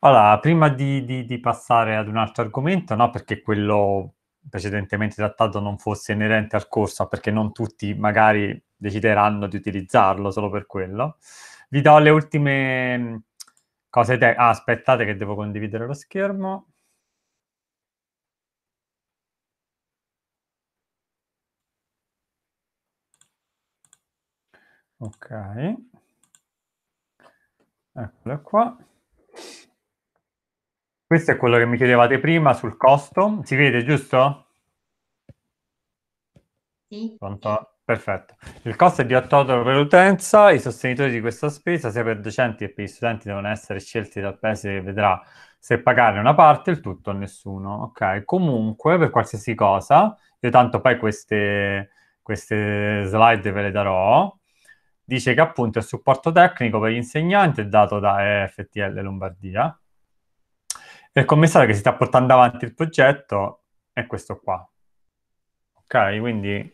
Allora, prima di, di, di passare ad un altro argomento, no, perché quello precedentemente trattato non fosse inerente al corso, perché non tutti magari decideranno di utilizzarlo solo per quello. Vi do le ultime mm, cose. Te- ah, aspettate che devo condividere lo schermo. Ok. Eccola qua. Questo è quello che mi chiedevate prima sul costo. Si vede, giusto? Sì. Pronto? Perfetto. Il costo è di 8 euro per l'utenza. I sostenitori di questa spesa, sia per docenti che per gli studenti, devono essere scelti dal paese che vedrà se pagare una parte, il tutto o nessuno. Ok, comunque, per qualsiasi cosa, io tanto poi queste, queste slide ve le darò dice che appunto il supporto tecnico per gli insegnanti è dato da EFTL Lombardia. E il commissario che si sta portando avanti il progetto è questo qua. Ok, quindi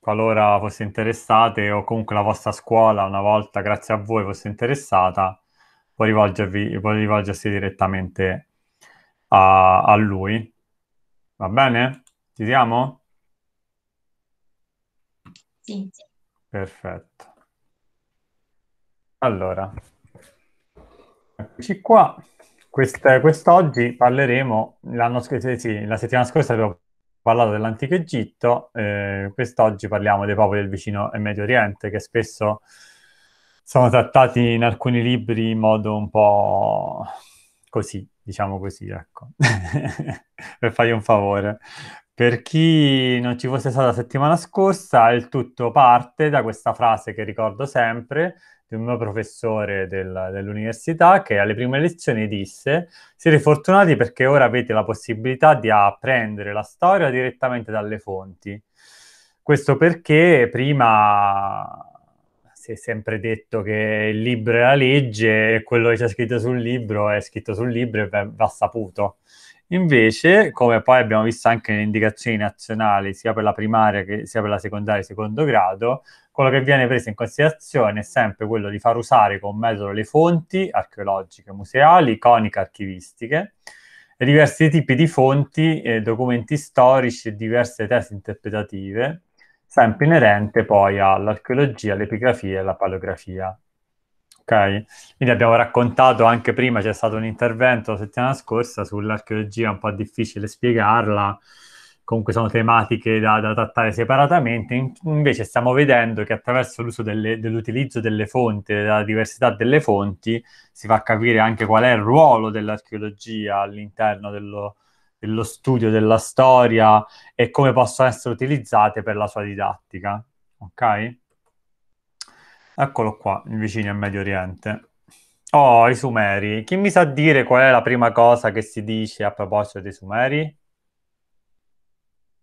qualora fosse interessate o comunque la vostra scuola una volta grazie a voi fosse interessata, può, può rivolgersi direttamente a, a lui. Va bene? Ci siamo? Sì. Perfetto. Allora, eccoci qua. Quest- quest'oggi parleremo, l'anno sc- eh, sì, la settimana scorsa abbiamo parlato dell'antico Egitto, eh, quest'oggi parliamo dei popoli del vicino e Medio Oriente che spesso sono trattati in alcuni libri in modo un po' così, diciamo così, ecco, per fargli un favore. Per chi non ci fosse stata la settimana scorsa, il tutto parte da questa frase che ricordo sempre, di un mio professore del, dell'università che alle prime lezioni disse siete fortunati perché ora avete la possibilità di apprendere la storia direttamente dalle fonti. Questo perché prima si è sempre detto che il libro è la legge e quello che c'è scritto sul libro è scritto sul libro e va saputo. Invece, come poi abbiamo visto anche nelle indicazioni nazionali, sia per la primaria che sia per la secondaria e secondo grado, quello che viene preso in considerazione è sempre quello di far usare con metodo le fonti archeologiche, museali, iconiche, archivistiche, e diversi tipi di fonti, eh, documenti storici e diverse tesi interpretative, sempre inerente poi all'archeologia, all'epigrafia e alla paleografia. Okay? Quindi abbiamo raccontato anche prima, c'è stato un intervento la settimana scorsa sull'archeologia, un po' difficile spiegarla, comunque sono tematiche da, da trattare separatamente, In, invece stiamo vedendo che attraverso l'uso delle, dell'utilizzo delle fonti, della diversità delle fonti, si fa capire anche qual è il ruolo dell'archeologia all'interno dello, dello studio della storia e come possono essere utilizzate per la sua didattica. Ok? Eccolo qua, vicino al Medio Oriente. Oh, i Sumeri. Chi mi sa dire qual è la prima cosa che si dice a proposito dei Sumeri?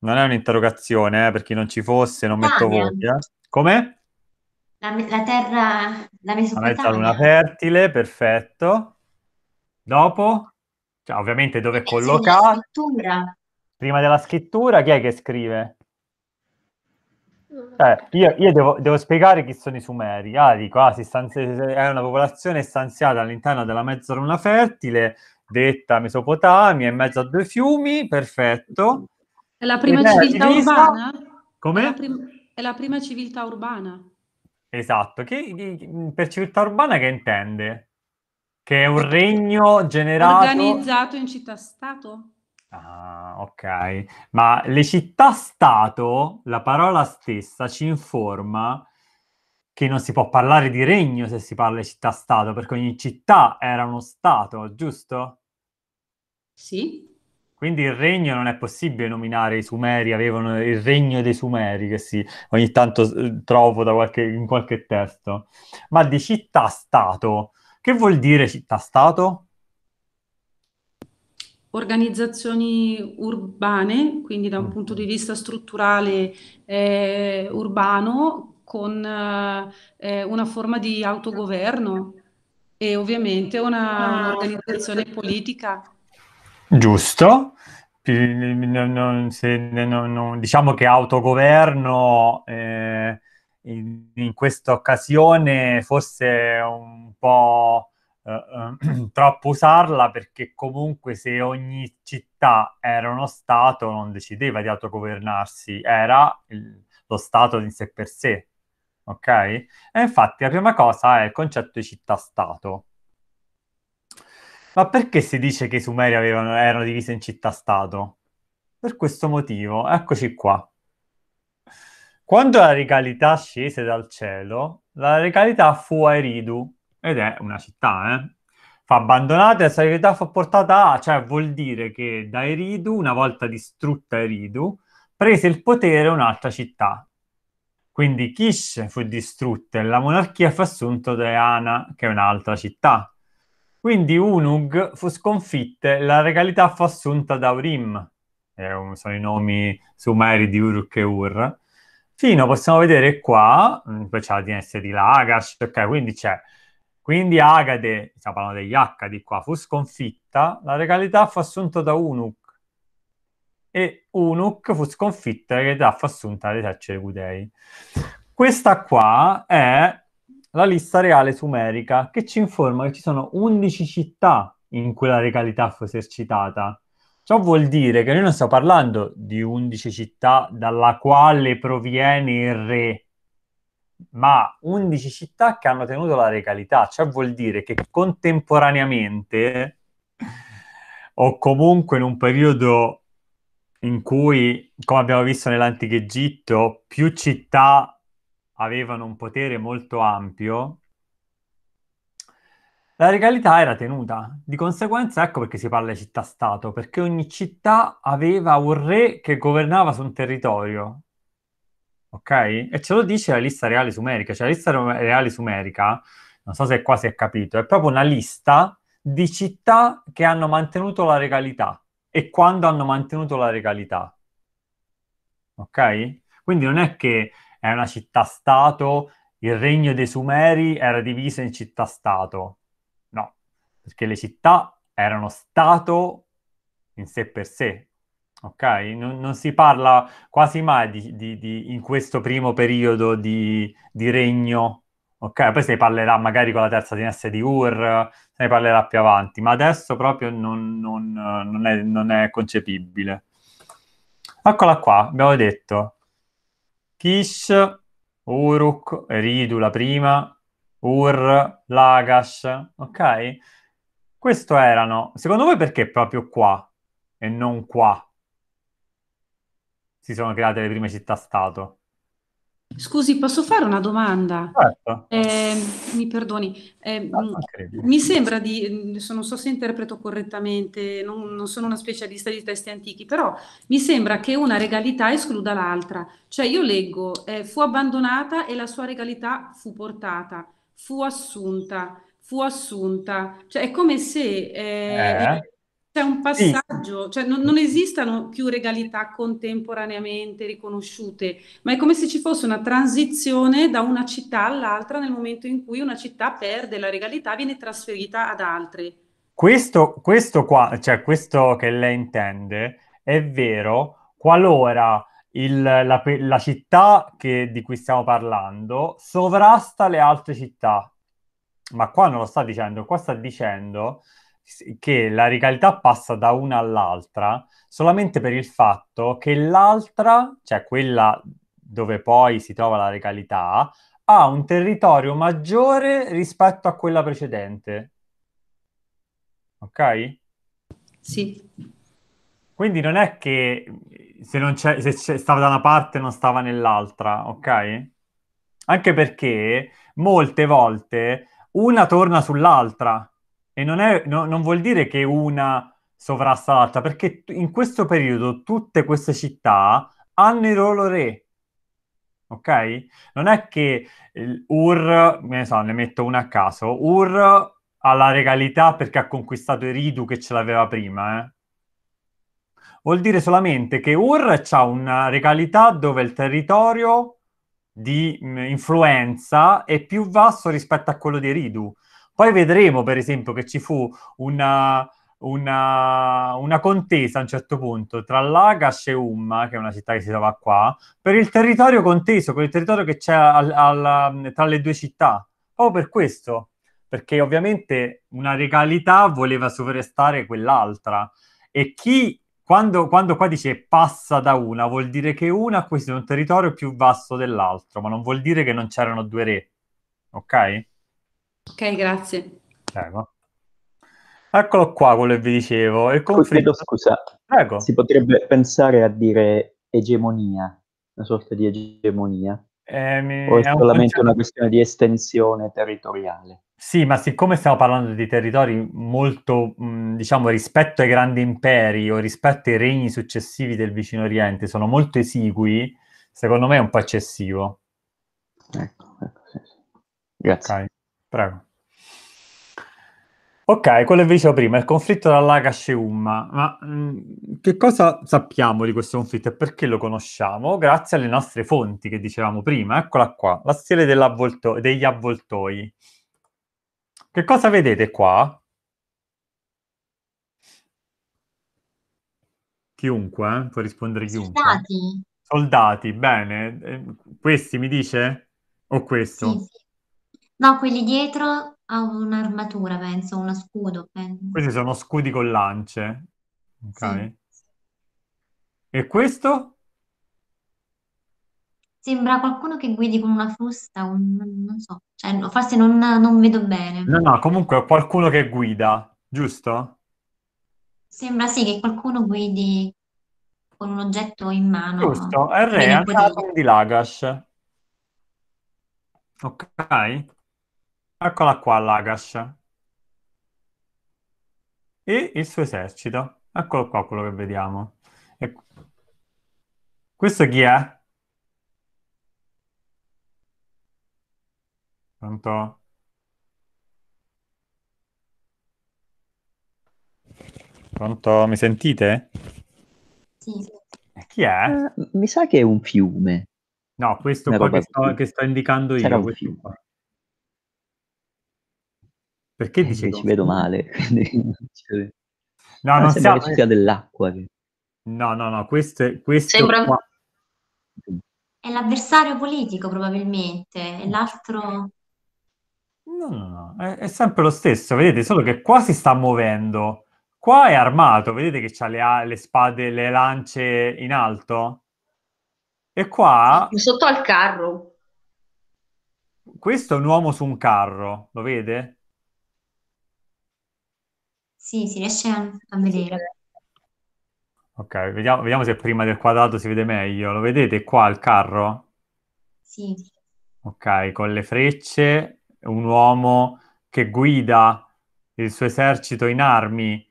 Non è un'interrogazione, eh, per chi non ci fosse, non metto voti. Eh. Come? La, la, terra, la Mesopotamia. La mezzaluna fertile, perfetto. Dopo? Cioè, ovviamente dove è collocata. Prima della scrittura, chi è che scrive? Eh, io, io devo, devo, spiegare chi sono i Sumeri. Ah, dico, ah, stanzi- è una popolazione stanziata all'interno della mezzaluna fertile, detta Mesopotamia, in mezzo a due fiumi, perfetto. È la prima Ed civiltà urbana? Come? È prim- è la prima civiltà urbana. Esatto, che, che, per civiltà urbana che intende? Che è un regno generato... Organizzato in città-stato? Ah, ok. Ma le città-stato, la parola stessa, ci informa che non si può parlare di regno se si parla di città-stato, perché ogni città era uno stato, giusto? Sì. Quindi il regno non è possibile nominare i Sumeri, avevano il regno dei Sumeri, che sì, ogni tanto eh, trovo qualche, in qualche testo. Ma di città-stato, che vuol dire città-stato? Organizzazioni urbane, quindi da un mm. punto di vista strutturale eh, urbano, con eh, eh una forma di autogoverno e ovviamente una, un'organizzazione ah, politica Giusto. diciamo che autogoverno eh, in, questa occasione forse un po' eh, eh troppo usarla perché comunque se ogni città era uno Stato non decideva di autogovernarsi, era il, lo Stato in sé per sé. Ok? E infatti la prima cosa è il concetto di città-Stato ma perché si dice che i Sumeri avevano, erano divisi in città-stato? Per questo motivo, eccoci qua. Quando la regalità scese dal cielo, la regalità fu a Eridu, ed è una città, eh? Fu abbandonata e la regalità fu portata a, cioè vuol dire che da Eridu, una volta distrutta Eridu, prese il potere un'altra città. Quindi Kish fu distrutta e la monarchia fu assunta da Ana, che è un'altra città. Quindi Unug fu sconfitta, la regalità fu assunta da Urim, eh, un, um, sono i nomi sumeri di Uruk e Ur, fino, possiamo vedere qua, mm, poi c'è la dinastia di Lagash, ok, quindi c'è, quindi Agade, stiamo parlando degli Accadi qua, fu sconfitta, la regalità fu assunta da Unuk, e Unuk fu sconfitta, la regalità fu assunta dalle dei Gudei. Questa qua è la lista reale sumerica che ci informa che ci sono 11 città in cui la regalità fu esercitata. Ciò vuol dire che noi non stiamo parlando di 11 città dalla quale proviene il re, ma 11 città che hanno tenuto la regalità. Ciò vuol dire che contemporaneamente, o comunque in un periodo in cui, come abbiamo visto nell'antico Egitto, più città avevano un potere molto ampio, la regalità era tenuta. Di conseguenza, ecco perché si parla di città-stato, perché ogni città aveva un re che governava su un territorio. Ok? E ce lo dice la lista reale sumerica. Cioè, la lista reale sumerica, non so se qua si è capito, è proprio una lista di città che hanno mantenuto la regalità e quando hanno mantenuto la regalità. Ok? Quindi non è che è una città-stato, il regno dei Sumeri era diviso in città-stato. No, perché le città erano stato in sé per sé. Ok? Non, non si parla quasi mai di, di, di, in questo primo periodo di, regno. Ok? Poi se ne parlerà magari con la terza dinastia di Ur, se ne parlerà più avanti, ma adesso proprio non, non, non è, è concepibile. Eccola qua, abbiamo detto. Kish, Uruk, Ridu la prima, Ur, Lagash, ok? Questo erano... Secondo voi perché proprio qua e non qua si sono create le prime città-stato? Scusi, posso fare una domanda? Certo. Eh, mi perdoni, eh, ehm, ah, no, mi sembra di, non so se interpreto correttamente, non, non, sono una specialista di testi antichi, però mi sembra che una regalità escluda l'altra. Cioè io leggo, eh, fu abbandonata e la sua regalità fu portata, fu assunta, fu assunta. Cioè, è come se eh, eh c'è un passaggio, cioè non, non, esistano più regalità contemporaneamente riconosciute, ma è come se ci fosse una transizione da una città all'altra nel momento in cui una città perde la regalità, viene trasferita ad altre. Questo, questo qua, cioè questo che lei intende, è vero qualora il, la, la, città che, di cui stiamo parlando sovrasta le altre città. Ma qua non lo sta dicendo, qua sta dicendo che la regalità passa da una all'altra solamente per il fatto che l'altra, cioè quella dove poi si trova la regalità, ha un territorio maggiore rispetto a quella precedente. Ok? Sì. Quindi non è che se, non c'è, se c'è, stava da una parte non stava nell'altra, ok? Anche perché molte volte una torna sull'altra, e non, è, no, non vuol dire che una sovrasta l'altra, perché in questo periodo tutte queste città hanno il loro re. Ok? Non è che Ur, ne, so, ne metto una a caso, Ur ha la regalità perché ha conquistato Eridu che ce l'aveva prima, eh? Vuol dire solamente che Ur ha una regalità dove il territorio di influenza è più vasto rispetto a quello di Eridu. Poi vedremo, per esempio, che ci fu una, una, una, contesa a un certo punto tra Lagash e Umma, che è una città che si trova qua, per il territorio conteso, quel territorio che c'è al, al, tra le due città. Proprio per questo, perché ovviamente una regalità voleva sovrastare quell'altra. E chi, quando, quando qua dice passa da una, vuol dire che una acquisisce un territorio più vasto dell'altro, ma non vuol dire che non c'erano due re. Ok? Ok, grazie. Prego. Eccolo qua quello che vi dicevo. Il conflitto... Chiedo scusa. Prego. Si potrebbe pensare a dire egemonia, una sorta di egemonia. Eh, mi... O è, è solamente concetto... una questione di estensione territoriale? Sì, ma siccome stiamo parlando di territori molto, mh, mm, diciamo, rispetto ai grandi imperi o rispetto ai regni successivi del vicino Oriente, sono molto esigui, secondo me è un po' eccessivo. Ecco, ecco, sì, sì. Grazie. Okay. Prego. Ok, quello che dicevo prima, il conflitto tra Lagash e Umma. Ma mh, mm, che cosa sappiamo di questo conflitto e perché lo conosciamo? Grazie alle nostre fonti che dicevamo prima. Eccola qua, la stele degli avvoltoi. Che cosa vedete qua? Chiunque, eh? può rispondere chiunque. Soldati. Soldati, bene. Eh, questi mi dice? O questo? Sì, sì. No, quelli dietro ha un'armatura, penso, uno scudo, penso. Questi sono scudi con lance. Ok. E questo? Sembra qualcuno che guidi con una frusta, un- non so, cioè, forse non, non vedo bene. No, no, comunque è qualcuno che guida, giusto? Sembra sì che qualcuno guidi con un oggetto in mano. Giusto, è il re, è Bene, il di Lagash. Ok. Eccola qua l'Agash e il suo esercito. Eccolo qua quello che vediamo. E... Questo chi è? Pronto? Pronto? Mi sentite? Sì. Chi è? Uh, mi sa che è un fiume. No, questo qua che sto, che sto, indicando io. Perché eh, dice che ci vedo male? cioè, no, ah, non siamo... che ci sia dell'acqua. No, no, no, questo, è, questo Sembra... qua... È l'avversario politico probabilmente, è l'altro... No, no, no, è, è, sempre lo stesso, vedete, solo che qua si sta muovendo. Qua è armato, vedete che ha le, le spade, le lance in alto? E qua... Sotto al carro. Questo è un uomo su un carro, lo vede? Sì, si riesce a, vedere. Ok, vediamo, vediamo se prima del quadrato si vede meglio. Lo vedete qua il carro? Sì. Ok, con le frecce, un uomo che guida il suo esercito in armi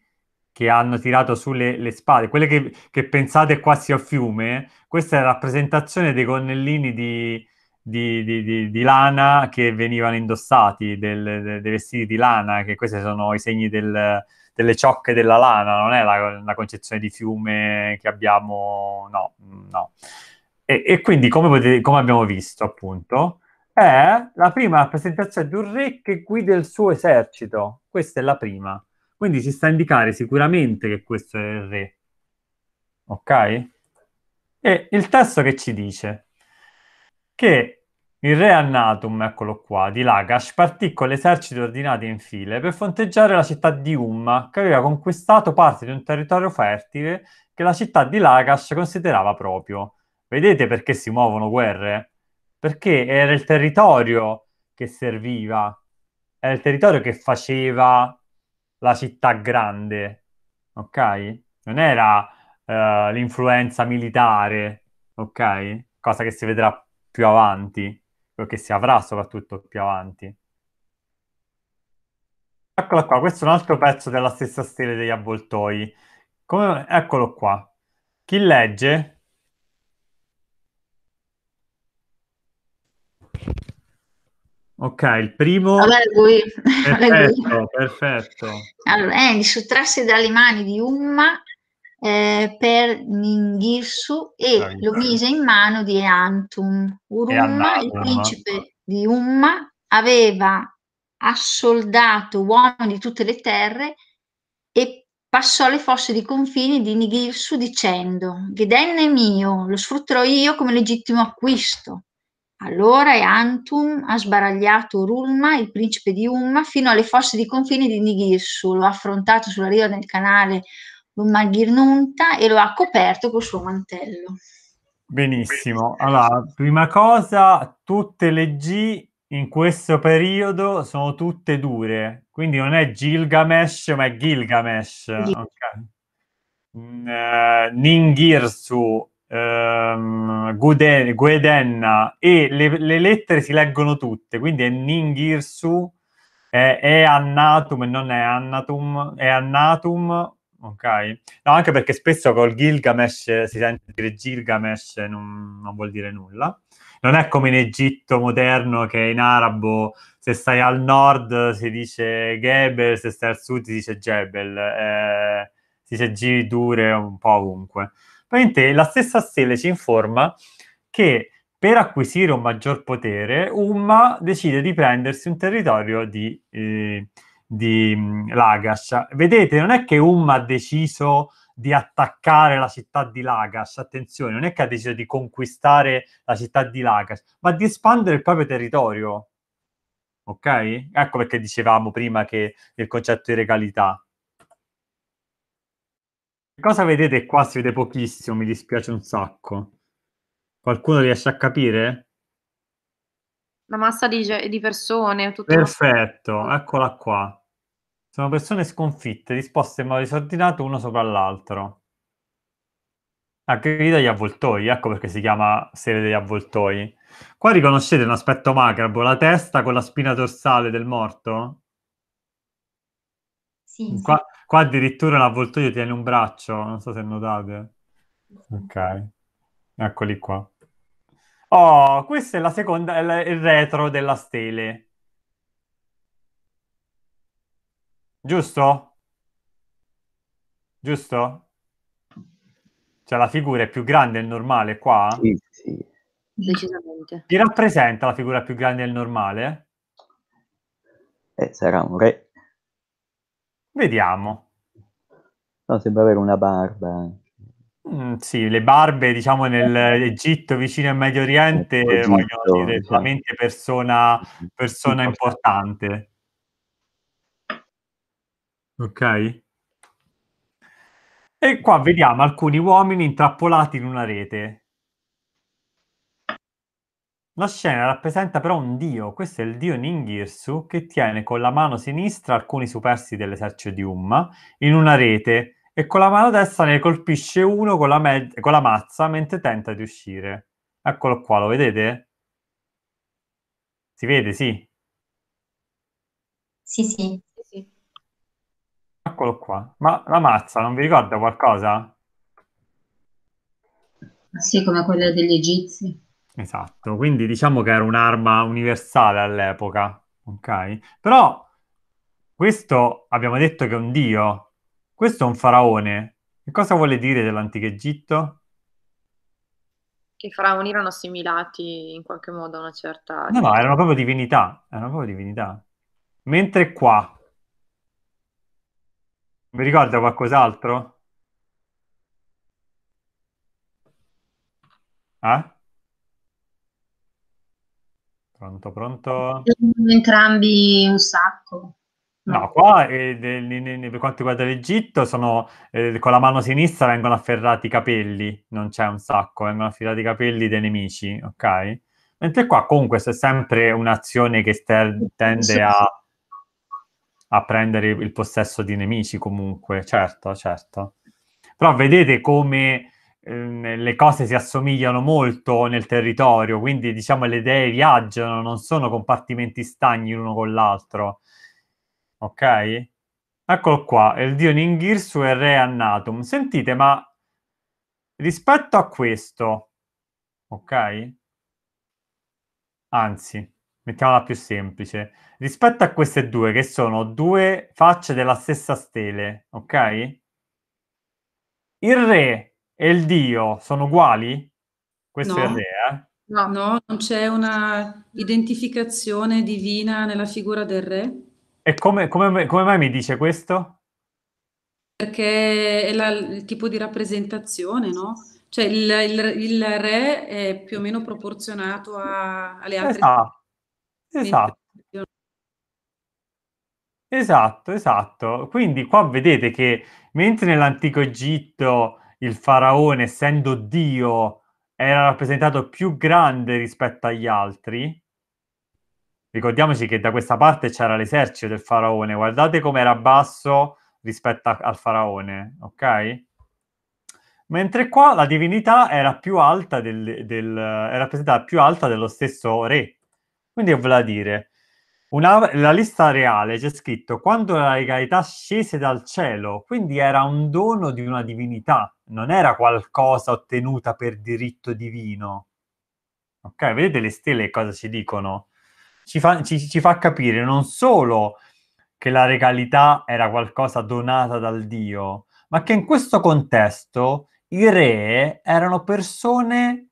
che hanno tirato sulle le spade, quelle che, che, pensate quasi a fiume, questa è la rappresentazione dei gonnellini di, di, di, di lana che venivano indossati, del, dei vestiti di lana, che questi sono i segni del, delle ciocche della lana, non è la, la concezione di fiume che abbiamo, no, no. E, e quindi, come, potete, come abbiamo visto, appunto, è la prima rappresentazione di un re che guida il suo esercito. Questa è la prima. Quindi ci sta a indicare sicuramente che questo è il re. Ok? E il testo che ci dice? Che il re Annatum, eccolo qua, di Lagash, partì con l'esercito ordinato in file per fronteggiare la città di Umma, che aveva conquistato parte di un territorio fertile che la città di Lagash considerava proprio. Vedete perché si muovono guerre? Perché era il territorio che serviva, era il territorio che faceva la città grande, ok? Non era eh, l'influenza militare, ok? Cosa che si vedrà più avanti quello che si avrà soprattutto più avanti. Eccolo qua, questo è un altro pezzo della stessa stile degli avvoltoi. Come... Eccolo qua. Chi legge Ok, il primo... Vabbè, lui. Perfetto, perfetto. Allora, eh, di sottrarsi dalle mani di Umma eh, per Ningirsu e ah, lo mise in mano di Eantum. Urumma, il principe di Umma, aveva assoldato uomini di tutte le terre e passò le fosse di confini di Nigirsu dicendo Gedenne mio, lo sfrutterò io come legittimo acquisto. Allora Eantum ha sbaragliato Rulma, il principe di Umma, fino alle fosse di confini di Nigirsu, lo ha affrontato sulla riva del canale una e lo ha coperto col suo mantello. Benissimo. Allora, prima cosa, tutte le G in questo periodo sono tutte dure, quindi non è Gilgamesh, ma è Gilgamesh. Gil- okay. uh, Ningirsu, um, Guden, Guedenna e le, le, lettere si leggono tutte, quindi è Ningirsu, è Annatum e non è Annatum, è Annatum ok? No, anche perché spesso col Gilgamesh si sente dire Gilgamesh non, non vuol dire nulla. Non è come in Egitto moderno che in arabo se stai al nord si dice Gebel, se stai al sud si dice Jebel, eh, si dice Gidure un po' ovunque. Praticamente la stessa stele ci informa che per acquisire un maggior potere, Umma decide di prendersi un territorio di, eh, di mh, Lagas. Vedete, non è che Umma ha deciso di attaccare la città di Lagas, attenzione, non è che ha deciso di conquistare la città di Lagas, ma di espandere il proprio territorio. Ok? Ecco perché dicevamo prima che il concetto di regalità. Cosa vedete qua? Si vede pochissimo, mi dispiace un sacco. Qualcuno riesce a capire? La massa di, di persone. Tutto Perfetto, eccola qua. Sono persone sconfitte, disposte in modo disordinato uno sopra l'altro. A ah, grida gli avvoltoi, ecco perché si chiama serie degli avvoltoi. Qua riconoscete un aspetto macabro, la testa con la spina dorsale del morto? Sì. Qua, sì. qua addirittura l'avvoltoio tiene un braccio, non so se notate. Ok, eccoli qua. Oh, questa è la seconda, è il retro della stele. Giusto? Giusto? Cioè la figura è più grande del normale qua? Sì, sì. Decisamente. Chi rappresenta la figura più grande del normale? Eh, sarà un re. Vediamo. No, sembra avere una barba. Mm, sì, le barbe, diciamo, nell'Egitto vicino al Medio Oriente Egitto, vogliono dire diciamo. solamente persona, persona importante. Ok. E qua vediamo alcuni uomini intrappolati in una rete. La scena rappresenta però un dio, questo è il dio Ningirsu che tiene con la mano sinistra alcuni superstiti dell'esercito di Umma in una rete e con la mano destra ne colpisce uno con la, med- con la mazza mentre tenta di uscire. Eccolo qua, lo vedete? Si vede, sì. Sì, sì eccolo qua. Ma la mazza non vi ricorda qualcosa? Sì, come quella degli egizi. Esatto, quindi diciamo che era un'arma universale all'epoca, ok? Però questo abbiamo detto che è un dio, questo è un faraone. Che cosa vuole dire dell'antico Egitto? Che i faraoni erano assimilati in qualche modo a una certa... No, no, erano proprio divinità, erano proprio divinità. Mentre qua, mi ricorda qualcos'altro? Eh? Pronto, pronto? Entrambi un sacco. No, qua eh, per quanto riguarda l'Egitto, sono, eh, con la mano sinistra vengono afferrati i capelli, non c'è un sacco, vengono afferrati i capelli dei nemici, ok? Mentre qua comunque c'è sempre un'azione che tende a a prendere il possesso di nemici comunque, certo, certo. Però vedete come eh, le cose si assomigliano molto nel territorio, quindi diciamo le idee viaggiano, non sono compartimenti stagni l'uno con l'altro. Ok? Eccolo qua, il dio Ningirsu e re Annatum. Sentite, ma rispetto a questo, ok? Anzi, mettiamola più semplice, rispetto a queste due che sono due facce della stessa stele, ok? Il re e il dio sono uguali? Questo no. è il re, eh? No, no, non c'è una identificazione divina nella figura del re. E come, come, come mai mi dice questo? Perché è la, il tipo di rappresentazione, no? Cioè il, il, il, re è più o meno proporzionato a, alle altre... Esatto. Esatto. Esatto, esatto. Quindi qua vedete che mentre nell'antico Egitto il faraone, essendo Dio, era rappresentato più grande rispetto agli altri, ricordiamoci che da questa parte c'era l'esercito del faraone, guardate come era basso rispetto a- al faraone, ok? Mentre qua la divinità era più alta del, del, era rappresentata più alta dello stesso re, quindi che ve la dire? Una, la lista reale c'è scritto quando la legalità scese dal cielo, quindi era un dono di una divinità, non era qualcosa ottenuta per diritto divino. Ok, vedete le stelle cosa ci dicono? Ci fa, ci, ci fa capire non solo che la regalità era qualcosa donata dal Dio, ma che in questo contesto i re erano persone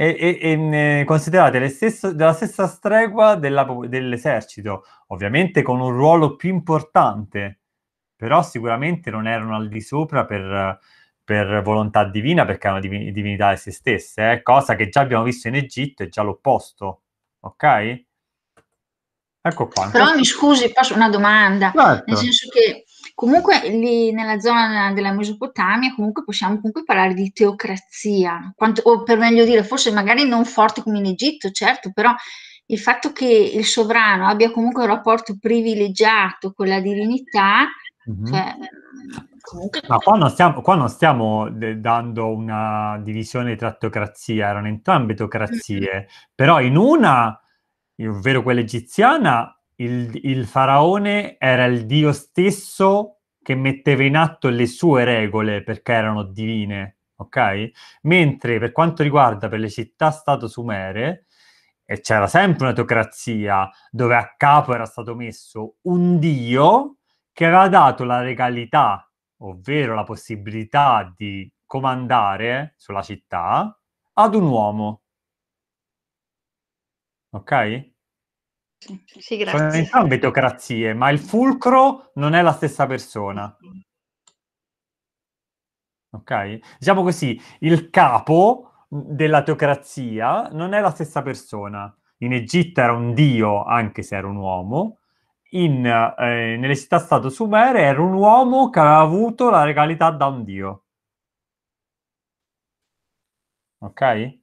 e, e, e mm, eh, considerate stesso, della stessa stregua della, dell'esercito, ovviamente con un ruolo più importante, però sicuramente non erano al di sopra per, per volontà divina, perché erano divinità di se stesse, eh? cosa che già abbiamo visto in Egitto, è già l'opposto, ok? Ecco qua. Però mi scusi, posso una domanda, certo. nel senso che Comunque lì nella zona della Mesopotamia comunque possiamo comunque parlare di teocrazia, quanto, o per meglio dire, forse magari non forte come in Egitto, certo, però il fatto che il sovrano abbia comunque un rapporto privilegiato con la divinità, mm-hmm. cioè, comunque... Ma qua non stiamo, qua non stiamo dando una divisione tra teocrazia, erano entrambe teocrazie, mm-hmm. però in una, ovvero quella egiziana, il, il faraone era il dio stesso che metteva in atto le sue regole perché erano divine, ok? Mentre per quanto riguarda per le città-stato sumere, eh, c'era sempre una teocrazia dove a capo era stato messo un dio che aveva dato la regalità, ovvero la possibilità di comandare sulla città, ad un uomo. Ok? Sì, grazie. Sono entrambe teocrazie, ma il fulcro non è la stessa persona. Ok? Diciamo così, il capo della teocrazia non è la stessa persona. In Egitto era un dio, anche se era un uomo. In, eh, nelle città-stato sumere era un uomo che aveva avuto la regalità da un dio. Ok?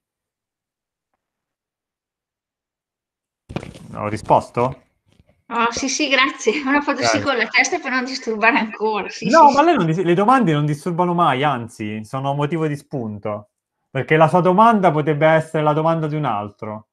Ho risposto? Oh, sì, sì, grazie. Una foto sì con la testa per non disturbare ancora. Sì, no, sì, ma non dis- le domande non disturbano mai, anzi, sono motivo di spunto. Perché la sua domanda potrebbe essere la domanda di un altro.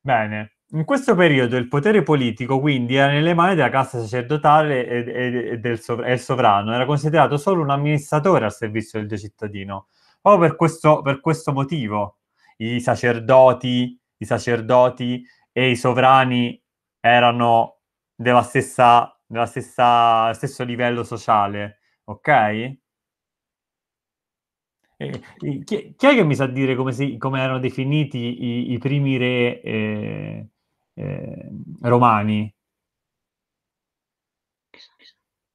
Bene. In questo periodo il potere politico quindi era nelle mani della classe sacerdotale e, e, sov- e il sovrano, era considerato solo un amministratore al servizio del cittadino. Proprio per questo, per questo motivo i sacerdoti, i sacerdoti e i sovrani erano della stessa, della stessa stesso livello sociale, ok? Eh, chi, chi, è che mi sa dire come, si, come erano definiti i, i primi re eh, eh, romani?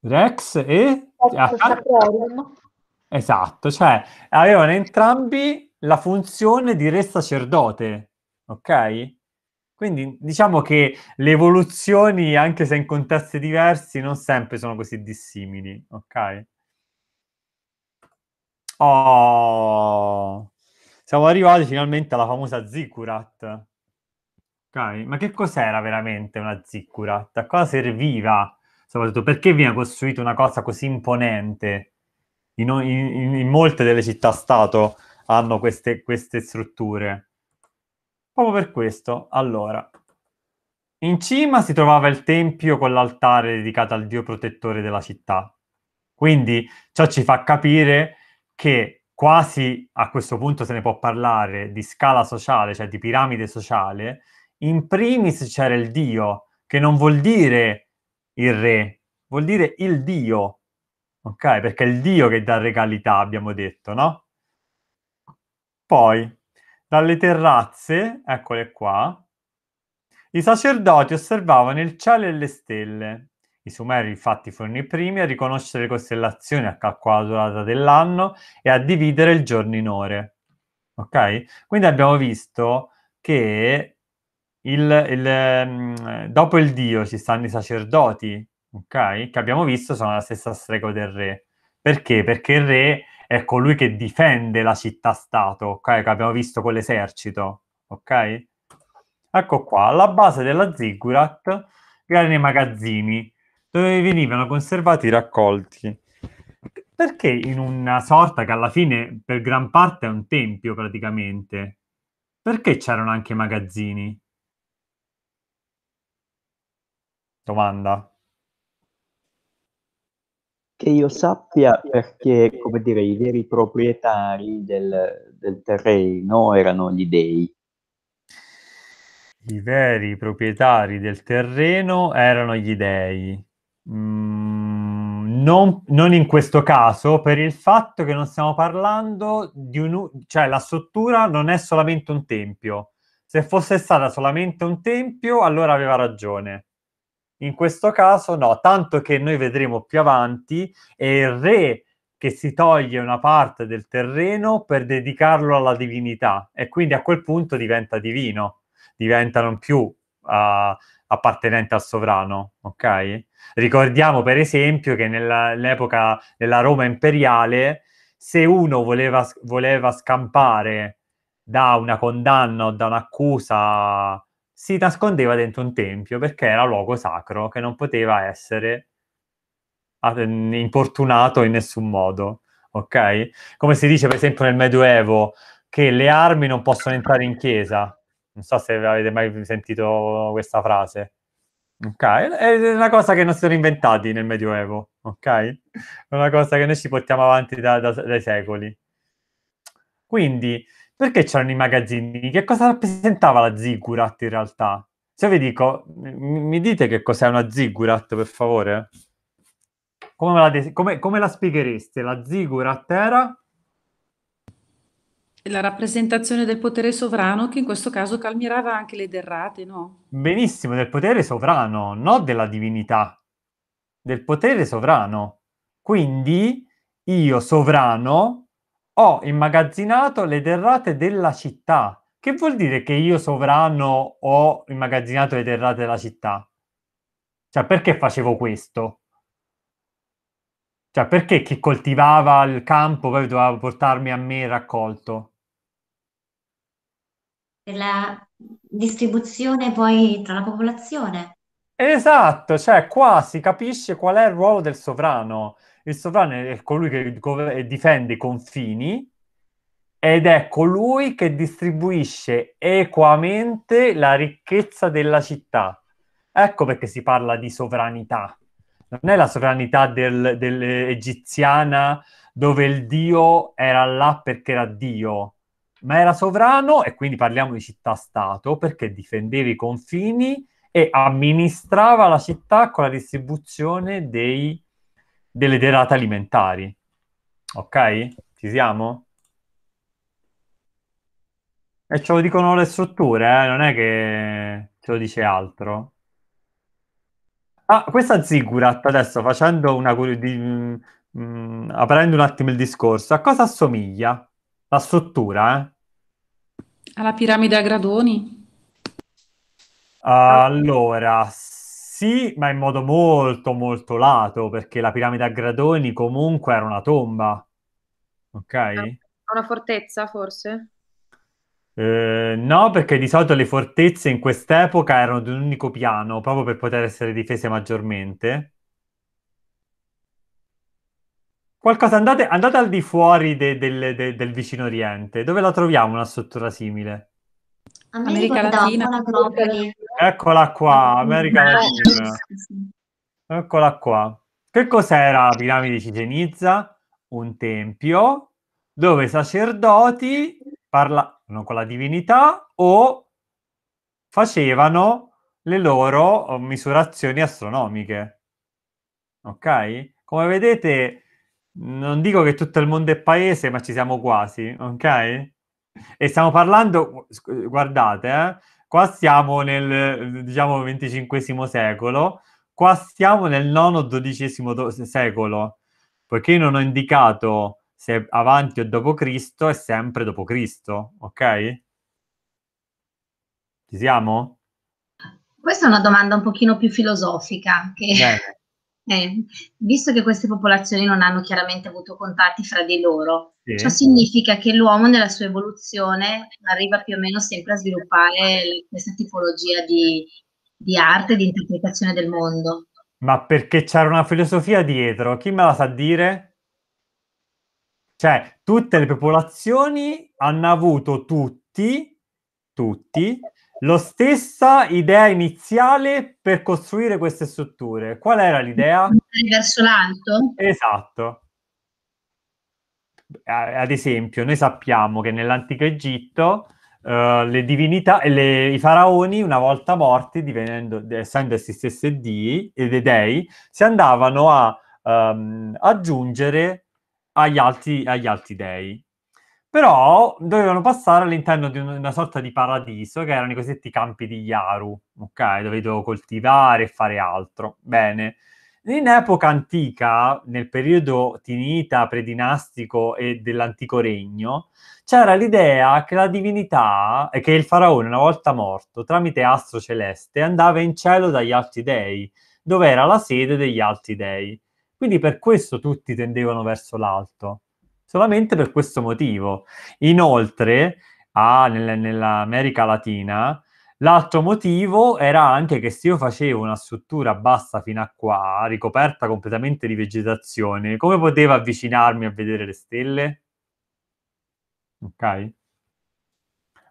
Rex e... Accanto... Ah, ah. Esatto, cioè avevano entrambi la funzione di re sacerdote ok? Quindi diciamo che le evoluzioni, anche se in contesti diversi, non sempre sono così dissimili, ok? Oh, siamo arrivati finalmente alla famosa Zikurat. Okay. Ma che cos'era veramente una Zikurat? A cosa serviva? Soprattutto perché viene costruita una cosa così imponente? In, in, in molte delle città-stato hanno queste, queste strutture. Proprio per questo, allora, in cima si trovava il tempio con l'altare dedicato al dio protettore della città. Quindi ciò ci fa capire che quasi a questo punto se ne può parlare di scala sociale, cioè di piramide sociale, in primis c'era il dio, che non vuol dire il re, vuol dire il dio, ok? Perché è il dio che dà regalità, abbiamo detto, no? Poi, dalle terrazze, eccole qua, i sacerdoti osservavano il cielo e le stelle. I Sumeri infatti furono i primi a riconoscere le costellazioni, a calcolare la durata dell'anno e a dividere il giorno in ore. Ok? Quindi abbiamo visto che il, il, mm, dopo il Dio ci stanno i sacerdoti, ok? Che abbiamo visto sono la stessa strega del re. Perché? Perché il re è colui che difende la città-stato, ok? Che abbiamo visto con l'esercito, ok? Ecco qua, alla base della ziggurat erano i magazzini dove venivano conservati i raccolti. Perché in una sorta che alla fine per gran parte è un tempio praticamente, perché c'erano anche i magazzini? Domanda. Che io sappia perché, come dire, i veri proprietari del del terreno erano gli dèi. I veri proprietari del terreno erano gli dèi. Mm, non, non, in questo caso, per il fatto che non stiamo parlando di un... cioè la struttura non è solamente un tempio. Se fosse stata solamente un tempio, allora aveva ragione. In questo caso no, tanto che noi vedremo più avanti è il re che si toglie una parte del terreno per dedicarlo alla divinità e quindi a quel punto diventa divino, diventa non più uh, appartenente al sovrano, ok? Ricordiamo per esempio che nell'epoca della Roma imperiale se uno voleva, voleva scampare da una condanna o da un'accusa si nascondeva dentro un tempio perché era luogo sacro che non poteva essere ah, importunato in nessun modo, ok? Come si dice per esempio nel Medioevo che le armi non possono entrare in chiesa. Non so se avete mai sentito questa frase. Ok, è una cosa che non si sono inventati nel Medioevo, ok? È una cosa che noi ci portiamo avanti da, da, dai secoli. Quindi, perché c'erano i magazzini? Che cosa rappresentava la ziggurat in realtà? Se vi dico, mi, dite che cos'è una ziggurat, per favore? Come la, de- come, come la spieghereste? La ziggurat era? La rappresentazione del potere sovrano che in questo caso calmierava anche le derrate, no? Benissimo, del potere sovrano, non della divinità, del potere sovrano. Quindi io sovrano ho immagazzinato le derrate della città. Che vuol dire che io sovrano ho immagazzinato le derrate della città? Cioè, perché facevo questo? Cioè, perché chi coltivava il campo poi doveva portarmi a me il raccolto? Per la distribuzione poi tra la popolazione. Esatto, cioè qua si capisce qual è il ruolo del sovrano il sovrano è colui che difende i confini ed è colui che distribuisce equamente la ricchezza della città. Ecco perché si parla di sovranità. Non è la sovranità del, dell'egiziana dove il dio era là perché era dio, ma era sovrano e quindi parliamo di città-stato perché difendeva i confini e amministrava la città con la distribuzione dei confini delle derate alimentari. Ok? Ci siamo? E ce lo dicono le strutture, eh? non è che ce lo dice altro. Ah, questa Ziggurat, adesso facendo una... Di, mm, mm, aprendo un attimo il discorso, a cosa assomiglia la struttura? Eh? Alla piramide a gradoni? Allora, sì, ma in modo molto, molto lato, perché la piramide a gradoni comunque era una tomba. Ok? Una fortezza, forse? Eh, no, perché di solito le fortezze in quest'epoca erano di un unico piano, proprio per poter essere difese maggiormente. Qualcosa, andate, andate al di fuori de, del, de, del vicino Oriente. Dove la troviamo una struttura simile? America Latina. Eccola qua, America Latina. Eccola qua. Che cos'era la piramide di Cicenizza? Un tempio dove i sacerdoti parlavano con la divinità o facevano le loro oh, misurazioni astronomiche. Ok? Come vedete, non dico che tutto il mondo è paese, ma ci siamo quasi, ok? E stiamo parlando, guardate, eh, Qua siamo nel, diciamo, venticinquesimo secolo, qua siamo nel IX-XII secolo, poiché io non ho indicato se avanti o dopo Cristo, è sempre dopo Cristo, ok? Ci siamo? Questa è una domanda un pochino più filosofica. Che... Bene. Eh, visto che queste popolazioni non hanno chiaramente avuto contatti fra di loro, sì. ciò significa che l'uomo nella sua evoluzione arriva più o meno sempre a sviluppare questa tipologia di, di arte, di interpretazione del mondo. Ma perché c'era una filosofia dietro, chi me la sa dire? Cioè, tutte le popolazioni hanno avuto tutti, tutti lo stessa idea iniziale per costruire queste strutture. Qual era l'idea? Verso l'alto? Esatto. Ad esempio, noi sappiamo che nell'antico Egitto uh, le divinità e le, i faraoni, una volta morti, essendo essi stessi dei, dei, si andavano a um, aggiungere agli altri, agli altri dei. Però dovevano passare all'interno di una sorta di paradiso che erano i cosiddetti campi di Yaru, ok? Dove dovevo coltivare e fare altro. Bene. In epoca antica, nel periodo tinita, predinastico e dell'antico regno, c'era l'idea che la divinità, e che il faraone, una volta morto, tramite astro celeste, andava in cielo dagli alti dei, dove era la sede degli alti dei. Quindi per questo tutti tendevano verso l'alto solamente per questo motivo. Inoltre, ah, nel, nell'America Latina, l'altro motivo era anche che se io facevo una struttura bassa fino a qua, ricoperta completamente di vegetazione, come potevo avvicinarmi a vedere le stelle? Ok?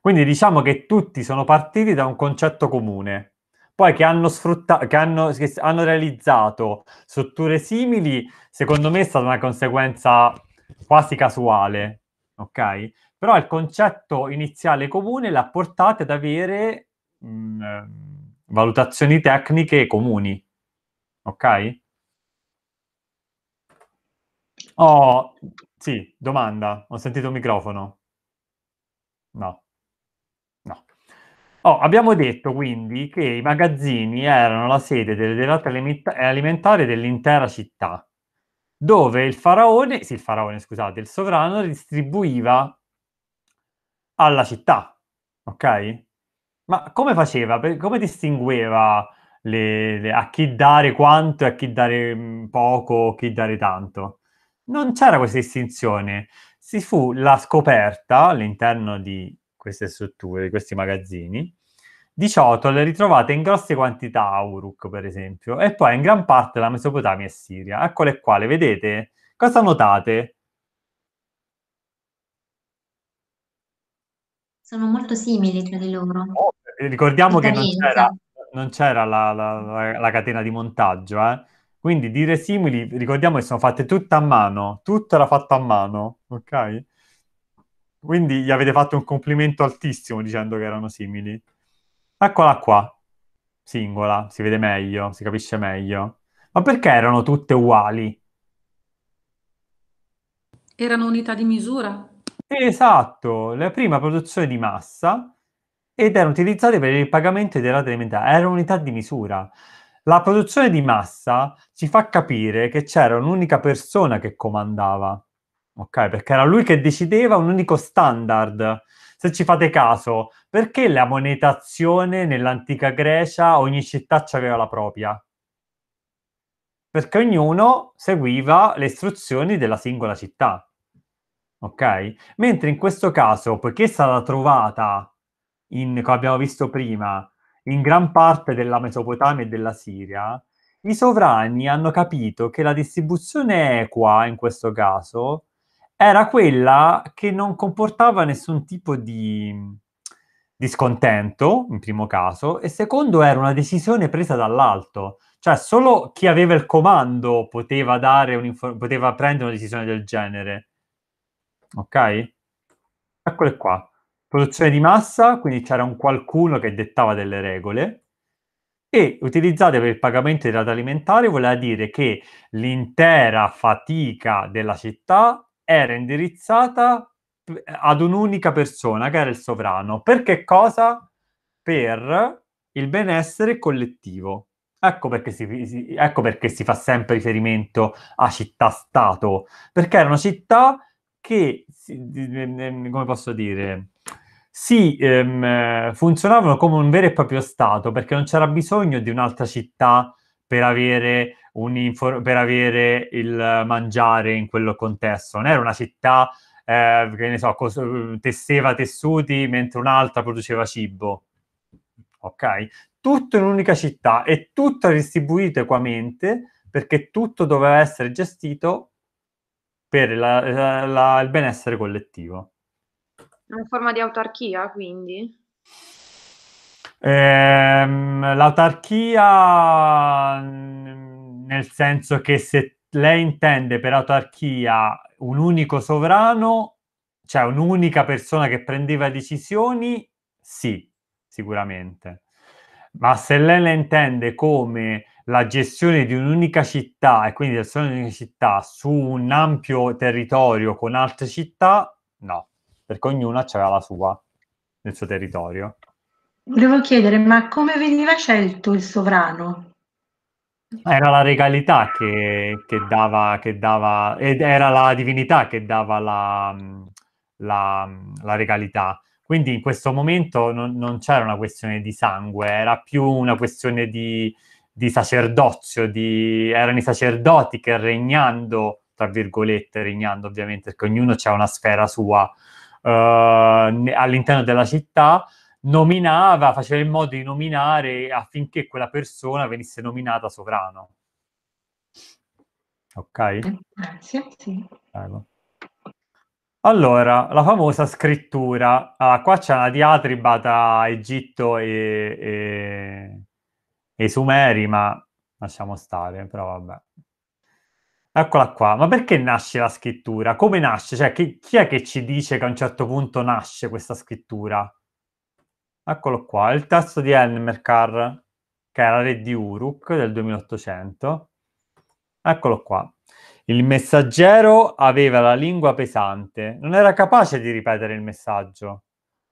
Quindi diciamo che tutti sono partiti da un concetto comune, poi che hanno, sfrutta- che hanno, che hanno realizzato strutture simili, secondo me è stata una conseguenza quasi casuale, ok? Però il concetto iniziale comune l'ha portata ad avere mh, mm, ehm, valutazioni tecniche comuni, ok? Oh, sì, domanda. Ho sentito il microfono. No. Oh, abbiamo detto quindi che i magazzini erano la sede delle dell'alimenta- alimentari dell'intera città dove il faraone, sì, il faraone, scusate, il sovrano distribuiva alla città, ok? Ma come faceva? come distingueva le, le, a chi dare quanto e a chi dare mm, poco, a chi dare tanto? Non c'era questa distinzione. Si fu la scoperta all'interno di queste strutture, di questi magazzini, di ciotole ritrovate in grosse quantità a Uruk, per esempio, e poi in gran parte la Mesopotamia e Siria. Eccole qua, le vedete? Cosa notate? Sono molto simili tra di loro. Oh, ricordiamo che non c'era, non c'era la, la, la, la, catena di montaggio, eh? Quindi dire simili, ricordiamo che sono fatte tutte a mano, tutto era fatto a mano, ok? Quindi gli avete fatto un complimento altissimo dicendo che erano simili. Eccola qua, singola, si vede meglio, si capisce meglio. Ma perché erano tutte uguali? Erano unità di misura? Esatto, la prima produzione di massa ed erano utilizzate per il pagamento dei rate alimentari, erano unità di misura. La produzione di massa ci fa capire che c'era un'unica persona che comandava, ok? Perché era lui che decideva un unico standard se ci fate caso, perché la monetazione nell'antica Grecia ogni città aveva la propria? Perché ognuno seguiva le istruzioni della singola città. Ok? Mentre in questo caso, poiché è stata trovata, in, come abbiamo visto prima, in gran parte della Mesopotamia e della Siria, i sovrani hanno capito che la distribuzione equa in questo caso era quella che non comportava nessun tipo di scontento, in primo caso, e secondo era una decisione presa dall'alto. Cioè, solo chi aveva il comando poteva, poteva prendere una decisione del genere. Ok? Eccole qua. Produzione di massa, quindi c'era un qualcuno che dettava delle regole e utilizzate per il pagamento di rata alimentare voleva dire che l'intera fatica della città era indirizzata ad un'unica persona, che era il sovrano. Perché cosa? Per il benessere collettivo. Ecco perché si, ecco perché si fa sempre riferimento a città-stato, perché era una città che, come posso dire, si ehm, funzionavano come un vero e proprio stato, perché non c'era bisogno di un'altra città per avere infor- per avere il mangiare in quel contesto. Non era una città eh, che ne so, cos- tesseva tessuti mentre un'altra produceva cibo. Ok? Tutto in un'unica città e tutto distribuito equamente perché tutto doveva essere gestito per la, la, la, il benessere collettivo. In forma di autarchia, quindi? Ehm, l'autarchia nel senso che se lei intende per autarchia un unico sovrano, cioè un'unica persona che prendeva decisioni, sì, sicuramente. Ma se lei la intende come la gestione di un'unica città e quindi la gestione di un'unica città su un ampio territorio con altre città, no, perché ognuna c'era la sua nel suo territorio. Volevo chiedere, ma come veniva scelto il sovrano? Era la regalità che, che dava, che dava ed era la divinità che dava la, la, la regalità. Quindi in questo momento non, non, c'era una questione di sangue, era più una questione di, di sacerdozio, di, erano i sacerdoti che regnando, tra virgolette, regnando ovviamente, perché ognuno c'è una sfera sua eh, all'interno della città, nominava, faceva in modo di nominare affinché quella persona venisse nominata sovrano. Ok? Grazie, eh, sì. Prego. Allora, la famosa scrittura. Ah, qua c'è una diatriba tra Egitto e, e, e i Sumeri, ma lasciamo stare, però vabbè. Eccola qua. Ma perché nasce la scrittura? Come nasce? Cioè, chi, chi è che ci dice che a un certo punto nasce questa scrittura? Eccolo qua, il testo di Elmerkar, che era re di Uruk del 2800. Eccolo qua. Il messaggero aveva la lingua pesante, non era capace di ripetere il messaggio.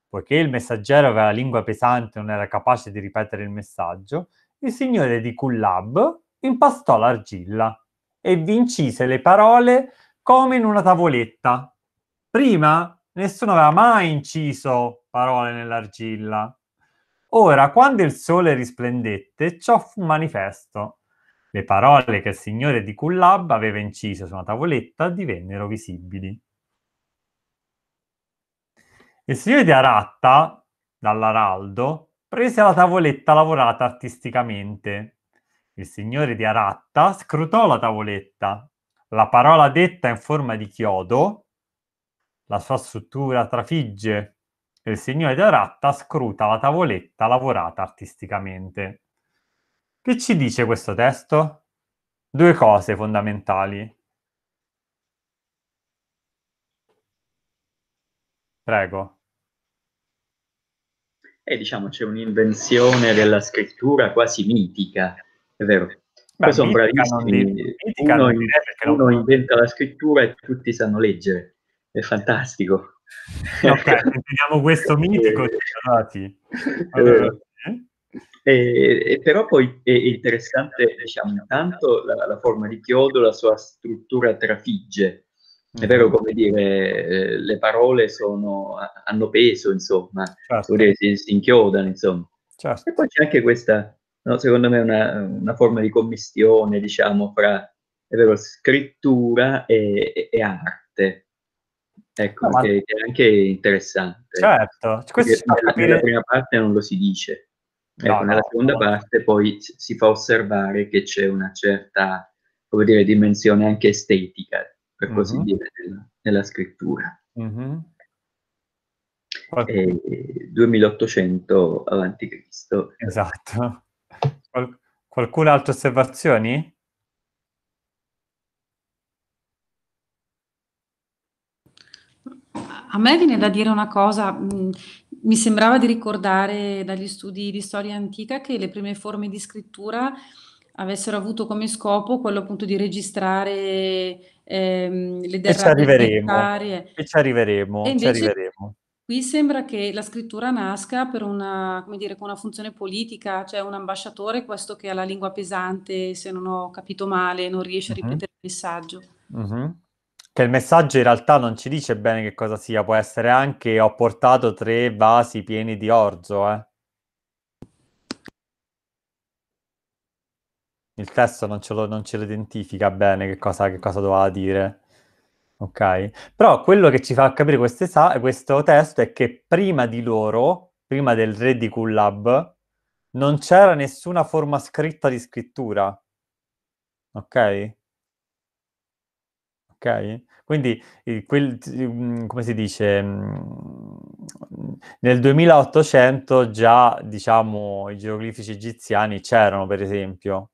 Poiché il messaggero aveva la lingua pesante non era capace di ripetere il messaggio, il signore di Kullab impastò l'argilla e vi incise le parole come in una tavoletta. Prima nessuno aveva mai inciso parole nell'argilla. Ora, quando il sole risplendette, ciò fu manifesto. Le parole che il signore di Cullab aveva inciso su una tavoletta divennero visibili. Il signore di Aratta, dall'araldo, prese la tavoletta lavorata artisticamente. Il signore di Aratta scrutò la tavoletta. La parola detta in forma di chiodo la sua struttura trafigge e il signore da ratta scruta la tavoletta lavorata artisticamente. Che ci dice questo testo? Due cose fondamentali. Prego. E eh, diciamo c'è un'invenzione della scrittura quasi mitica, è vero. Beh, Poi sono bravissimi. Di, uno, uno inventa la scrittura e tutti sanno leggere è fantastico. Ok, teniamo questo eh. mitico allora. e, e però poi è interessante, diciamo, intanto la, la, forma di chiodo, la sua struttura trafigge. È mhm. vero, come dire, eh, le parole sono, hanno peso, insomma, certo. dire, si, si, inchiodano, insomma. Certo. E poi c'è anche questa, no, secondo me, una, una forma di commistione, diciamo, fra, vero, scrittura e, e arte Ecco, no, che, è anche interessante. Certo, questo nella, capire... nella prima parte non lo si dice. Ecco, no, nella no, seconda parte poi si fa osservare che c'è una certa, come dire, dimensione anche estetica, per così mm-hmm. dire, nella, nella scrittura. Mm-hmm. Qualcuno... 2800 avanti Cristo. Esatto. Qual- qualcuna altra osservazione? A me viene da dire una cosa, mm, mi sembrava di ricordare dagli studi di storia antica che le prime forme di scrittura avessero avuto come scopo quello appunto di registrare ehm, le derrate e ci arriveremo, E ci arriveremo, e ci arriveremo. Qui sembra che la scrittura nasca per una, come dire, con una funzione politica, cioè un ambasciatore, questo che ha la lingua pesante, se non ho capito male, non riesce a mhm. ripetere uh-huh. il messaggio. Uh-huh. Che il messaggio in realtà non ci dice bene che cosa sia, può essere anche ho portato tre vasi pieni di orzo, eh. Il testo non ce lo, non ce lo identifica bene che cosa, che cosa doveva dire. Ok? Però quello che ci fa capire questo testo è che prima di loro, prima del re di Kullab, non c'era nessuna forma scritta di scrittura. Ok? Ok? Quindi, quel, mhmm, come si dice, mhmm, nel 2800 già, diciamo, i geroglifici egiziani c'erano, per esempio.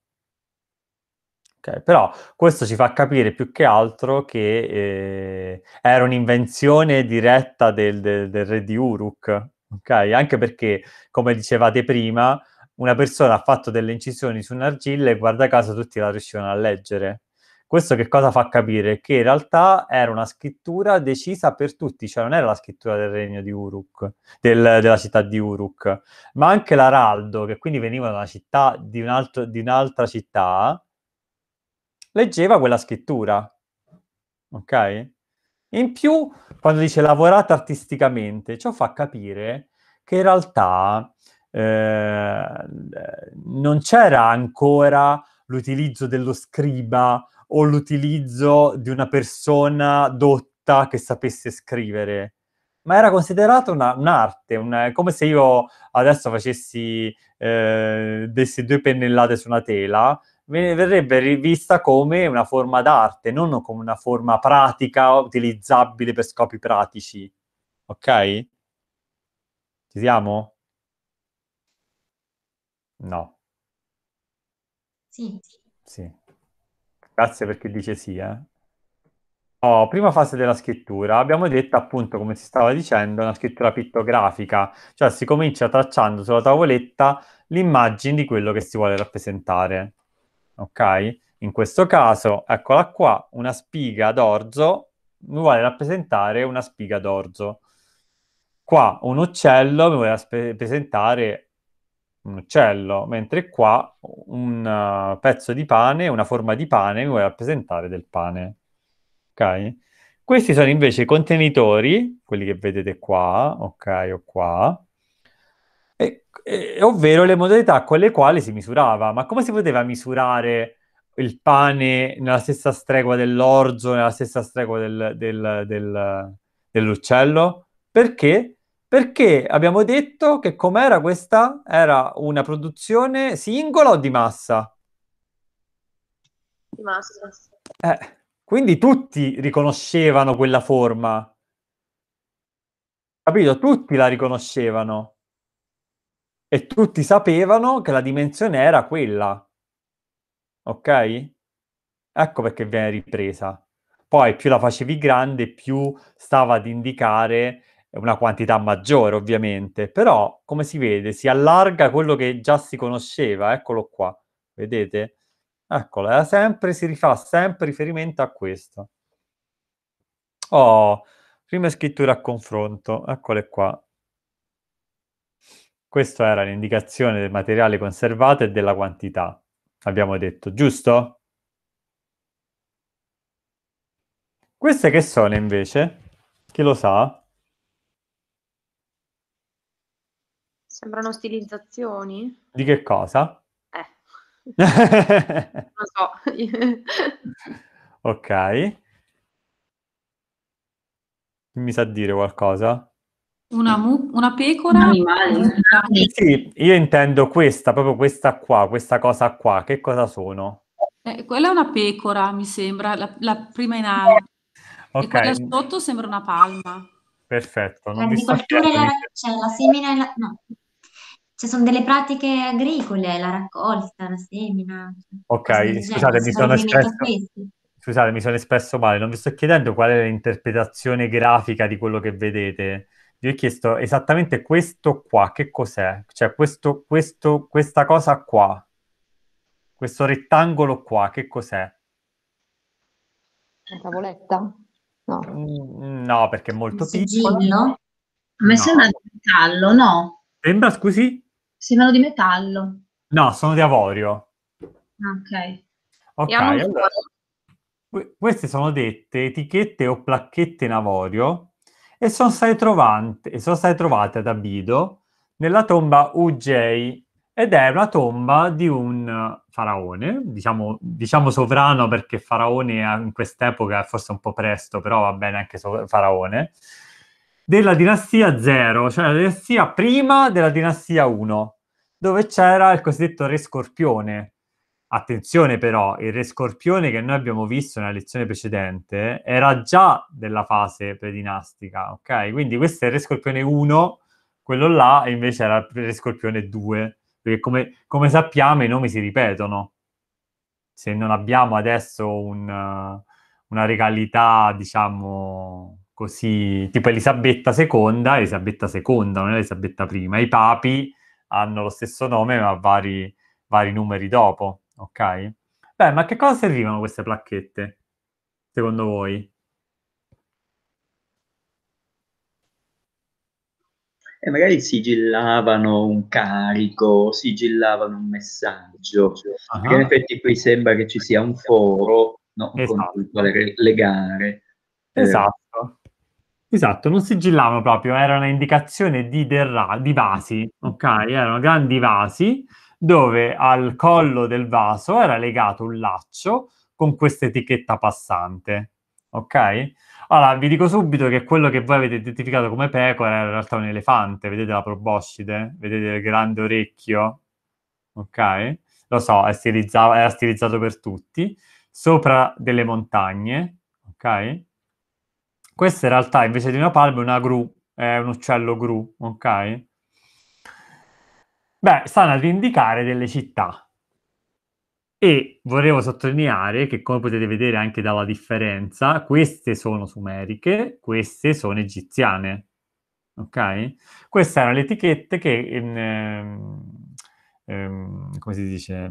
Okay, però questo ci fa capire più che altro che eh, era un'invenzione diretta del, del, del, re di Uruk, okay? anche perché, come dicevate prima, una persona ha fatto delle incisioni su un'argilla e guarda caso tutti la riuscivano a leggere. Questo che cosa fa capire? Che in realtà era una scrittura decisa per tutti, cioè non era la scrittura del regno di Uruk, del, della città di Uruk, ma anche l'araldo, che quindi veniva da una città, di, un altro, di un'altra città, leggeva quella scrittura. Ok? In più, quando dice lavorata artisticamente, ciò fa capire che in realtà eh, non c'era ancora l'utilizzo dello scriba o l'utilizzo di una persona dotta che sapesse scrivere, ma era considerata una, un'arte, una, come se io adesso facessi, eh, dessi due pennellate su una tela, verrebbe rivista come una forma d'arte, non come una forma pratica utilizzabile per scopi pratici. Ok? Ci siamo? No. Sì. Sì. Grazie perché dice sì, eh. Oh, prima fase della scrittura, abbiamo detto appunto, come si stava dicendo, una scrittura pittografica, cioè si comincia tracciando sulla tavoletta l'immagine di quello che si vuole rappresentare. Ok? In questo caso, eccola qua, una spiga d'orzo mi vuole rappresentare una spiga d'orzo. Qua un uccello mi vuole rappresentare un uccello, mentre qua un eh, pezzo di pane, una forma di pane mi vuoi rappresentare del pane. Ok? Questi sono invece i contenitori, quelli che vedete qua, ok, o qua, e, e, ovvero le modalità con le quali si misurava. Ma come si poteva misurare il pane nella stessa stregua dell'orzo, nella stessa stregua del, del, del, dell'uccello? Perché perché abbiamo detto che com'era questa? Era una produzione singola o di massa? Di massa. Eh, quindi tutti riconoscevano quella forma. Capito? Tutti la riconoscevano. E tutti sapevano che la dimensione era quella. Ok? Ecco perché viene ripresa. Poi più la facevi grande, più stava ad indicare una quantità maggiore ovviamente, però come si vede si allarga quello che già si conosceva, eccolo qua, vedete? Eccolo, sempre, si rifà sempre riferimento a questo. Oh, prima scrittura a confronto, eccole qua. Questa era l'indicazione del materiale conservato e della quantità, abbiamo detto, giusto? Queste che sono invece? Chi lo sa? Sembrano stilizzazioni? Di che cosa? Eh. non so. ok. Mi sa dire qualcosa? Una, mu- una pecora? Sì, io intendo questa, proprio questa qua, questa cosa qua. Che cosa sono? Eh, quella è una pecora, mi sembra, la, la prima in alto. Okay. E quella sotto sembra una palma. Perfetto. Non L'agricoltura, c'è la semina, no, cioè sono delle pratiche agricole, la raccolta, la semina. Cioè, ok, scusate, mi sono espresso... Scusate, mi sono espresso male, non vi sto chiedendo qual è l'interpretazione grafica di quello che vedete. Vi ho chiesto esattamente questo qua, che cos'è? Cioè questo, questo, questa cosa qua, questo rettangolo qua, che cos'è? Una tavoletta? No. Mm, no, perché è molto piccolo. A me no. sembra di metallo, no? Sembra, scusi? Sembrano di metallo. No, sono di avorio. Ah, ok. Ok, allora, queste sono dette etichette o placchette in avorio e sono state, trovante, e sono state trovate ad Abido nella tomba UJ ed è una tomba di un faraone, diciamo, diciamo sovrano perché faraone in quest'epoca è forse un po' presto, però va bene anche so- faraone, della dinastia 0, cioè la dinastia prima della dinastia 1, dove c'era il cosiddetto re scorpione. Attenzione però, il re scorpione che noi abbiamo visto nella lezione precedente era già della fase predinastica, ok? Quindi questo è il re scorpione 1, quello là invece era il re scorpione 2, perché come, come sappiamo i nomi si ripetono. Se non abbiamo adesso un, una regalità, diciamo, così, tipo Elisabetta II, Elisabetta II, non Elisabetta I, i papi hanno lo stesso nome ma vari, vari numeri dopo, ok? Beh, ma a che cosa servivano queste placchette, secondo voi? e eh, magari sigillavano un carico, sigillavano un messaggio. uh uh-huh. in effetti qui sembra che ci sia un foro no, esatto. con il quale legare. Eh, esatto. Esatto, non sigillavano proprio, era una indicazione di, derra- di vasi, ok? Erano grandi vasi dove al collo del vaso era legato un laccio con questa etichetta passante, ok? Allora, vi dico subito che quello che voi avete identificato come pecora era in realtà un elefante, vedete la proboscide? Vedete il grande orecchio? Ok? Lo so, era stilizzato per tutti. Sopra delle montagne, ok? Questa in realtà invece di una palma è una gru, è un uccello gru, ok? Beh, stanno ad indicare delle città. E volevo sottolineare che, come potete vedere anche dalla differenza, queste sono sumeriche, queste sono egiziane. Ok? Queste erano le etichette che, ehm, ehm, come si dice,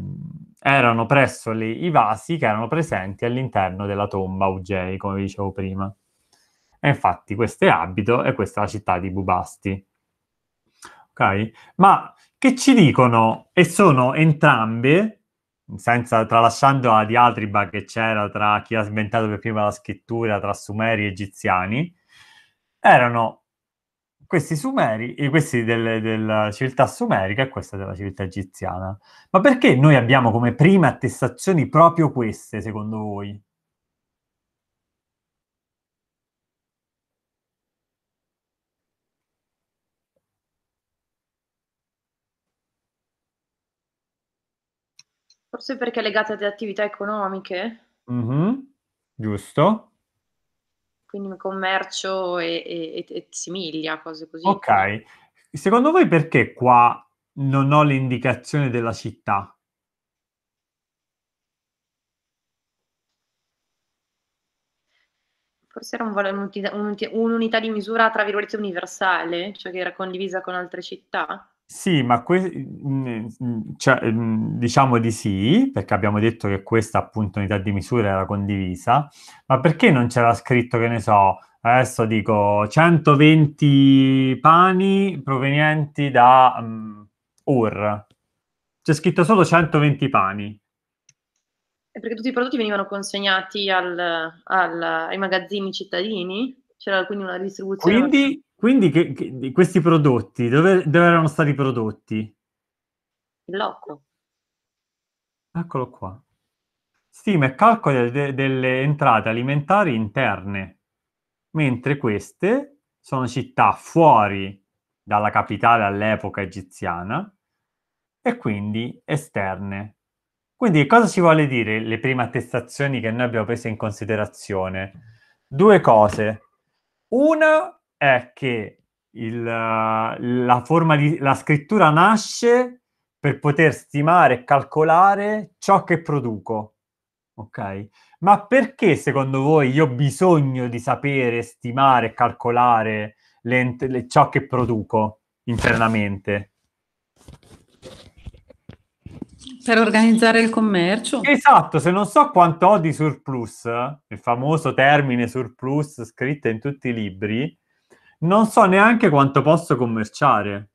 erano presso le, i vasi che erano presenti all'interno della tomba Ugei, come vi dicevo prima. E infatti questo è Abito e questa è la città di Bubasti. Ok? Ma che ci dicono? E sono entrambe, senza tralasciando la diatriba che c'era tra chi ha inventato per prima la scrittura, tra sumeri e egiziani, erano questi sumeri, eh, questi del, della civiltà sumerica e questa della civiltà egiziana. Ma perché noi abbiamo come prime attestazioni proprio queste, secondo voi? forse perché è legata ad attività economiche. Mm-hmm. Giusto. Quindi commercio e, e, e similia, cose così. Ok. Secondo voi perché qua non ho l'indicazione della città? forse era un, un'unità, un'unità, di misura, tra virgolette, universale, cioè che era condivisa con altre città? Sì, ma que- mm, mm, cioè, mm, diciamo di sì, perché abbiamo detto che questa appunto unità di misura era condivisa, ma perché non c'era scritto, che ne so, adesso dico 120 pani provenienti da um, UR? C'è scritto solo 120 pani. È perché tutti i prodotti venivano consegnati al, al, ai magazzini cittadini? C'era quindi una distribuzione. Quindi quindi che, che, questi prodotti, dove, dove, erano stati prodotti? In loco. Eccolo qua. Stima e calcola de, delle entrate alimentari interne, mentre queste sono città fuori dalla capitale all'epoca egiziana e quindi esterne. Quindi che cosa ci vuole dire le prime attestazioni che noi abbiamo preso in considerazione? Due cose. Una è che il, eh, la, forma di, la scrittura nasce per poter stimare e calcolare ciò che produco. Ok? Ma perché secondo voi io ho bisogno di sapere stimare e calcolare le, le, ciò che produco internamente? Per organizzare il commercio. Esatto, se non so quanto ho di surplus, il famoso termine surplus scritto in tutti i libri, non so neanche quanto posso commerciare.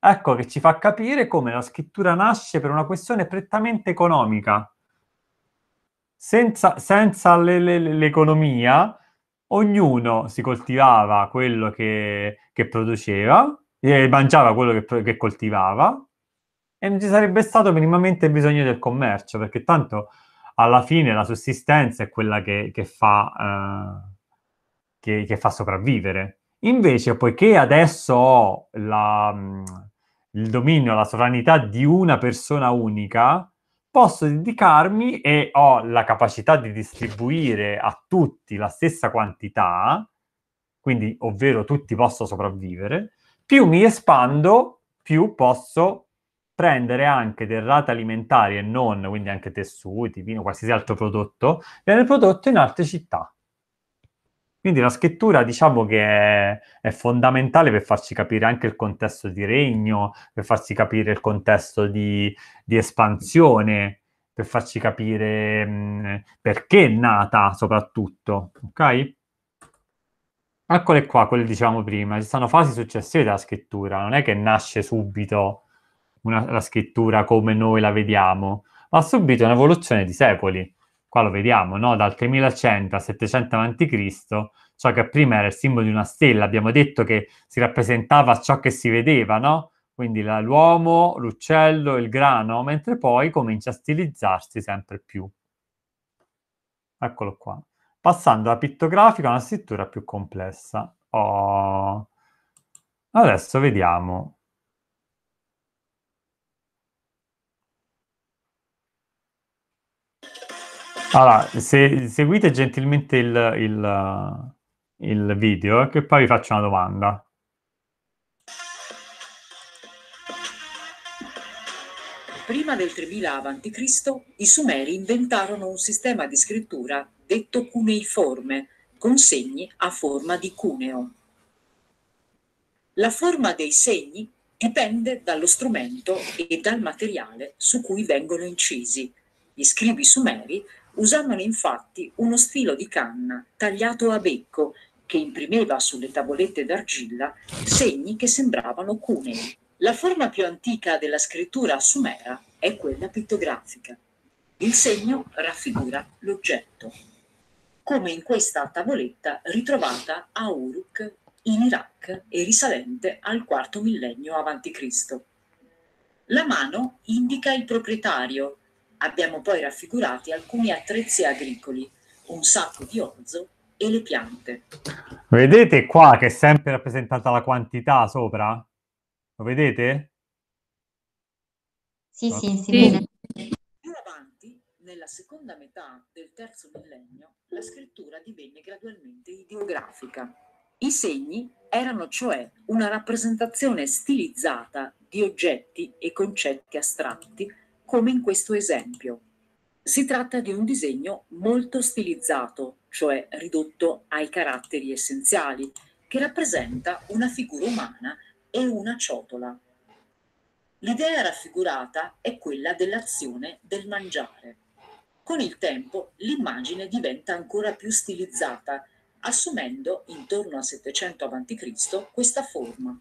Ecco che ci fa capire come la scrittura nasce per una questione prettamente economica. Senza, senza le, le, l'economia, ognuno si coltivava quello che, che produceva, e eh, mangiava quello che, che coltivava, e non ci sarebbe stato minimamente bisogno del commercio, perché tanto alla fine la sussistenza è quella che, che, fa, eh, che, che fa sopravvivere. Invece, poiché adesso ho la, mm, il dominio, la sovranità di una persona unica, posso dedicarmi e ho la capacità di distribuire a tutti la stessa quantità, quindi ovvero tutti posso sopravvivere, più mi espando, più posso prendere anche derrate alimentari e non, quindi anche tessuti, vino, qualsiasi altro prodotto, viene prodotto in altre città. Quindi la scrittura diciamo che è, è, fondamentale per farci capire anche il contesto di regno, per farci capire il contesto di, di espansione, per farci capire mh, perché è nata soprattutto, ok? Eccole qua, quelle dicevamo prima, ci sono fasi successive della scrittura, non è che nasce subito una, la scrittura come noi la vediamo, ma subito un'evoluzione di secoli qua lo vediamo, no? dal 3100 a 700 a.C., ciò che prima era il simbolo di una stella, abbiamo detto che si rappresentava ciò che si vedeva, no? quindi l'uomo, l'uccello, il grano, mentre poi comincia a stilizzarsi sempre più. Eccolo qua. Passando da pittografica a una scrittura più complessa. Oh. Adesso vediamo. Allora, se, seguite gentilmente il, il, il video, che poi vi faccio una domanda. Prima del 3000 a.C., i Sumeri inventarono un sistema di scrittura detto cuneiforme, con segni a forma di cuneo. La forma dei segni dipende dallo strumento e dal materiale su cui vengono incisi. Gli scribi sumeri usavano infatti uno sfilo di canna tagliato a becco che imprimeva sulle tavolette d'argilla segni che sembravano cunei. La forma più antica della scrittura sumera è quella pittografica. Il segno raffigura l'oggetto, come in questa tavoletta ritrovata a Uruk in Iraq e risalente al IV millennio a.C. La mano indica il proprietario, Abbiamo poi raffigurati alcuni attrezzi agricoli, un sacco di orzo e le piante. Vedete qua che è sempre rappresentata la quantità sopra? Lo vedete? Sì, no? sì, si sì. vede. Più avanti, nella seconda metà del terzo millennio, la scrittura divenne gradualmente ideografica. I segni erano cioè una rappresentazione stilizzata di oggetti e concetti astratti come in questo esempio. Si tratta di un disegno molto stilizzato, cioè ridotto ai caratteri essenziali, che rappresenta una figura umana e una ciotola. L'idea raffigurata è quella dell'azione del mangiare. Con il tempo l'immagine diventa ancora più stilizzata, assumendo intorno al 700 a.C. questa forma.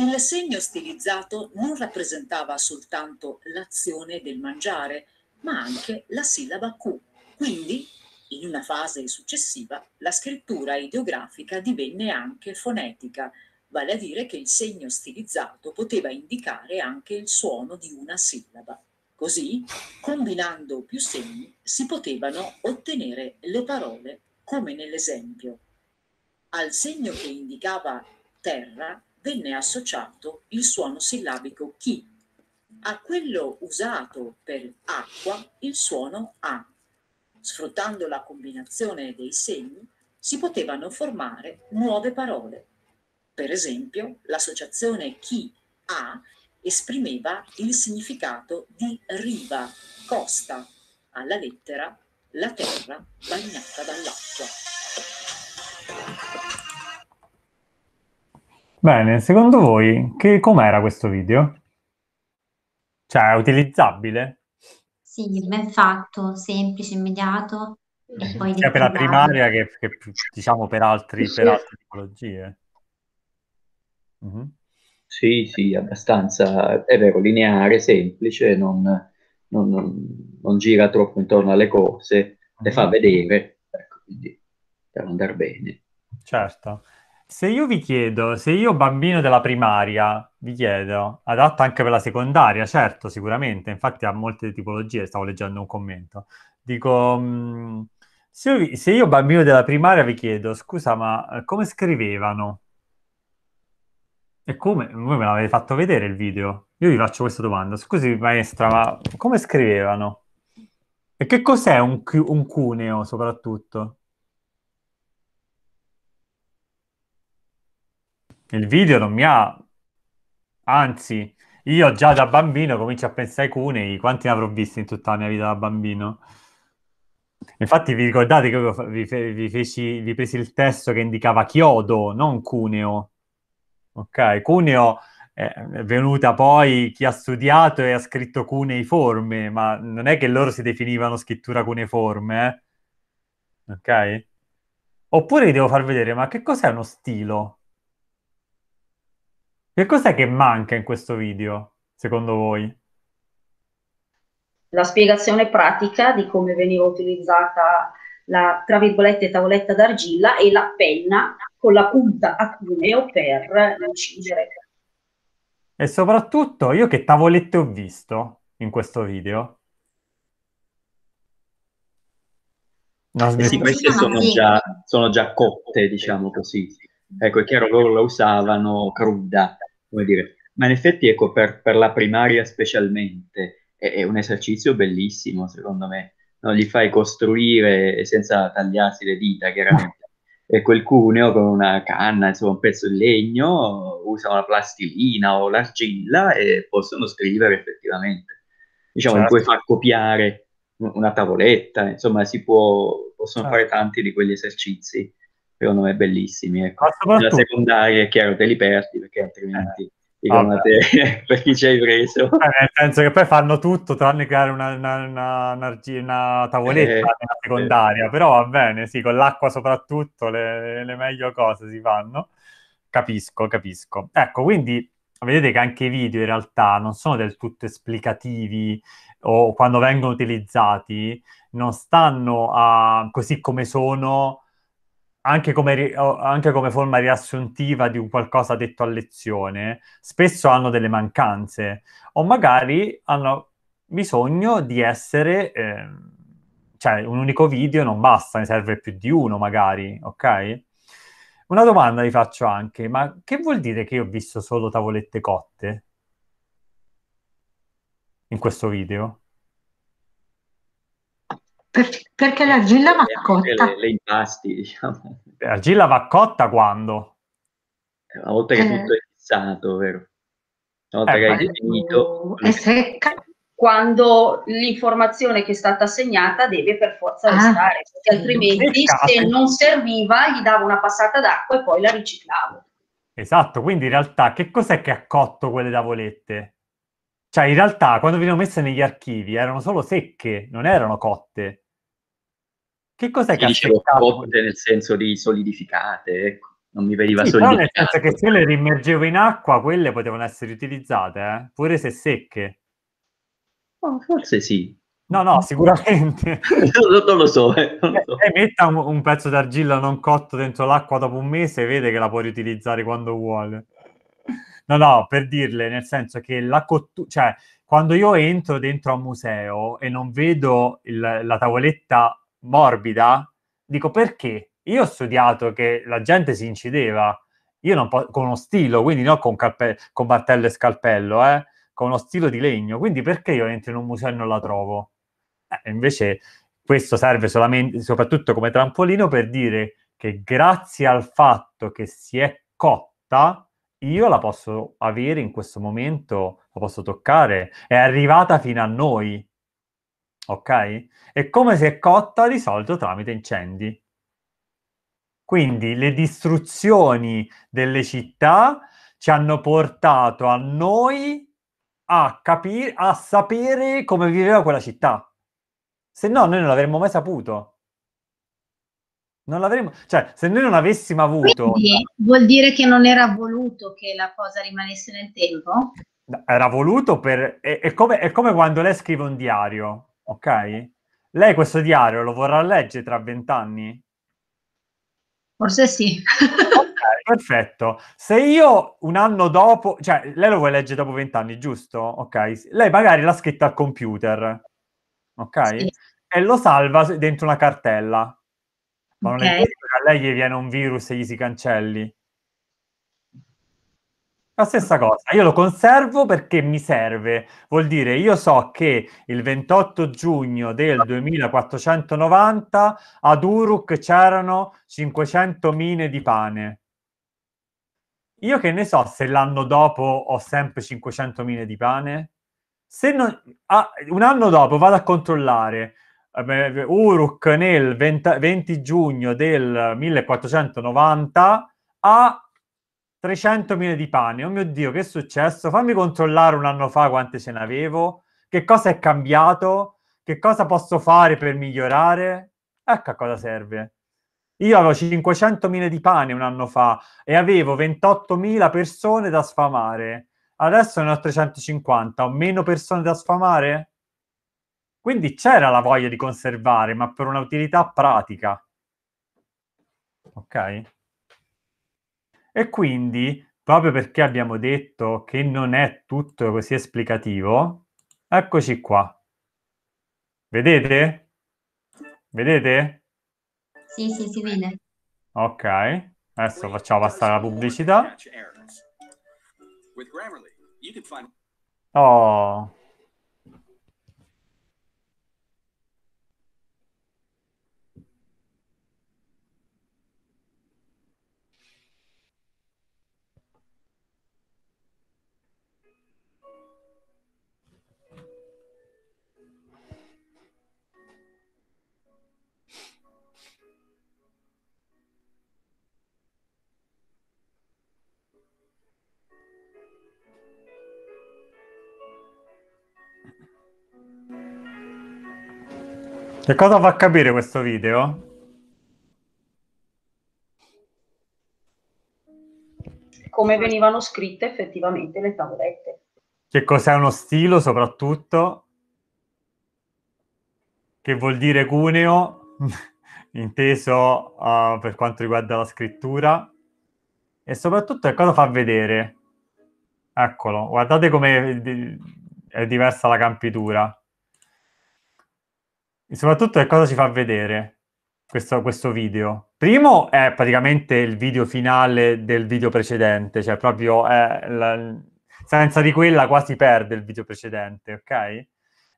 Il segno stilizzato non rappresentava soltanto l'azione del mangiare, ma anche la sillaba Q. Quindi, in una fase successiva, la scrittura ideografica divenne anche fonetica, vale a dire che il segno stilizzato poteva indicare anche il suono di una sillaba. Così, combinando più segni, si potevano ottenere le parole come nell'esempio. Al segno che indicava terra venne associato il suono sillabico chi, a quello usato per acqua il suono a. Sfruttando la combinazione dei segni si potevano formare nuove parole. Per esempio, l'associazione chi a esprimeva il significato di riva, costa, alla lettera la terra bagnata dall'acqua. Bene, secondo voi che com'era questo video? Cioè, è utilizzabile? Sì, ben fatto, semplice, immediato. E mhm. poi sia cioè, per la primaria che, che, diciamo per, altri, sì. per altre tipologie. Mm-hmm. Sì, sì, abbastanza, è vero, lineare, semplice, non, non, non, non gira troppo intorno alle cose, le mhm. fa vedere, ecco, quindi per andare bene. Certo. Se io vi chiedo, se io bambino della primaria, vi chiedo, adatto anche per la secondaria, certo, sicuramente, infatti ha molte tipologie, stavo leggendo un commento, dico, mm, se, io, se io bambino della primaria vi chiedo, scusa, ma eh, come scrivevano? E come? Voi me l'avete fatto vedere il video. Io vi faccio questa domanda. Scusi, maestra, ma come scrivevano? E che cos'è un, un cuneo, soprattutto? il video non mi ha... Anzi, io già da bambino comincio a pensare ai cunei, quanti ne avrò visti in tutta la mia vita da bambino? Infatti vi ricordate che vi, fe- vi, feci, vi presi il testo che indicava chiodo, non cuneo. Ok, cuneo eh, è venuta poi chi ha studiato e ha scritto cuneiforme, ma non è che loro si definivano scrittura cuneiforme, eh? ok? Oppure vi devo far vedere, ma che cos'è uno stilo? Che cos'è che manca in questo video, secondo voi? La spiegazione pratica di come veniva utilizzata la, tra virgolette, tavoletta d'argilla e la penna con la punta a cuneo per incidere. E soprattutto, io che tavolette ho visto in questo video? No, eh sì, queste sono già, sono già cotte, diciamo così. Ecco, è chiaro che loro la usavano cruda, come dire, ma in effetti ecco, per, per la primaria specialmente è, è, un esercizio bellissimo secondo me, no? gli fai costruire senza tagliarsi le dita chiaramente. E quel cuneo con una canna, insomma un pezzo di legno, usano la plastilina o l'argilla e possono scrivere effettivamente. Diciamo, certo. puoi far copiare una tavoletta, insomma si può, possono certo. fare tanti di quegli esercizi secondo me bellissimi. Ecco. La secondaria è chiaro che li perdi perché altrimenti... Eh. Ah, te, per chi ci hai preso eh, nel senso che poi fanno tutto tranne creare una, una, una, una tavoletta eh, nella secondaria eh. però va bene sì con l'acqua soprattutto le, le meglio cose si fanno capisco capisco ecco quindi vedete che anche i video in realtà non sono del tutto esplicativi o quando vengono utilizzati non stanno a così come sono anche come, anche come, forma riassuntiva di qualcosa detto a lezione, spesso hanno delle mancanze o magari hanno bisogno di essere, eh, cioè un unico video non basta, ne serve più di uno magari, ok? Una domanda vi faccio anche, ma che vuol dire che io ho visto solo tavolette cotte in questo video? Per, perché l'argilla va cotta. Le, le impasti, diciamo. L'argilla va cotta quando? Eh, una volta che eh. tutto è fissato, vero? Una volta eh, che hai finito... È secca quando l'informazione che è stata assegnata deve per forza ah, restare, perché altrimenti se non serviva gli davo una passata d'acqua e poi la riciclavo. Esatto, quindi in realtà che cos'è che ha cotto quelle tavolette? Cioè in realtà quando venivano messe negli archivi erano solo secche, non erano cotte. Che cos'è che dicevo cotte nel senso di solidificate, ecco. Non mi veniva sì, solidificate. nel senso che se le rimergevo in acqua, quelle potevano essere utilizzate, eh? pure se secche. Oh, forse sì. No, no, sicuramente. non, non lo so. Eh, non lo so. Eh, eh, metta un, un, pezzo d'argilla non cotto dentro l'acqua dopo un mese e vede che la può riutilizzare quando vuole. No, no, per dirle, nel senso che la cottura... Cioè, quando io entro dentro a un museo e non vedo il, la tavoletta morbida, dico perché? Io ho studiato che la gente si incideva, io non po- con uno stilo, quindi non con, calpe- con martello e scalpello, eh? con uno stilo di legno, quindi perché io entro in un museo e non la trovo? Eh, invece questo serve solamente, soprattutto come trampolino per dire che grazie al fatto che si è cotta, io la posso avere in questo momento, la posso toccare, è arrivata fino a noi ok? E come si è cotta di solito tramite incendi. Quindi le distruzioni delle città ci hanno portato a noi a capire, a sapere come viveva quella città. Se no, noi non l'avremmo mai saputo. Non l'avremmo, cioè, se noi non avessimo avuto. Quindi, vuol dire che non era voluto che la cosa rimanesse nel tempo? Era voluto per. È, è, come, è come quando lei scrive un diario ok? Lei questo diario lo vorrà leggere tra vent'anni? Forse sì. ok, perfetto. Se io un anno dopo, cioè lei lo vuole leggere dopo vent'anni, giusto? Ok, lei magari l'ha scritta al computer, ok? Sì. E lo salva dentro una cartella. Ma okay. non è che a lei gli viene un virus e gli si cancelli. La stessa cosa, io lo conservo perché mi serve, vuol dire io so che il 28 giugno del 2490 ad Uruk c'erano 500 mine di pane. Io che ne so se l'anno dopo ho sempre 500 mine di pane? Se non, ah, un anno dopo vado a controllare, Uruk nel 20, 20 giugno del 1490 ha 300.000 di pane. Oh mio Dio, che è successo? Fammi controllare un anno fa quante ce n'avevo. Che cosa è cambiato? Che cosa posso fare per migliorare? Ecco a cosa serve. Io avevo 500.000 di pane un anno fa e avevo 28.000 persone da sfamare. Adesso ne ho 350, ho meno persone da sfamare? Quindi c'era la voglia di conservare, ma per una utilità pratica. Ok? E quindi, proprio perché abbiamo detto che non è tutto così esplicativo, eccoci qua. Vedete? Vedete? Sì, sì, si vede. Ok, adesso facciamo passare la pubblicità. Oh. Che cosa fa capire questo video? Come venivano scritte effettivamente le tavolette. Che cos'è uno stilo soprattutto? Che vuol dire cuneo, inteso uh, per quanto riguarda la scrittura. E soprattutto che cosa fa vedere? Eccolo, guardate come è diversa la campitura e soprattutto che cosa ci fa vedere questo, questo video? Primo è praticamente il video finale del video precedente, cioè proprio è eh, la, senza di quella quasi perde il video precedente, ok? E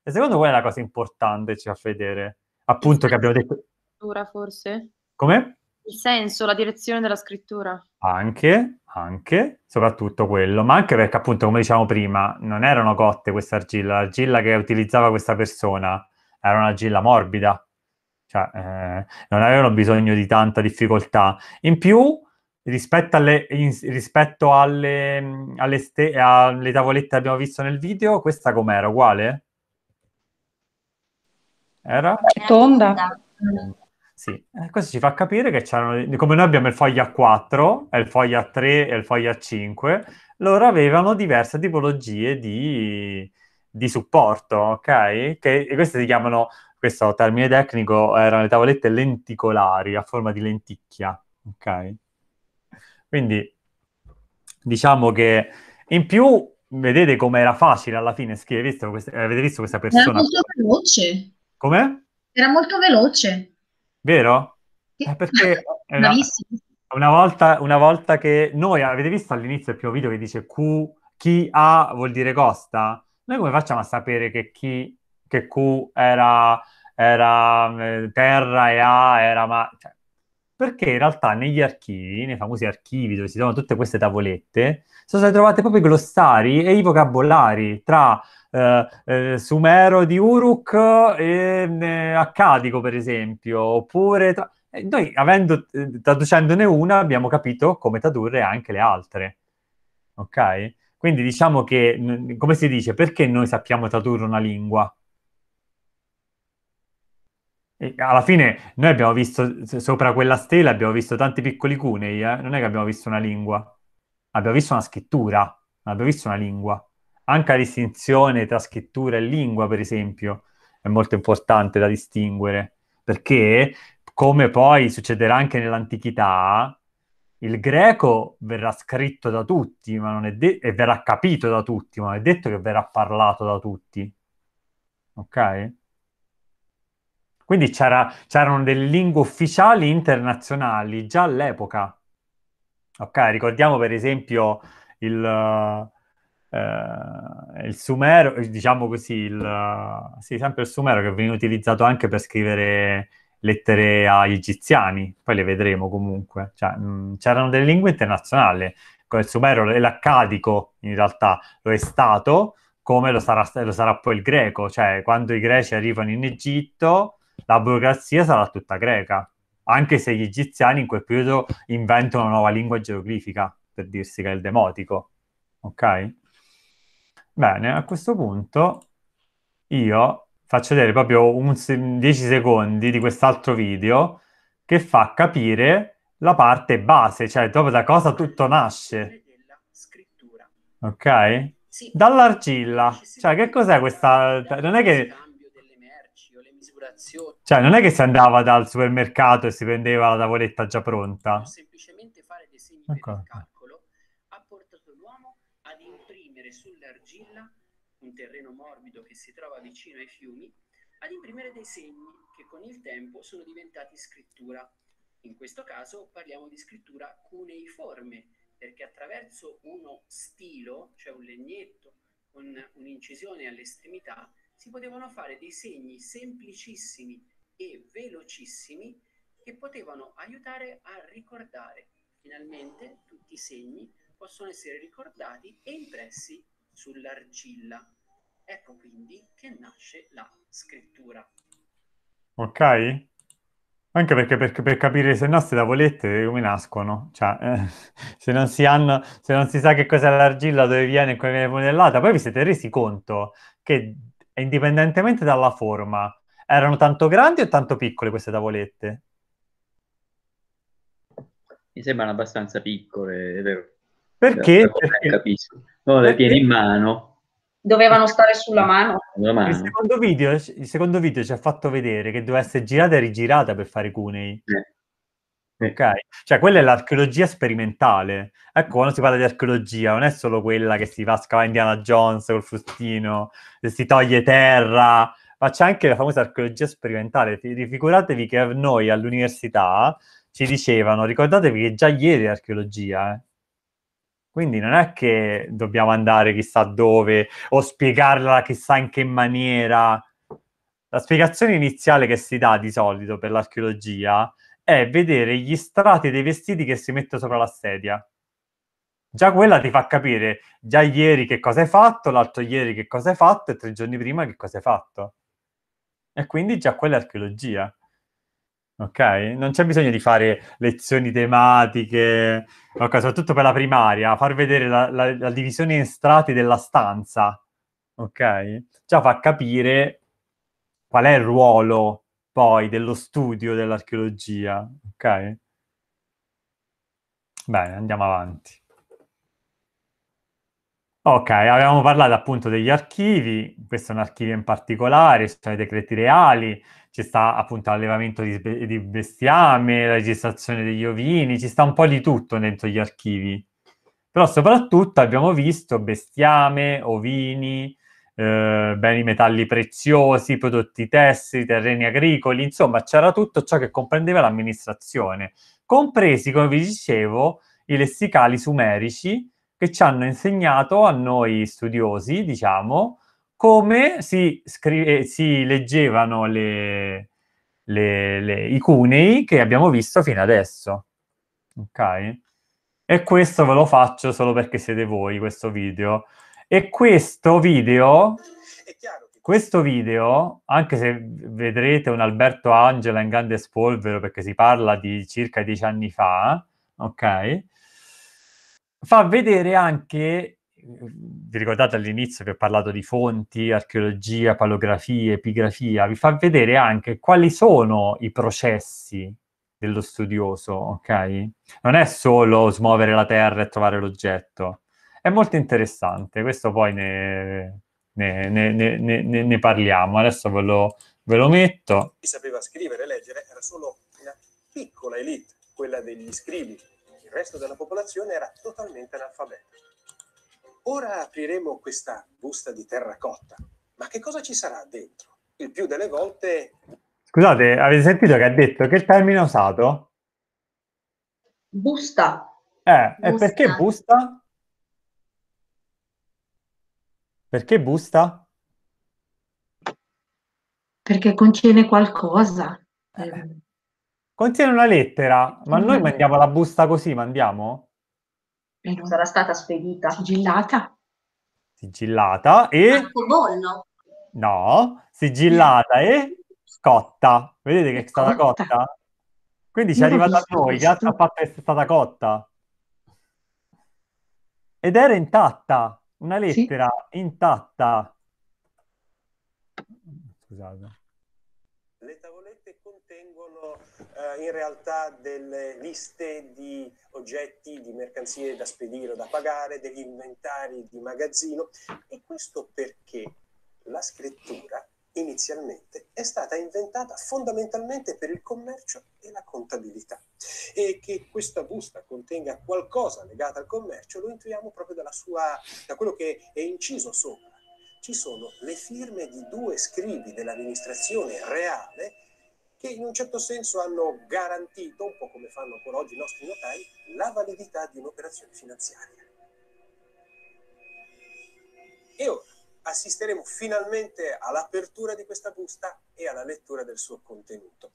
secondo voi è la cosa importante ci fa vedere? Appunto che abbiamo detto... Scrittura Forse? Come? Il senso, la direzione della scrittura. Anche, anche, soprattutto quello, ma anche perché appunto, come dicevamo prima, non erano cotte questa argilla, l'argilla che utilizzava questa persona era una gilla morbida, cioè eh, non avevano bisogno di tanta difficoltà. In più, rispetto alle, in, rispetto alle, mm, alle, ste, alle tavolette che abbiamo visto nel video, questa com'era? Uguale? Era? È tonda. Sì, eh, questo ci fa capire che c'erano, come noi abbiamo il foglio A4, il foglio A3 e il foglio A5, loro avevano diverse tipologie di, di supporto, ok? Che, e queste si chiamano, questo termine tecnico, erano le tavolette lenticolari a forma di lenticchia, ok? Quindi diciamo che in più vedete com'era facile alla fine scrivere, visto questa, avete visto questa persona? Era molto veloce. Come? Era molto veloce. Vero? È eh, perché una, una, volta, una volta che noi, avete visto all'inizio del primo video che dice Q, chi ha vuol dire costa? Noi come facciamo a sapere che, chi, che Q era, era eh, terra e A era ma... Cioè, perché in realtà negli archivi, nei famosi archivi dove si trovano tutte queste tavolette, sono state trovate proprio i glossari e i vocabolari tra eh, eh, sumero di Uruk e eh, accadico, per esempio, oppure... Tra... Noi, avendo, eh, traducendone una, abbiamo capito come tradurre anche le altre. Ok? Quindi diciamo che, come si dice, perché noi sappiamo tradurre una lingua? E alla fine noi abbiamo visto sopra quella stella, abbiamo visto tanti piccoli cunei, eh? non è che abbiamo visto una lingua, abbiamo visto una scrittura, non abbiamo visto una lingua. Anche la distinzione tra scrittura e lingua, per esempio, è molto importante da distinguere, perché come poi succederà anche nell'antichità, il greco verrà scritto da tutti de- e verrà capito da tutti, ma non è detto che verrà parlato da tutti. Ok? Quindi c'era, c'erano delle lingue ufficiali internazionali già all'epoca. Ok, ricordiamo per esempio il, eh, il sumero, diciamo così, il, sì, sempre il sumero che veniva utilizzato anche per scrivere lettere agli egiziani, poi le vedremo comunque. Cioè, mh, mm, c'erano delle lingue internazionali, come il sumero e l'accadico in realtà lo è stato, come lo sarà, lo sarà poi il greco, cioè quando i greci arrivano in Egitto la burocrazia sarà tutta greca, anche se gli egiziani in quel periodo inventano una nuova lingua geroglifica, per dirsi che è il demotico, ok? Bene, a questo punto io faccio vedere proprio un, 10 secondi di quest'altro video che fa capire la parte base, cioè proprio da cosa tutto nasce. Scrittura. Ok? Dall'argilla. Cioè, che cos'è questa... Non è che... Cioè, non è che si andava dal supermercato e si prendeva la tavoletta già pronta. Semplicemente fare dei segni ecco. si trova vicino ai fiumi, ad imprimere dei segni che con il tempo sono diventati scrittura. In questo caso parliamo di scrittura cuneiforme, perché attraverso uno stilo, cioè un legnetto con un'incisione all'estremità, si potevano fare dei segni semplicissimi e velocissimi che potevano aiutare a ricordare. Finalmente tutti i segni possono essere ricordati e impressi sull'argilla. Ecco quindi che nasce la scrittura. Ok? Anche perché, perché per, capire se no ste tavolette come nascono, cioè eh, se, non si hanno, se non si sa che cos'è l'argilla, dove viene e come viene modellata, poi vi siete resi conto che indipendentemente dalla forma, erano tanto grandi o tanto piccole queste tavolette? Mi sembrano abbastanza piccole, è vero. Perché? Cioè, perché? Capisco. No, le tieni in mano dovevano stare sulla mano. mano. Il, secondo video, il, secondo video, ci ha fatto vedere che doveva essere girata e rigirata per fare cunei. Eh. Ok, cioè quella è l'archeologia sperimentale. Ecco, quando si parla di archeologia, non è solo quella che si va a scavare Indiana Jones col frustino, si toglie terra, ma c'è anche la famosa archeologia sperimentale. Rifiguratevi che noi all'università ci dicevano, ricordatevi che già ieri è archeologia, eh quindi non è che dobbiamo andare chissà dove o spiegarla chissà in che maniera. La spiegazione iniziale che si dà di solito per l'archeologia è vedere gli strati dei vestiti che si mette sopra la sedia. Già quella ti fa capire già ieri che cosa hai fatto, l'altro ieri che cosa hai fatto e tre giorni prima che cosa hai fatto. E quindi già quella è archeologia. Ok? Non c'è bisogno di fare lezioni tematiche, okay, soprattutto per la primaria, far vedere la, la, la divisione in strati della stanza, ok? Già fa capire qual è il ruolo poi dello studio dell'archeologia, ok? Bene, andiamo avanti. Ok, avevamo parlato appunto degli archivi, questo è un archivio in particolare, ci sono i decreti reali, ci sta appunto l'allevamento di, di bestiame, la registrazione degli ovini, ci sta un po' di tutto dentro gli archivi. Però soprattutto abbiamo visto bestiame, ovini, eh, beni metalli preziosi, prodotti tessili, terreni agricoli, insomma c'era tutto ciò che comprendeva l'amministrazione, compresi, come vi dicevo, i lessicali sumerici che ci hanno insegnato a noi studiosi, diciamo, come si, scrive, eh, si leggevano le, le, le, i cunei che abbiamo visto fino adesso. Ok? E questo ve lo faccio solo perché siete voi, questo video. E questo video, questo video, anche se vedrete un Alberto Angela in grande spolvero perché si parla di circa dieci anni fa, ok? Fa vedere anche vi ricordate all'inizio che ho parlato di fonti, archeologia, paleografia, epigrafia, vi fa vedere anche quali sono i processi dello studioso, ok? Non è solo smuovere la terra e trovare l'oggetto. È molto interessante, questo poi ne, ne, ne, ne parliamo. Adesso ve lo, ve lo metto. Chi sapeva scrivere e leggere era solo una piccola elite, quella degli scrivi. Il resto della popolazione era totalmente analfabeta. Ora apriremo questa busta di terracotta. Ma che cosa ci sarà dentro? Il più delle volte... Scusate, avete sentito che ha detto che il termine usato? Busta. Eh, busta. e perché busta? Perché busta? Perché contiene qualcosa. Eh. Contiene una lettera, ma mm. noi mandiamo la busta così, mandiamo? Però... Sarà stata spedita. Sigillata. Sigillata e... Marco Bollo. No, sigillata e cotta. Vedete che è stata cotta? cotta? Quindi ci è arrivata a noi, che altro ha fatto è stata cotta? Ed era intatta, una lettera sì. intatta. Scusate sono eh, in realtà delle liste di oggetti, di mercanzie da spedire o da pagare, degli inventari di magazzino. E questo perché la scrittura inizialmente è stata inventata fondamentalmente per il commercio e la contabilità. E che questa busta contenga qualcosa legato al commercio lo intuiamo proprio dalla sua, da quello che è inciso sopra. Ci sono le firme di due scrivi dell'amministrazione reale che in un certo senso hanno garantito, un po' come fanno ancora oggi i nostri notai, la validità di un'operazione finanziaria. E ora assisteremo finalmente all'apertura di questa busta e alla lettura del suo contenuto.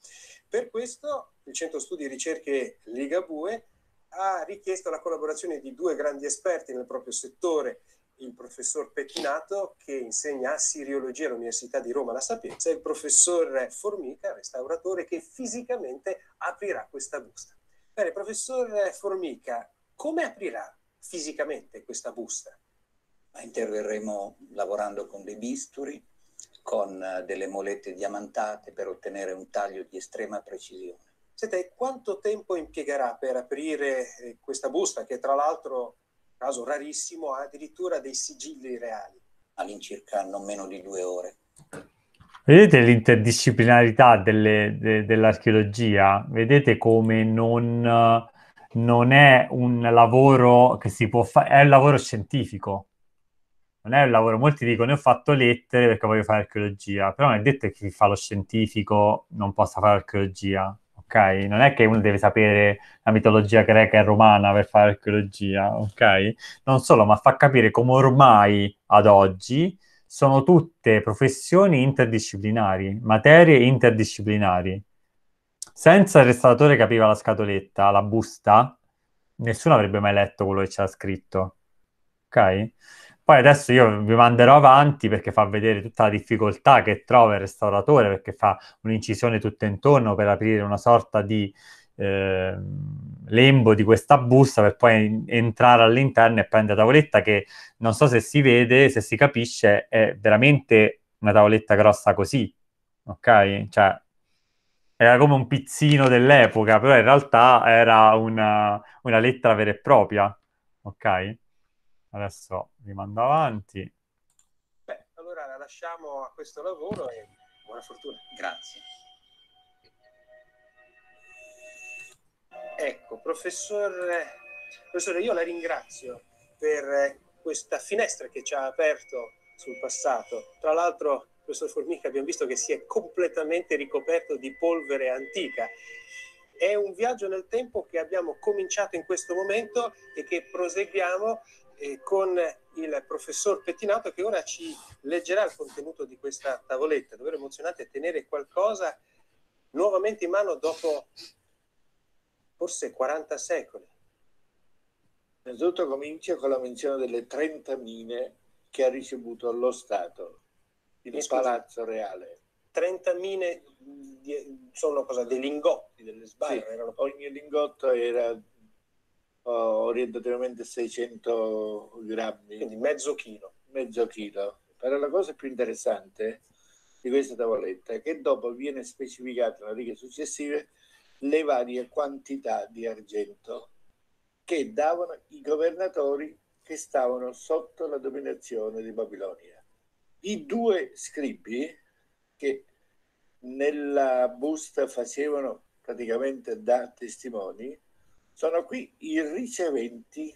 Per questo il Centro Studi e Ricerche Ligabue ha richiesto la collaborazione di due grandi esperti nel proprio settore, il professor Pettinato che insegna siriologia all'Università di Roma La Sapienza e il professor Formica, restauratore, che fisicamente aprirà questa busta. Bene, professor Formica, come aprirà fisicamente questa busta? Interverremo lavorando con dei bisturi, con eh, delle molette diamantate per ottenere un taglio di estrema precisione. Senta, quanto tempo impiegherà per aprire eh, questa busta che tra l'altro caso rarissimo, addirittura dei sigilli reali. All'incirca non meno di due ore. Vedete l'interdisciplinarità delle, de, dell'archeologia? Vedete come non, non, è un lavoro che si può fare, è un lavoro scientifico. Non è un lavoro, molti dicono ho fatto lettere perché voglio fare archeologia, però non è detto che chi fa lo scientifico non possa fare archeologia ok? Non è che uno deve sapere la mitologia greca e romana per fare archeologia, ok? Non solo, ma fa capire come ormai ad oggi sono tutte professioni interdisciplinari, materie interdisciplinari. Senza il restauratore capiva la scatoletta, la busta, nessuno avrebbe mai letto quello che c'era scritto, ok? Poi adesso io vi manderò avanti perché fa vedere tutta la difficoltà che trova il restauratore, perché fa un'incisione tutta intorno per aprire una sorta di eh, lembo di questa busta per poi entrare all'interno e prendere la tavoletta che non so se si vede, se si capisce, è veramente una tavoletta grossa così, ok? Cioè, era come un pizzino dell'epoca, però in realtà era una, una lettera vera e propria, ok? Adesso vi mando avanti. Beh, allora la lasciamo a questo lavoro e buona fortuna. Grazie. Ecco, professore, professore io la ringrazio per questa finestra che ci ha aperto sul passato. Tra l'altro, professor Formica, abbiamo visto che si è completamente ricoperto di polvere antica. È un viaggio nel tempo che abbiamo cominciato in questo momento e che proseguiamo eh, con il professor Pettinato che ora ci leggerà il contenuto di questa tavoletta. Davvero emozionante tenere qualcosa nuovamente in mano dopo forse 40 secoli. Innanzitutto comincio con la menzione delle 30 mine che ha ricevuto lo Stato, il Mi Palazzo scusi. Reale. 30 mine sono cosa, dei lingotti, delle sbarre? Sì, erano... Ogni lingotto era eh, orientativamente 600 grammi. Quindi mezzo chilo. Mezzo chilo. Però la cosa più interessante di questa tavoletta è che dopo viene specificata nelle righe successive le varie quantità di argento che davano i governatori che stavano sotto la dominazione di Babilonia. I due scribi che nella busta facevano praticamente da testimoni sono qui i riceventi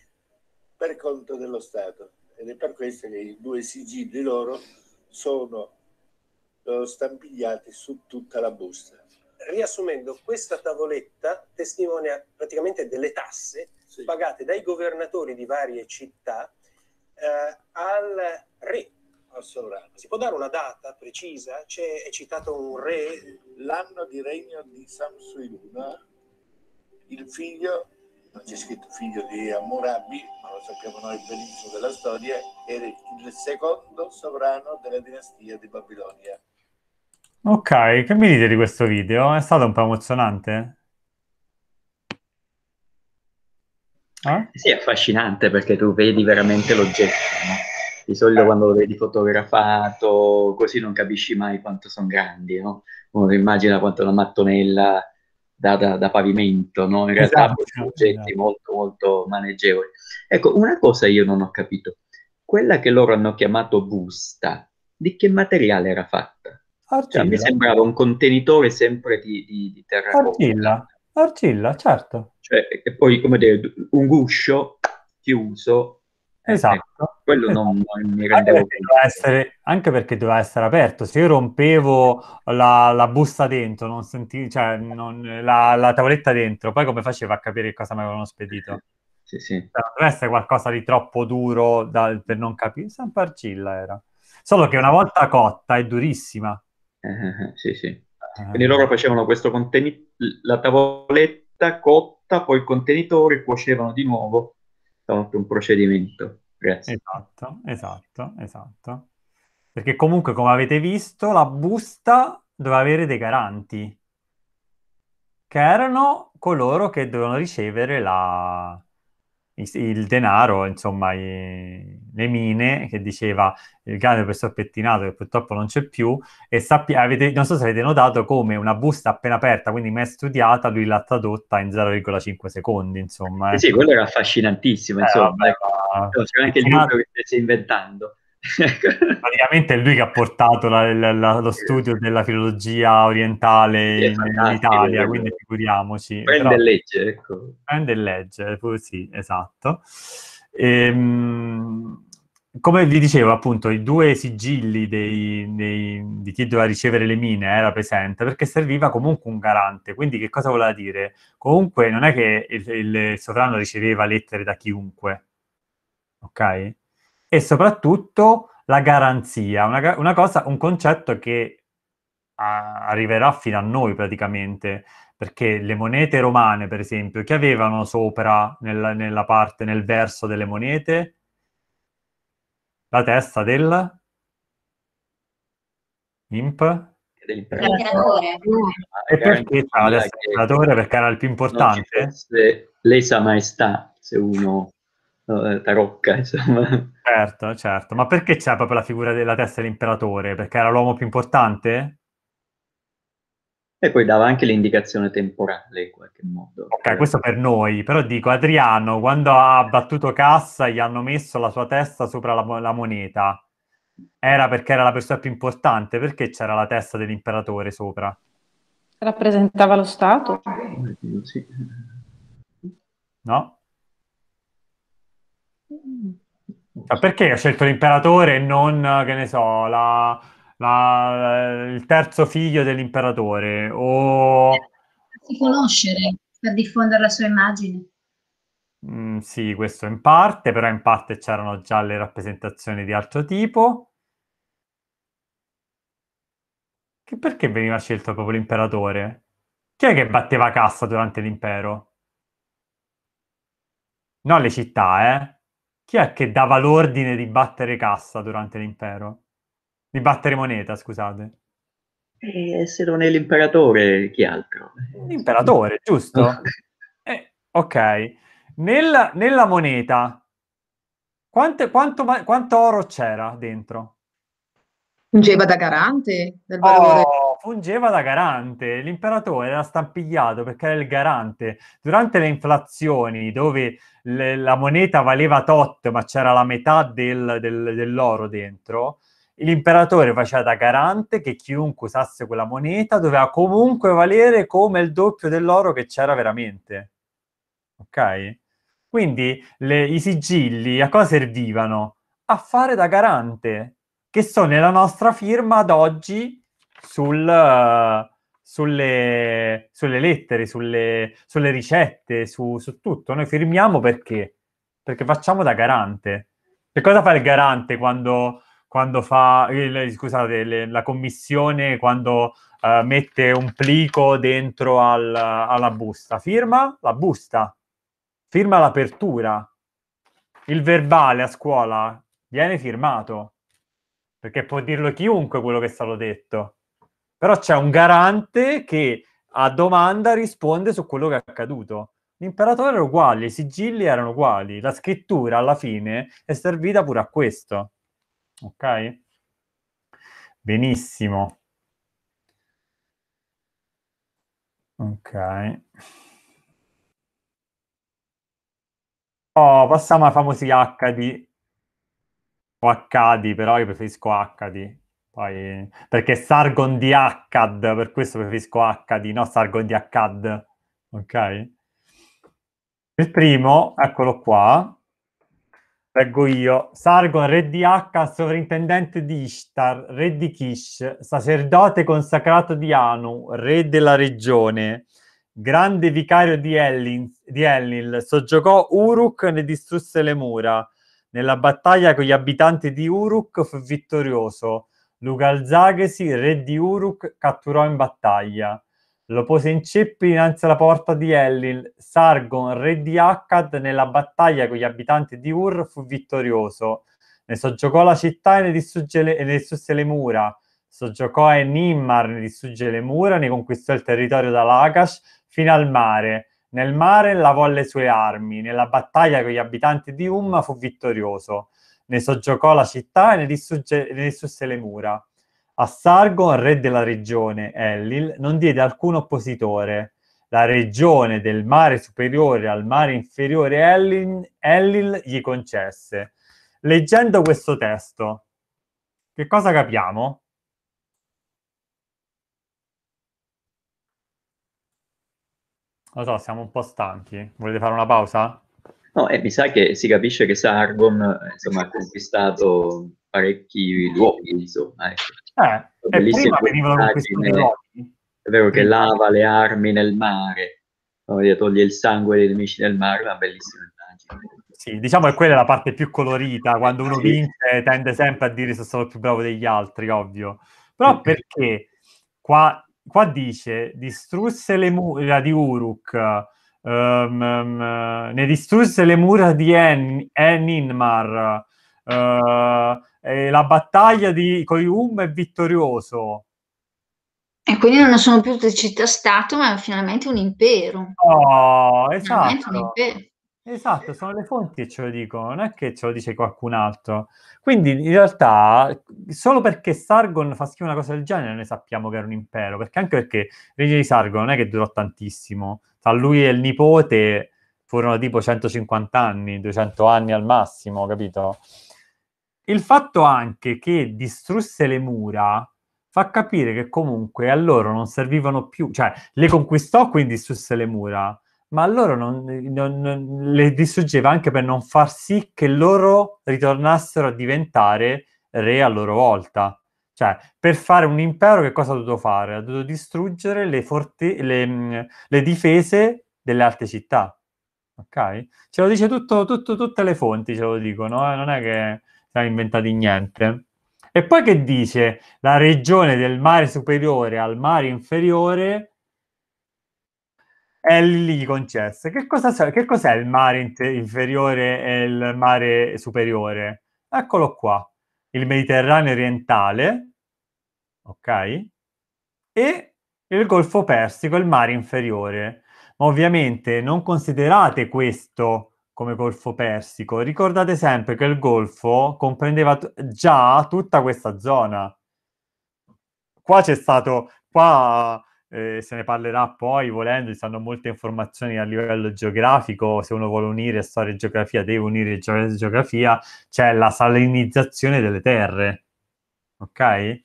per conto dello Stato ed è per questo che i due sigilli loro sono stampigliati su tutta la busta. Riassumendo, questa tavoletta testimonia praticamente delle tasse sì. pagate dai governatori di varie città eh, al re, al sovrano. Si può dare una data precisa? C'è, è citato un re? L'anno di regno di Samsung, il figlio, non c'è scritto figlio di Hammurabi, ma lo sappiamo noi benissimo della storia, era il secondo sovrano della dinastia di Babilonia. Ok, che mi dite di questo video? È stato un po' emozionante? Eh? Sì, è affascinante perché tu vedi veramente l'oggetto. No? Di solito quando lo vedi fotografato, così non capisci mai quanto sono grandi. No? Uno immagina quanto una mattonella da, da, da pavimento, no? in realtà esatto, progetti esatto. molto, molto maneggevoli. Ecco, una cosa io non ho capito, quella che loro hanno chiamato busta, di che materiale era fatta? Cioè, argilla. Cioè, mi sembrava un contenitore sempre di, di, di terracotta. Argilla, argilla, certo. Cioè, e poi, come dire, un guscio chiuso Esatto. Eh, quello esatto. non, mi rendevo anche perché, essere, anche perché doveva essere aperto. Se io rompevo la, la busta dentro, non sentivo, cioè, non, la, la, tavoletta dentro, poi come faceva a capire cosa mi avevano spedito? Sì, sì. Cioè, doveva essere qualcosa di troppo duro da, per non capire. San Parcilla era. Solo che una volta cotta è durissima. Eh, sì, sì. Eh. Quindi loro facevano questo contenitore, la tavoletta cotta, poi il contenitore, cuocevano di nuovo. È un procedimento. Grazie. Esatto, esatto, esatto. Perché comunque, come avete visto, la busta doveva avere dei garanti, che erano coloro che dovevano ricevere la, il denaro, insomma, i, le mine, che diceva il grande professor Pettinato, che purtroppo non c'è più, e sappi- avete, non so se avete notato come una busta appena aperta, quindi mai studiata, lui l'ha tradotta in 0,5 secondi, insomma. Eh. Eh sì, quello era affascinantissimo, eh, insomma. Vabbè, ecco. ma... C'era cioè, anche il libro che stai inventando. Ecco. Praticamente è lui che ha portato la, la, la, lo studio della filologia orientale in, in, Italia, quindi figuriamoci. Prende Però, legge, ecco. Prende legge, sì, esatto. Ehm, come vi dicevo, appunto, i due sigilli dei, dei, di chi doveva ricevere le mine eh, era presente perché serviva comunque un garante. Quindi, che cosa voleva dire? Comunque, non è che il, il sovrano riceveva lettere da chiunque, ok? e soprattutto la garanzia, una, una cosa, un concetto che a, arriverà fino a noi praticamente, perché le monete romane, per esempio, che avevano sopra nella, nella parte, nel verso delle monete, la testa del imp dell'imperatore. E perché c'era l'imperatore? Perché era il più importante? L'esa maestà, se uno eh, tarocca, insomma. Certo, certo. Ma perché c'è proprio la figura della testa dell'imperatore? Perché era l'uomo più importante? E poi dava anche l'indicazione temporale in qualche modo. Ok, per... questo per noi, però dico, Adriano, quando ha battuto cassa gli hanno messo la sua testa sopra la, la moneta, era perché era la persona più importante? Perché c'era la testa dell'imperatore sopra? Rappresentava lo Stato. Ah, no? Ma perché ha scelto l'imperatore e non, che ne so, la, la, il terzo figlio dell'imperatore? O... Per farsi conoscere per diffondere la sua immagine. Mm, sì, questo in parte, però in parte c'erano già le rappresentazioni di altro tipo. Che perché veniva scelto proprio l'imperatore? Chi è che batteva cassa durante l'impero? Non le città, eh? chi è che dava l'ordine di battere cassa durante l'impero? Di battere moneta, scusate. Eh, se non è l'imperatore, chi altro? L'imperatore, giusto? eh, ok. Nella, nella moneta, quante, quanto, quanto, oro c'era dentro? Fungeva da garante del valore. Oh, fungeva da garante. L'imperatore era stampigliato perché era il garante. Durante le inflazioni, dove le, la moneta valeva tot, ma c'era la metà del, del, dell'oro dentro, l'imperatore faceva da garante che chiunque usasse quella moneta doveva comunque valere come il doppio dell'oro che c'era veramente. Ok? Quindi le, i sigilli a cosa servivano? A fare da garante, che sono nella nostra firma ad oggi sul, uh, sulle, sulle lettere, sulle, sulle ricette, su, su, tutto. Noi firmiamo perché? Perché facciamo da garante. Che cosa fa il garante quando, quando fa, scusate, le, la commissione, quando uh, mette un plico dentro al, alla busta? Firma la busta, firma l'apertura. Il verbale a scuola viene firmato, perché può dirlo chiunque quello che è stato detto però c'è un garante che a domanda risponde su quello che è accaduto. L'imperatore era uguale, i sigilli erano uguali, la scrittura alla fine è servita pure a questo. Ok? Benissimo. Ok. Oh, passiamo ai famosi HD o HD, però io preferisco HD. Poi, perché Sargon di Akkad, per questo preferisco Akkad, no Sargon di Akkad, ok? Il primo, eccolo qua, leggo io, Sargon, re di Akka, sovrintendente di Ishtar, re di Kish, sacerdote consacrato di Anu, re della regione, grande vicario di, Ellin, di Ellil, soggiogò Uruk e ne distrusse le mura. Nella battaglia con gli abitanti di Uruk fu vittorioso Lugalzagesi, re di Uruk, catturò in battaglia. Lo pose in ceppi dinanzi alla porta di Ellil. Sargon, re di Akkad, nella battaglia con gli abitanti di Ur fu vittorioso. Ne soggiocò la città e ne distrugge le, ne distrusse le mura. Soggiocò e ne distrugge le mura, ne conquistò il territorio da Lagash fino al mare. Nel mare lavò le sue armi. Nella battaglia con gli abitanti di Umma fu vittorioso ne soggiocò la città e ne distrugge, ne distrusse le mura. A Sargo, re della regione Ellil, non diede alcun oppositore. La regione del mare superiore al mare inferiore Ellil, Ellil gli concesse. Leggendo questo testo, che cosa capiamo? Lo so, siamo un po' stanchi. Volete fare una pausa? No, e mi sa che si capisce che Sargon eh, insomma, ha conquistato parecchi luoghi, insomma. Ecco. Eh, e prima venivano conquistati luoghi. È vero che lava le armi nel mare, toglie il sangue dei nemici nel mare, una bellissima immagine. Sì, diciamo che quella è la parte più colorita, quando uno sì. vince tende sempre a dire se sono più bravo degli altri, ovvio. Però okay. perché qua, qua dice distrusse le mura di Uruk, Um, um, ne distrusse le mura di en- Eninmar. Uh, e la battaglia di Koyum è vittorioso. E quindi non sono più città-stato, ma finalmente un impero. Oh, esatto. Impero. Esatto, sono le fonti che ce lo dicono, non è che ce lo dice qualcun altro. Quindi in realtà, solo perché Sargon fa schifo una cosa del genere, noi sappiamo che era un impero, perché anche perché il regno di Sargon non è che durò tantissimo, tra lui e il nipote furono tipo 150 anni, 200 anni al massimo, capito? Il fatto anche che distrusse le mura fa capire che comunque a loro non servivano più, cioè le conquistò quindi distrusse le mura, ma a loro non, non, non, le distruggeva anche per non far sì che loro ritornassero a diventare re a loro volta. Cioè, per fare un impero che cosa ha dovuto fare? Ha dovuto distruggere le, forti- le, mm, le difese delle altre città. Ok? Ce lo dice tutto, tutto, tutte le fonti, ce lo dicono, eh? non è che siamo inventati niente. E poi che dice? La regione del mare superiore al mare inferiore è lì concessa. Che, cosa, che cos'è il mare inferiore e il mare superiore? Eccolo qua, il Mediterraneo orientale ok? E il Golfo Persico, il mare inferiore. Ma ovviamente non considerate questo come Golfo Persico, ricordate sempre che il Golfo comprendeva t- già tutta questa zona. Qua c'è stato, qua eh, se ne parlerà poi volendo, ci sono molte informazioni a livello geografico, se uno vuole unire storia e geografia deve unire geografia, c'è la salinizzazione delle terre, ok?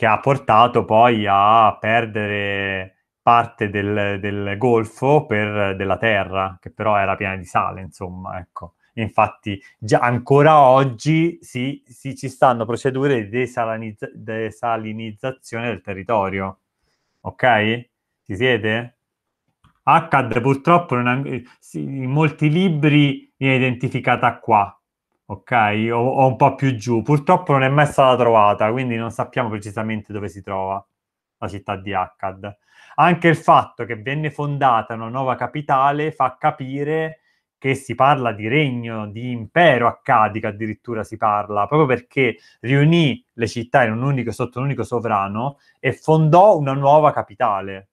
che ha portato poi a perdere parte del, del golfo per, della terra, che però era piena di sale, insomma, ecco. infatti, già ancora oggi sì, sì, ci stanno procedure di desalinizza- desalinizzazione del territorio. Ok? Ci siete? Accad purtroppo ha, eh, in molti libri viene identificata qua, ok? O, o, un po' più giù. Purtroppo non è mai stata trovata, quindi non sappiamo precisamente dove si trova la città di Akkad. Anche il fatto che venne fondata una nuova capitale fa capire che si parla di regno, di impero accadica addirittura si parla, proprio perché riunì le città un unico, sotto un unico sovrano e fondò una nuova capitale.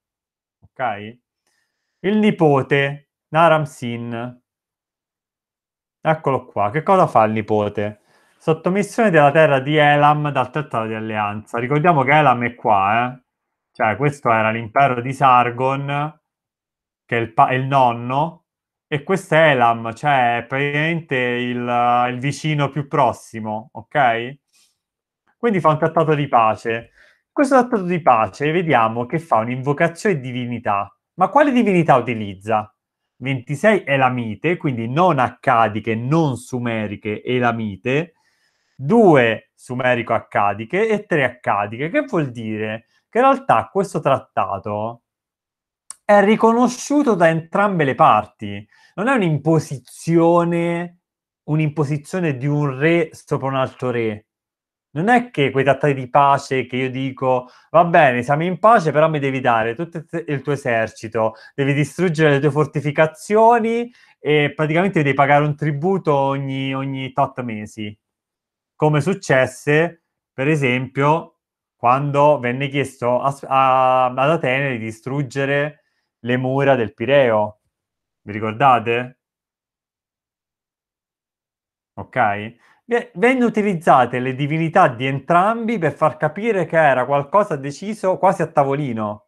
Ok? Il nipote, Naram Sin, Eccolo qua. Che cosa fa il nipote? Sottomissione della terra di Elam dal Trattato di Alleanza. Ricordiamo che Elam è qua, eh? Cioè, questo era l'impero di Sargon, che è il, pa- il nonno, e questo è Elam, cioè praticamente il, il vicino più prossimo, ok? Quindi fa un trattato di pace. Questo trattato di pace vediamo che fa un'invocazione di divinità. Ma quale divinità utilizza? 26 elamite, quindi non accadiche, non sumeriche elamite, 2 sumerico-accadiche e 3 accadiche, che vuol dire che in realtà questo trattato è riconosciuto da entrambe le parti, non è un'imposizione, un'imposizione di un re sopra un altro re, non è che quei trattati di pace che io dico, va bene, siamo in pace, però mi devi dare tutto il tuo esercito, devi distruggere le tue fortificazioni e praticamente devi pagare un tributo ogni, ogni tot mesi. Come successe, per esempio, quando venne chiesto a, a, ad Atene di distruggere le mura del Pireo. Vi ricordate? Ok? Venne utilizzate le divinità di entrambi per far capire che era qualcosa deciso quasi a tavolino.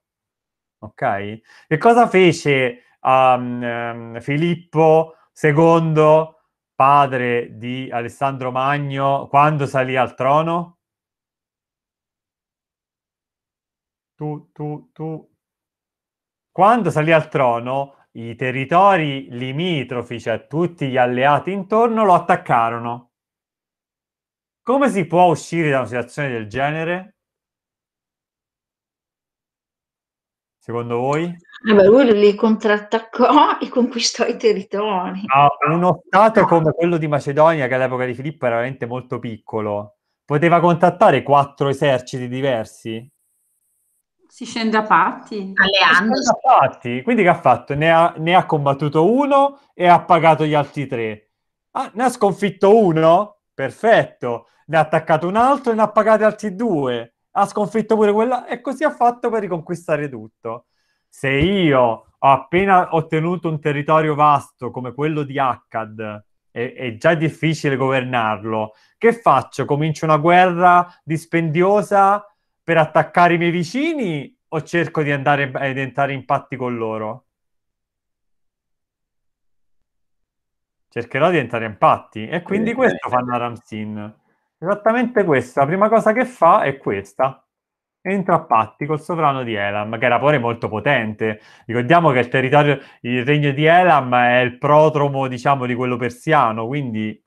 Ok? E cosa fece um, um, Filippo II, padre di Alessandro Magno, quando salì al trono? Tu, tu, tu. Quando salì al trono, i territori limitrofi, cioè tutti gli alleati intorno, lo attaccarono come si può uscire da una situazione del genere? Secondo voi? Eh beh, lui li contrattaccò e conquistò i territori. Ah, uno Stato come quello di Macedonia, che all'epoca di Filippo era veramente molto piccolo, poteva contattare quattro eserciti diversi? Si scende a patti. Alleandosi. A patti. Quindi che ha fatto? Ne ha, ne ha, combattuto uno e ha pagato gli altri tre. Ah, ne ha sconfitto uno? Perfetto ne ha attaccato un altro e ne ha pagati altri due, ha sconfitto pure quella e così ha fatto per riconquistare tutto. Se io ho appena ottenuto un territorio vasto come quello di Akkad, e è già difficile governarlo, che faccio? Comincio una guerra dispendiosa per attaccare i miei vicini o cerco di andare ad entrare in patti con loro? cercherò di entrare in patti e quindi eh, questo eh, fanno Ramsin Esattamente questa, la prima cosa che fa è questa. Entra a patti col sovrano di Elam, che era pure molto potente. Ricordiamo che il territorio, il regno di Elam è il prodromo, diciamo, di quello persiano, quindi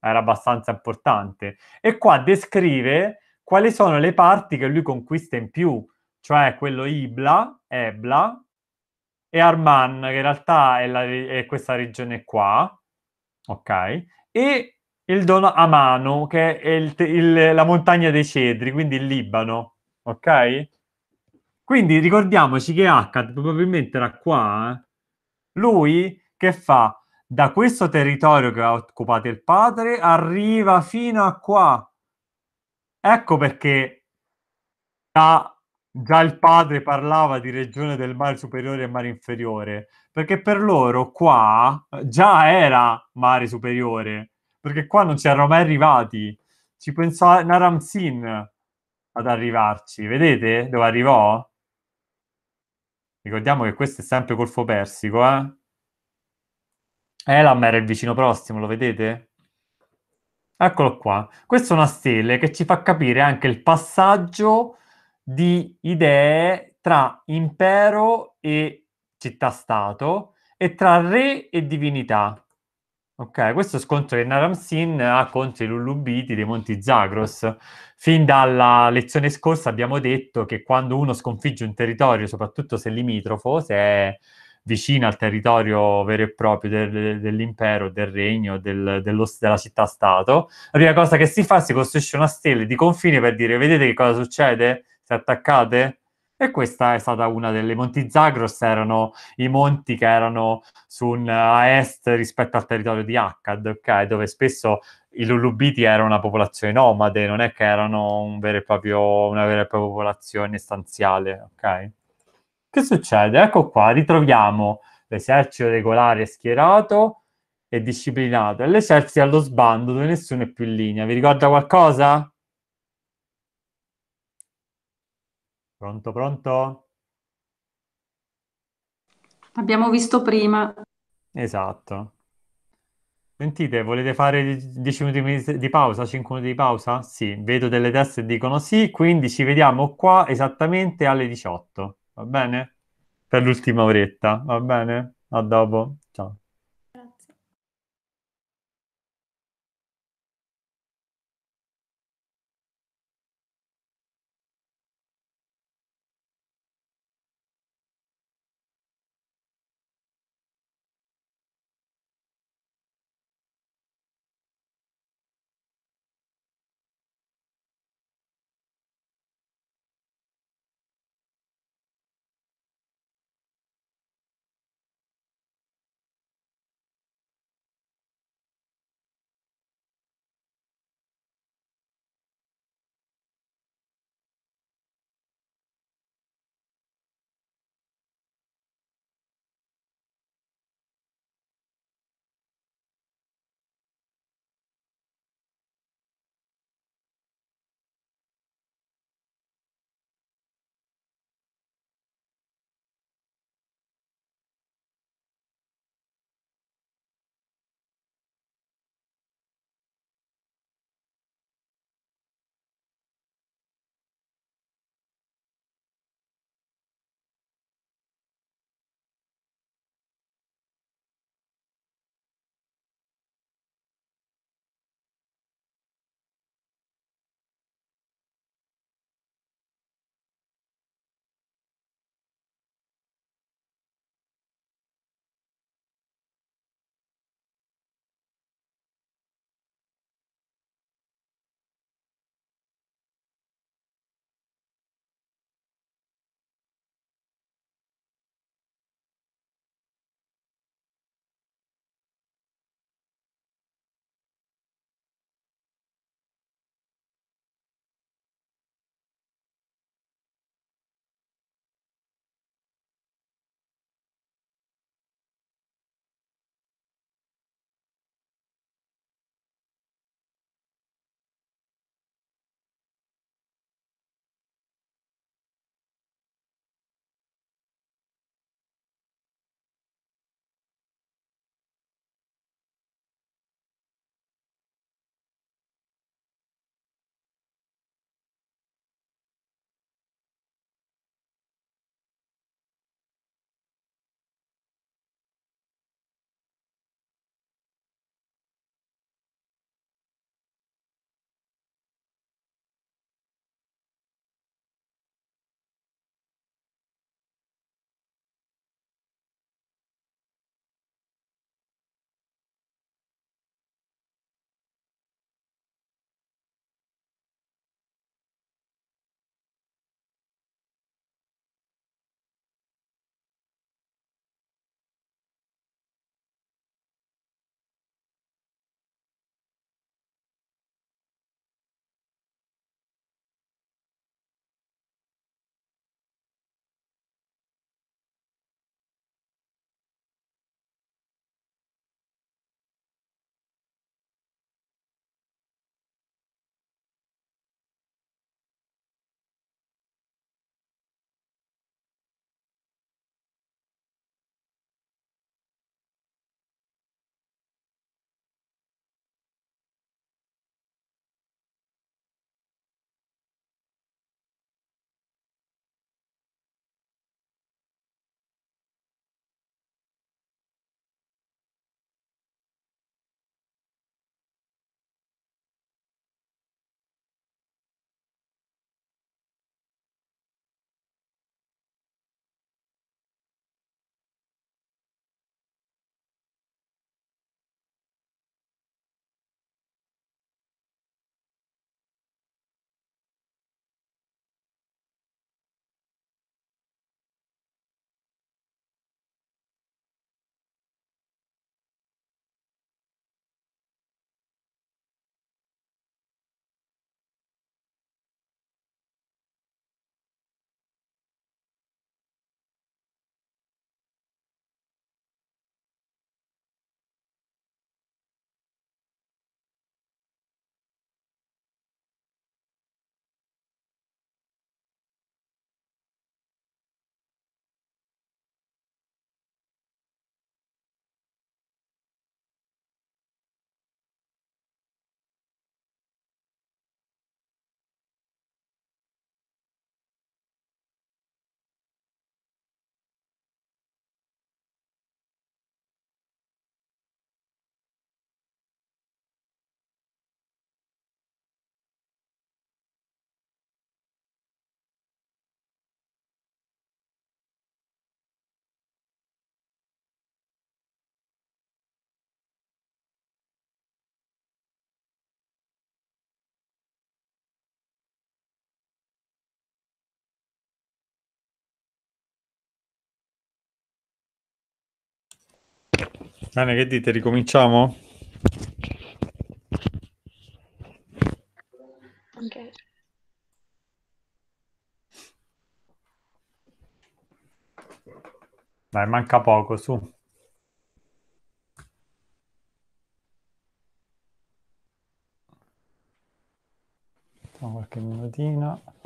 era abbastanza importante. E qua descrive quali sono le parti che lui conquista in più, cioè quello Ibla, Ebla e Arman, che in realtà è, la, è questa regione qua, ok? E il dono Amano, che è il, il, la montagna dei cedri, quindi il Libano, ok? Quindi ricordiamoci che Akkad probabilmente era qua, eh. lui che fa? Da questo territorio che ha occupato il padre arriva fino a qua. Ecco perché ha Già il padre parlava di regione del mare superiore e mare inferiore, perché per loro qua già era mare superiore, perché qua non ci erano mai arrivati. Ci pensò Naramsin ad arrivarci. Vedete dove arrivò? Ricordiamo che questo è sempre Golfo persico, eh? Elam era il vicino prossimo, lo vedete? Eccolo qua. Questa è una stella che ci fa capire anche il passaggio di idee tra impero e città-stato e tra re e divinità. Ok, questo scontro che Naram-Sin ha contro i Lullubiti dei Monti Zagros. Fin dalla lezione scorsa abbiamo detto che quando uno sconfigge un territorio, soprattutto se limitrofo, se è vicino al territorio vero e proprio del, dell'impero, del regno, del, dello, della città-stato, la prima cosa che si fa è si costruisce una stella di confine per dire vedete che cosa succede se attaccate? E questa è stata una delle Monti Zagros, erano i monti che erano un, a est rispetto al territorio di Akkad, okay? dove spesso i Lulubiti erano una popolazione nomade, non è che erano un proprio, una vera e propria popolazione stanziale, ok? Che succede? Ecco qua, ritroviamo l'esercito regolare schierato e disciplinato e l'esercito allo sbando dove nessuno è più in linea. Vi ricorda qualcosa? Pronto, pronto? Abbiamo visto prima. Esatto. Sentite, volete fare 10 minuti di pausa, 5 minuti di pausa? Sì, vedo delle teste e dicono sì, quindi ci vediamo qua esattamente alle 18, va bene? Per l'ultima oretta, va bene? A dopo. Bene, che dite, ricominciamo? Okay. Dai, manca poco, su. qualche minutina.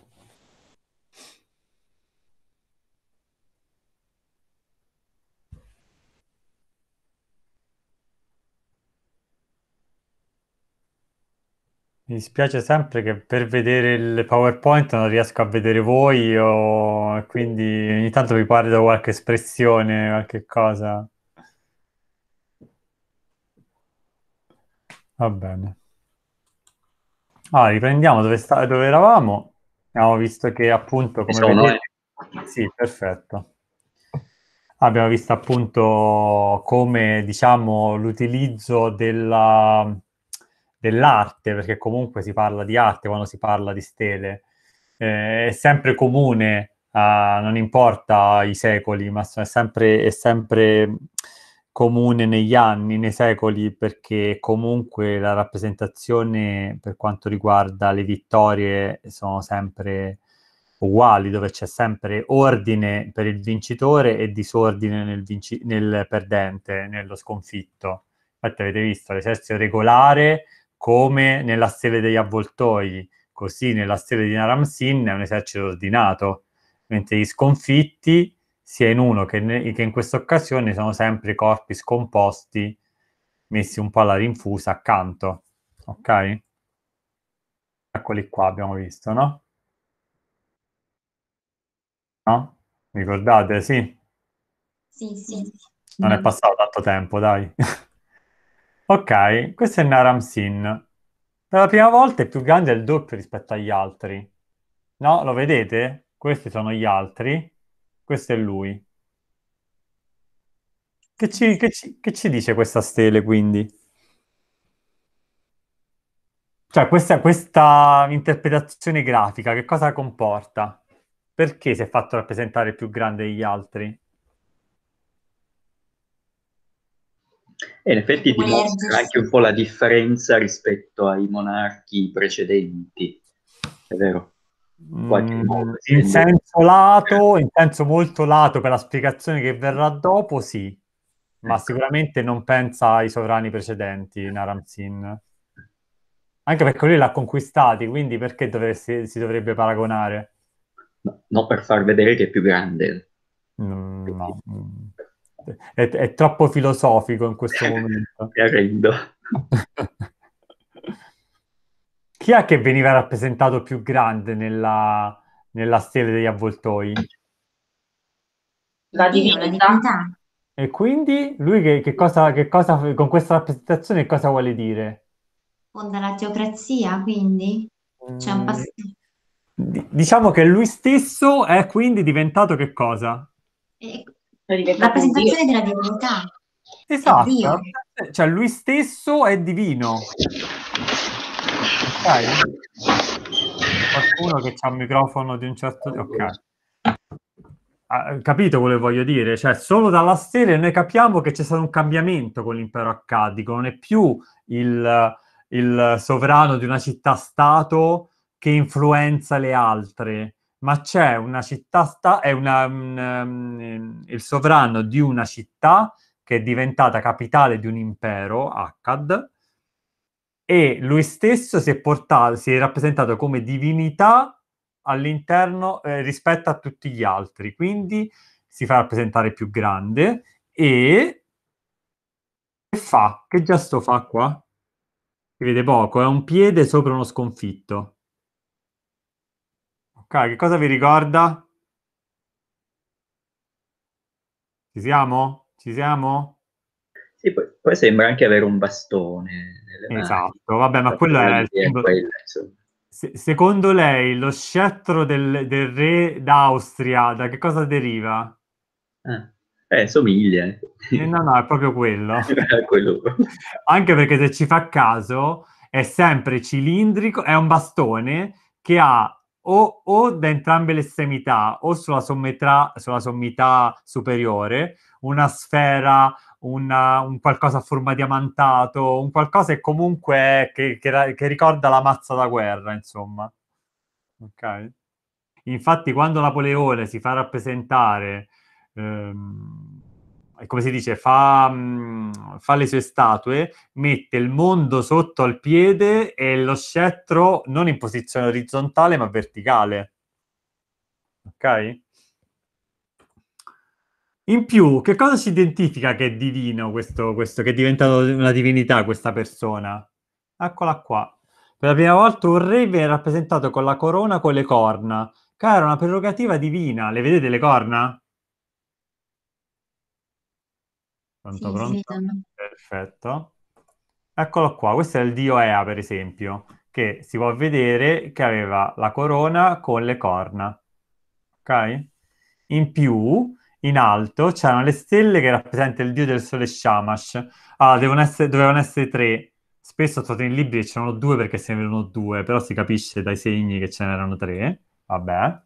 Mi dispiace sempre che per vedere il PowerPoint non riesco a vedere voi o quindi ogni tanto vi parlo qualche espressione, qualche cosa. Va bene. Allora, ah, riprendiamo dove, sta- dove eravamo. Abbiamo visto che appunto... Come vedete... Sì, perfetto. Abbiamo visto appunto come diciamo l'utilizzo della dell'arte, perché comunque si parla di arte quando si parla di stele, eh, è sempre comune, eh, non importa i secoli, ma è sempre, è sempre comune negli anni, nei secoli, perché comunque la rappresentazione per quanto riguarda le vittorie sono sempre uguali, dove c'è sempre ordine per il vincitore e disordine nel, vinci- nel perdente, nello sconfitto. Infatti avete visto l'esercito regolare come nella stele degli avvoltoi, così nella stele di Naramsin è un esercito ordinato, mentre gli sconfitti, sia in uno che, ne, che in questa occasione, sono sempre corpi scomposti messi un po' alla rinfusa accanto. Ok? Eccoli qua, abbiamo visto, no? No? Ricordate? Sì. Sì, sì. Non è passato tanto tempo, dai. Ok, questo è Naram Sin. Per la prima volta è più grande del doppio rispetto agli altri. No, lo vedete? Questi sono gli altri, questo è lui. Che ci, che ci, che ci dice questa stele quindi? Cioè, questa, questa interpretazione grafica che cosa comporta? Perché si è fatto rappresentare più grande degli altri? E in effetti dimostra anche un po' la differenza rispetto ai monarchi precedenti, è vero? Mm, modo, in senso lato, in senso molto lato per la spiegazione che verrà dopo, sì, ma ecco. sicuramente non pensa ai sovrani precedenti, Naram Sin. Anche perché lui l'ha conquistati, quindi perché dovresti, si dovrebbe paragonare? No, no, per far vedere che è più grande. Mm, no. Mm. È, è troppo filosofico in questo momento. Mi arrendo. Chi è che veniva rappresentato più grande nella, nella stele degli avvoltoi? La divina divinità. E quindi lui che, che, cosa, che cosa, con questa rappresentazione cosa vuole dire? Fonda la teocrazia, quindi? C'è un mm. pass- Diciamo che lui stesso è quindi diventato che cosa? E rappresentazione della divinità. Esatto, cioè lui stesso è divino. Okay. Qualcuno che ha un microfono di un certo tipo. Okay. Ah, capito quello che voglio dire? Cioè, solo dalla stella noi capiamo che c'è stato un cambiamento con l'impero accadico, non è più il, il sovrano di una città-stato che influenza le altre, ma c'è una città, sta- è una, um, il sovrano di una città che è diventata capitale di un impero, Akkad, e lui stesso si è, portato, si è rappresentato come divinità all'interno eh, rispetto a tutti gli altri, quindi si fa rappresentare più grande e che fa? Che gesto fa qua? Si vede poco, è un piede sopra uno sconfitto. Ok, che cosa vi ricorda? Ci siamo? Ci siamo? Sì, poi, poi sembra anche avere un bastone. Esatto, vabbè, ma quello è il simbolo. Se, secondo lei lo scettro del, del, re d'Austria da che cosa deriva? Eh. Eh, somiglia. Eh. eh, no, no, è proprio quello. quello. Anche perché se ci fa caso è sempre cilindrico, è un bastone che ha o, o, da entrambe le estremità o sulla, sommetà, sulla sommità superiore, una sfera, una, un qualcosa a forma diamantato, un qualcosa che comunque che, che, che ricorda la mazza da guerra, insomma. Ok? Infatti quando Napoleone si fa rappresentare ehm, come si dice, fa, mm, fa, le sue statue, mette il mondo sotto al piede e lo scettro non in posizione orizzontale ma verticale. Ok? In più, che cosa ci identifica che è divino questo, questo che è diventato una divinità questa persona? Eccola qua. Per la prima volta un re viene rappresentato con la corona con le corna, che era una prerogativa divina. Le vedete le corna? Pronto, sì, pronto? Sì. Perfetto. Eccolo qua, questo è il dio Ea, per esempio, che si può vedere che aveva la corona con le corna, ok? In più, in alto, c'erano le stelle che rappresentano il dio del sole Shamash. Ah, essere, dovevano essere tre. Spesso ho trovato in libri che c'erano due perché se ne erano due, però si capisce dai segni che ce n'erano tre. Vabbè.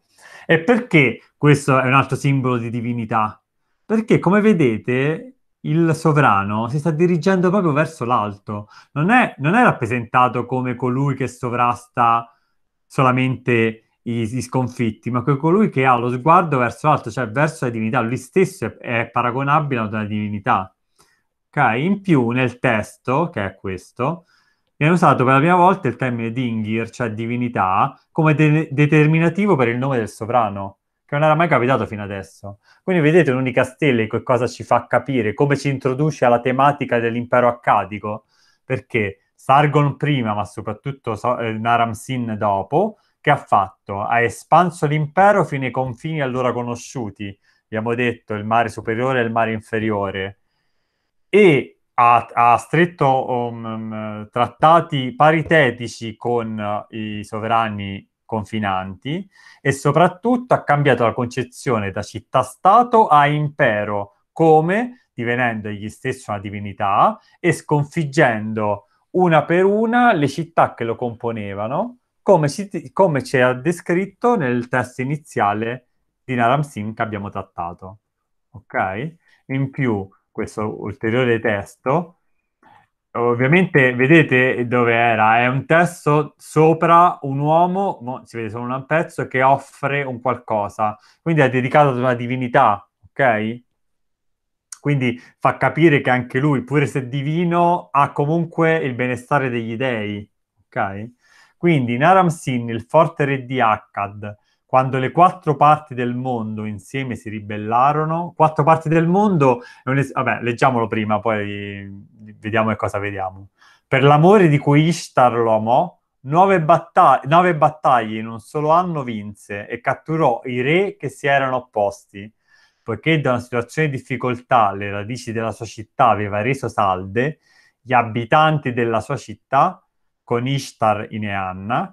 E perché questo è un altro simbolo di divinità? Perché, come vedete, il sovrano si sta dirigendo proprio verso l'alto, non è, non è rappresentato come colui che sovrasta solamente i, i, sconfitti, ma come colui che ha lo sguardo verso l'alto, cioè verso la divinità, lui stesso è, è paragonabile ad una divinità. Okay? In più nel testo, che è questo, viene usato per la prima volta il termine dingir, cioè divinità, come de- determinativo per il nome del sovrano che non era mai capitato fino adesso. Quindi vedete un'unica stella che cosa ci fa capire, come ci introduce alla tematica dell'impero accadico, perché Sargon prima, ma soprattutto eh, Naram Sin dopo, che ha fatto? Ha espanso l'impero fino ai confini allora conosciuti, abbiamo detto il mare superiore e il mare inferiore, e ha, ha stretto um, um trattati paritetici con i sovrani confinanti e soprattutto ha cambiato la concezione da città-stato a impero, come divenendo egli stesso una divinità e sconfiggendo una per una le città che lo componevano, come, ci, come ci ha descritto nel testo iniziale di Naram Singh che abbiamo trattato. Ok? In più, questo ulteriore testo Ovviamente vedete dove era, è un testo sopra un uomo, si vede solo un pezzo, che offre un qualcosa, quindi è dedicato ad una divinità, ok? Quindi fa capire che anche lui, pure se divino, ha comunque il benestare degli dei, ok? Quindi Naram Sin, il forte re di Akkad, quando le quattro parti del mondo insieme si ribellarono, quattro parti del mondo, es- vabbè, leggiamolo prima, poi vediamo che cosa vediamo. Per l'amore di cui Ishtar lo amò, nove, battag- nove battaglie in un solo anno vinse e catturò i re che si erano opposti. Poiché da una situazione di difficoltà le radici della sua città aveva reso salde, gli abitanti della sua città, con Ishtar in Eanna,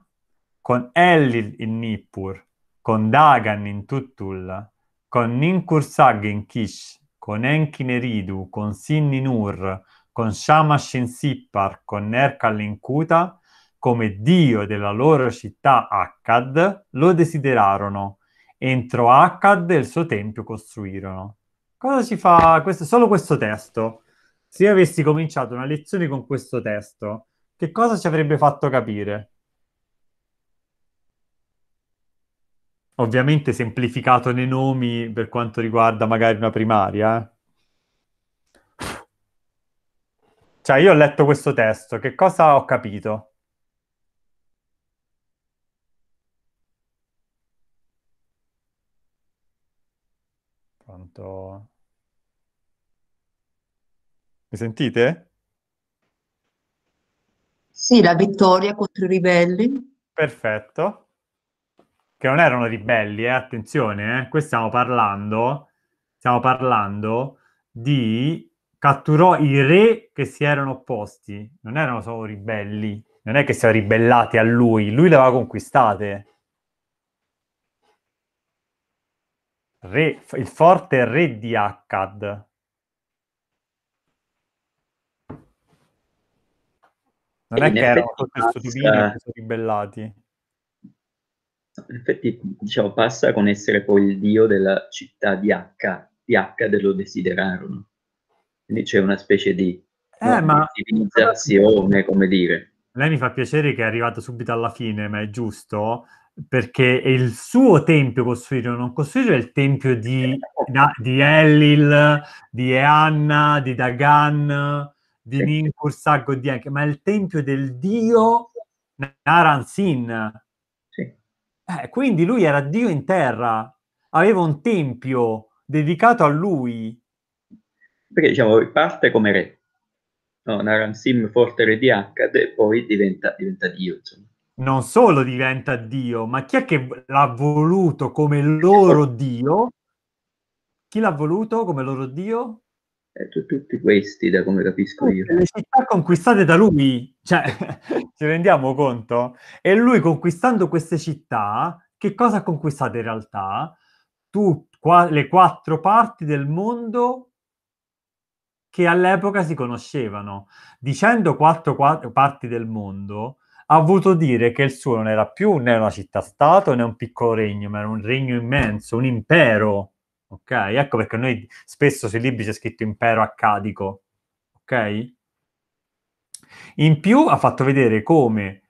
con Elil in Nippur con Dagan in Tuttul, con Ninkursag in Kish, con Enkin Eridu, con Sinni Nur, con Shamash in Sippar, con Nerkal in Kuta, come dio della loro città Akkad, lo desiderarono. Entro Akkad il suo tempio costruirono. Cosa ci fa questo? solo questo testo? Se io avessi cominciato una lezione con questo testo, che cosa ci avrebbe fatto capire? ovviamente semplificato nei nomi per quanto riguarda magari una primaria. Eh. Cioè, io ho letto questo testo, che cosa ho capito? Pronto? Mi sentite? Sì, la vittoria contro i ribelli. Perfetto che non erano ribelli, eh, attenzione, eh, qui stiamo parlando, stiamo parlando di catturò i re che si erano opposti, non erano solo ribelli, non è che si erano ribellati a lui, lui le aveva conquistate. Re, il forte re di Akkad. Non e è che erano tutti stupiti, sono ribellati in effetti diciamo, passa con essere poi il dio della città di H, di H dello desiderarono. Quindi c'è una specie di eh, no, ma... divinizzazione, come dire. Lei mi fa piacere che è arrivato subito alla fine, ma è giusto, perché è il suo tempio costruito, non è il tempio di, di Elil, di Eanna, di Dagan, di Ninkursag, di Anche, ma è il tempio del dio Naransin, eh, quindi lui era Dio in terra, aveva un tempio dedicato a lui. Perché diciamo, parte come re, no, Naransim forte re di Akkad, poi diventa, diventa Dio. Insomma. Non solo diventa Dio, ma chi è che l'ha voluto come loro Dio? Chi l'ha voluto come loro Dio? eh, tutti questi, da come capisco io. Le città conquistate da lui, cioè, ci rendiamo conto? E lui conquistando queste città, che cosa ha conquistato in realtà? Tu, qua, le quattro parti del mondo che all'epoca si conoscevano. Dicendo quattro, quattro parti del mondo, ha voluto dire che il suo non era più né una città-stato né un piccolo regno, ma era un regno immenso, un impero ok? Ecco perché noi spesso sui libri c'è scritto impero accadico, ok? In più ha fatto vedere come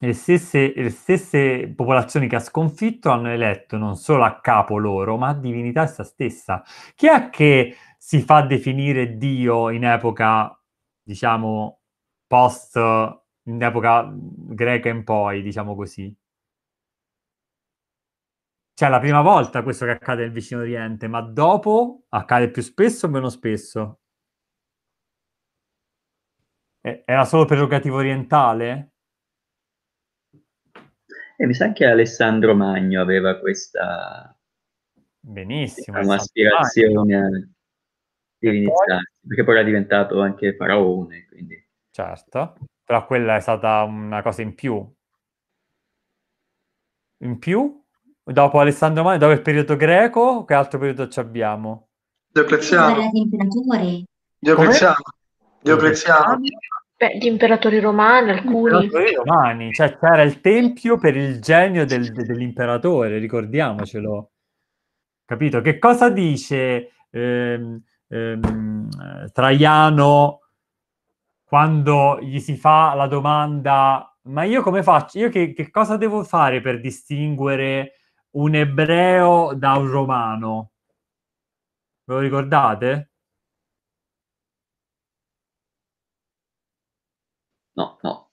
le stesse, le stesse, popolazioni che ha sconfitto hanno eletto non solo a capo loro, ma a divinità essa stessa. Chi è che si fa definire Dio in epoca, diciamo, post, in epoca greca in poi, diciamo così? cioè, la prima volta questo che accade nel vicino Oriente, ma dopo accade più spesso o meno spesso? E- era solo prerogativo orientale? E eh, mi sa che Alessandro Magno aveva questa Benissimo, diciamo, aspirazione Magno. a poi... perché poi era diventato anche faraone. Quindi... Certo, però quella è stata una cosa in più. In più? Dopo Alessandro Magno, dopo il periodo greco, che altro periodo ci abbiamo? Diocleziano. Diocleziano. Diocleziano. Beh, gli imperatori romani, alcuni. Imperatori romani, cioè c'era il tempio per il genio del, dell'imperatore, ricordiamocelo. Capito? Che cosa dice ehm, ehm, Traiano quando gli si fa la domanda ma io come faccio? Io che, che cosa devo fare per distinguere un ebreo da un romano. Ve lo ricordate? No, no.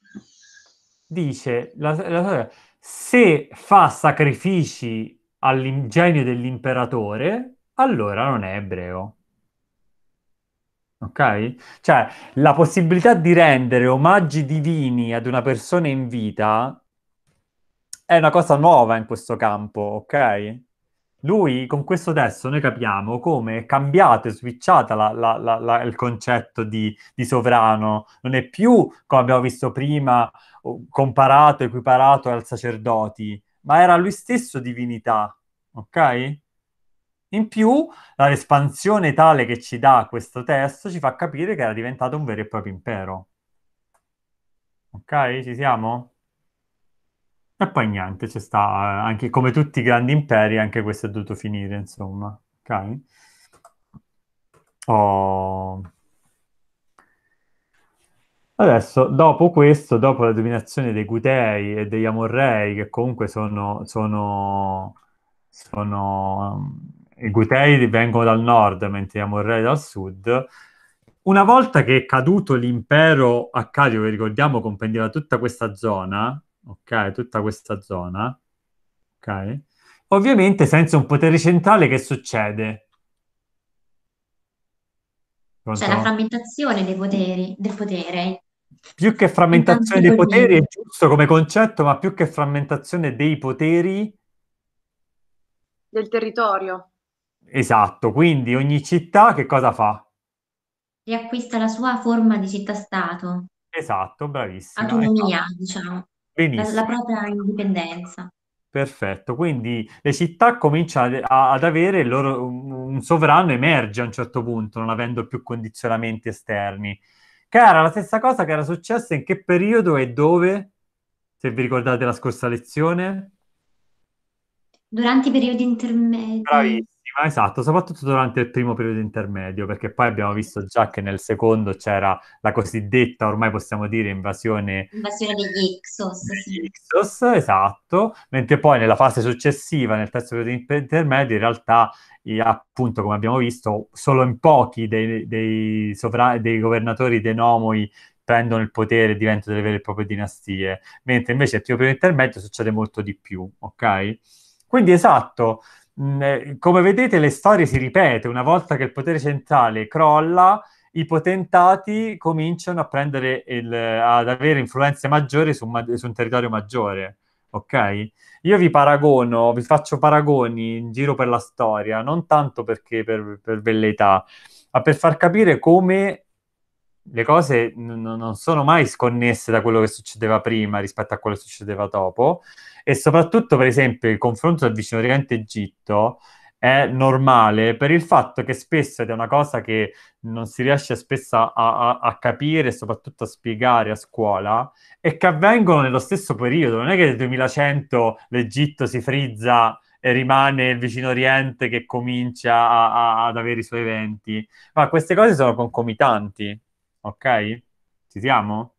Dice la, la, se fa sacrifici all'ingegno dell'imperatore, allora non è ebreo. Ok? Cioè, la possibilità di rendere omaggi divini ad una persona in vita è una cosa nuova in questo campo, ok? Lui con questo testo noi capiamo come è cambiato e switchato la, la, la, il concetto di, di, sovrano, non è più, come abbiamo visto prima, comparato, equiparato al sacerdoti, ma era lui stesso divinità, ok? In più, l'espansione tale che ci dà questo testo ci fa capire che era diventato un vero e proprio impero. Ok, ci siamo? E poi niente, ci sta, eh, anche come tutti i grandi imperi, anche questo è dovuto finire, insomma. Ok? Oh. Adesso, dopo questo, dopo la dominazione dei Gutei e degli Amorrei, che comunque sono, sono, sono i Gutei vengono dal nord, mentre gli Amorrei dal sud, una volta che è caduto l'impero accadio, che ricordiamo comprendeva tutta questa zona, ok? Tutta questa zona, ok? Ovviamente senza un potere centrale che succede? Cioè, Pronto? C'è la frammentazione dei poteri, del potere. Più che frammentazione dei poteri è giusto come concetto, ma più che frammentazione dei poteri... Del territorio. Esatto, quindi ogni città che cosa fa? Riacquista la sua forma di città-stato. Esatto, bravissima. Autonomia, esatto. diciamo la, la propria indipendenza. Perfetto, quindi le città cominciano ad- avere il loro, un, un sovrano emerge a un certo punto, non avendo più condizionamenti esterni. Che era la stessa cosa che era successa in che periodo e dove, se vi ricordate la scorsa lezione? Durante i periodi intermedi, prima, ah, esatto, soprattutto durante il primo periodo intermedio, perché poi abbiamo visto già che nel secondo c'era la cosiddetta, ormai possiamo dire, invasione... Invasione degli Ixos. Degli Ixos, esatto, mentre poi nella fase successiva, nel terzo periodo intermedio, in realtà, appunto, come abbiamo visto, solo in pochi dei, dei, sovra- dei governatori denomoi prendono il potere e diventano delle vere e proprie dinastie, mentre invece nel primo periodo intermedio succede molto di più, ok? Quindi esatto, eh, come vedete le storie si ripete, una volta che il potere centrale crolla, i potentati cominciano a prendere il, ad avere influenze maggiori su, su, un territorio maggiore. Ok? Io vi paragono, vi faccio paragoni in giro per la storia, non tanto perché per, per bellezza, ma per far capire come le cose n- non sono mai sconnesse da quello che succedeva prima rispetto a quello che succedeva dopo e soprattutto per esempio il confronto del vicino oriente Egitto è normale per il fatto che spesso ed è una cosa che non si riesce spesso a, a, a capire soprattutto a spiegare a scuola e che avvengono nello stesso periodo non è che nel 2100 l'Egitto si frizza e rimane il vicino oriente che comincia a, ad avere i suoi eventi ma queste cose sono concomitanti Ok? Ci siamo?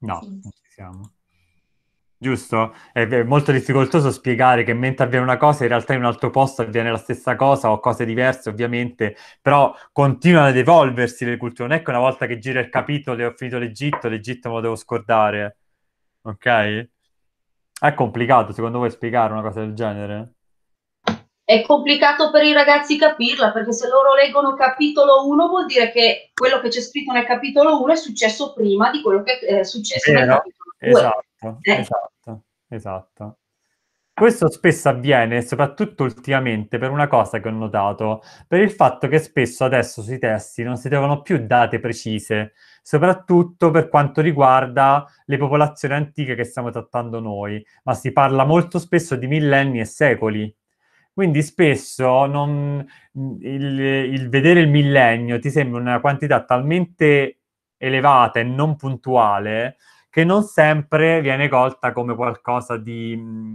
No, sì. non ci siamo. Giusto? È, è molto difficoltoso spiegare che mentre avviene una cosa, in realtà in un altro posto avviene la stessa cosa o cose diverse, ovviamente, però continuano ad evolversi le culture. Non è che una volta che gira il capitolo e ho finito l'Egitto, l'Egitto me lo devo scordare. Ok? È complicato, secondo voi, spiegare una cosa del genere? è complicato per i ragazzi capirla, perché se loro leggono capitolo 1 vuol dire che quello che c'è scritto nel capitolo 1 è successo prima di quello che eh, è successo Vero, nel capitolo 2. Esatto, eh. esatto, esatto. Questo spesso avviene, soprattutto ultimamente, per una cosa che ho notato, per il fatto che spesso adesso sui testi non si trovano più date precise, soprattutto per quanto riguarda le popolazioni antiche che stiamo trattando noi, ma si parla molto spesso di millenni e secoli. Quindi spesso non, il, il vedere il millennio ti sembra una quantità talmente elevata e non puntuale che non sempre viene colta come qualcosa di, mhmm,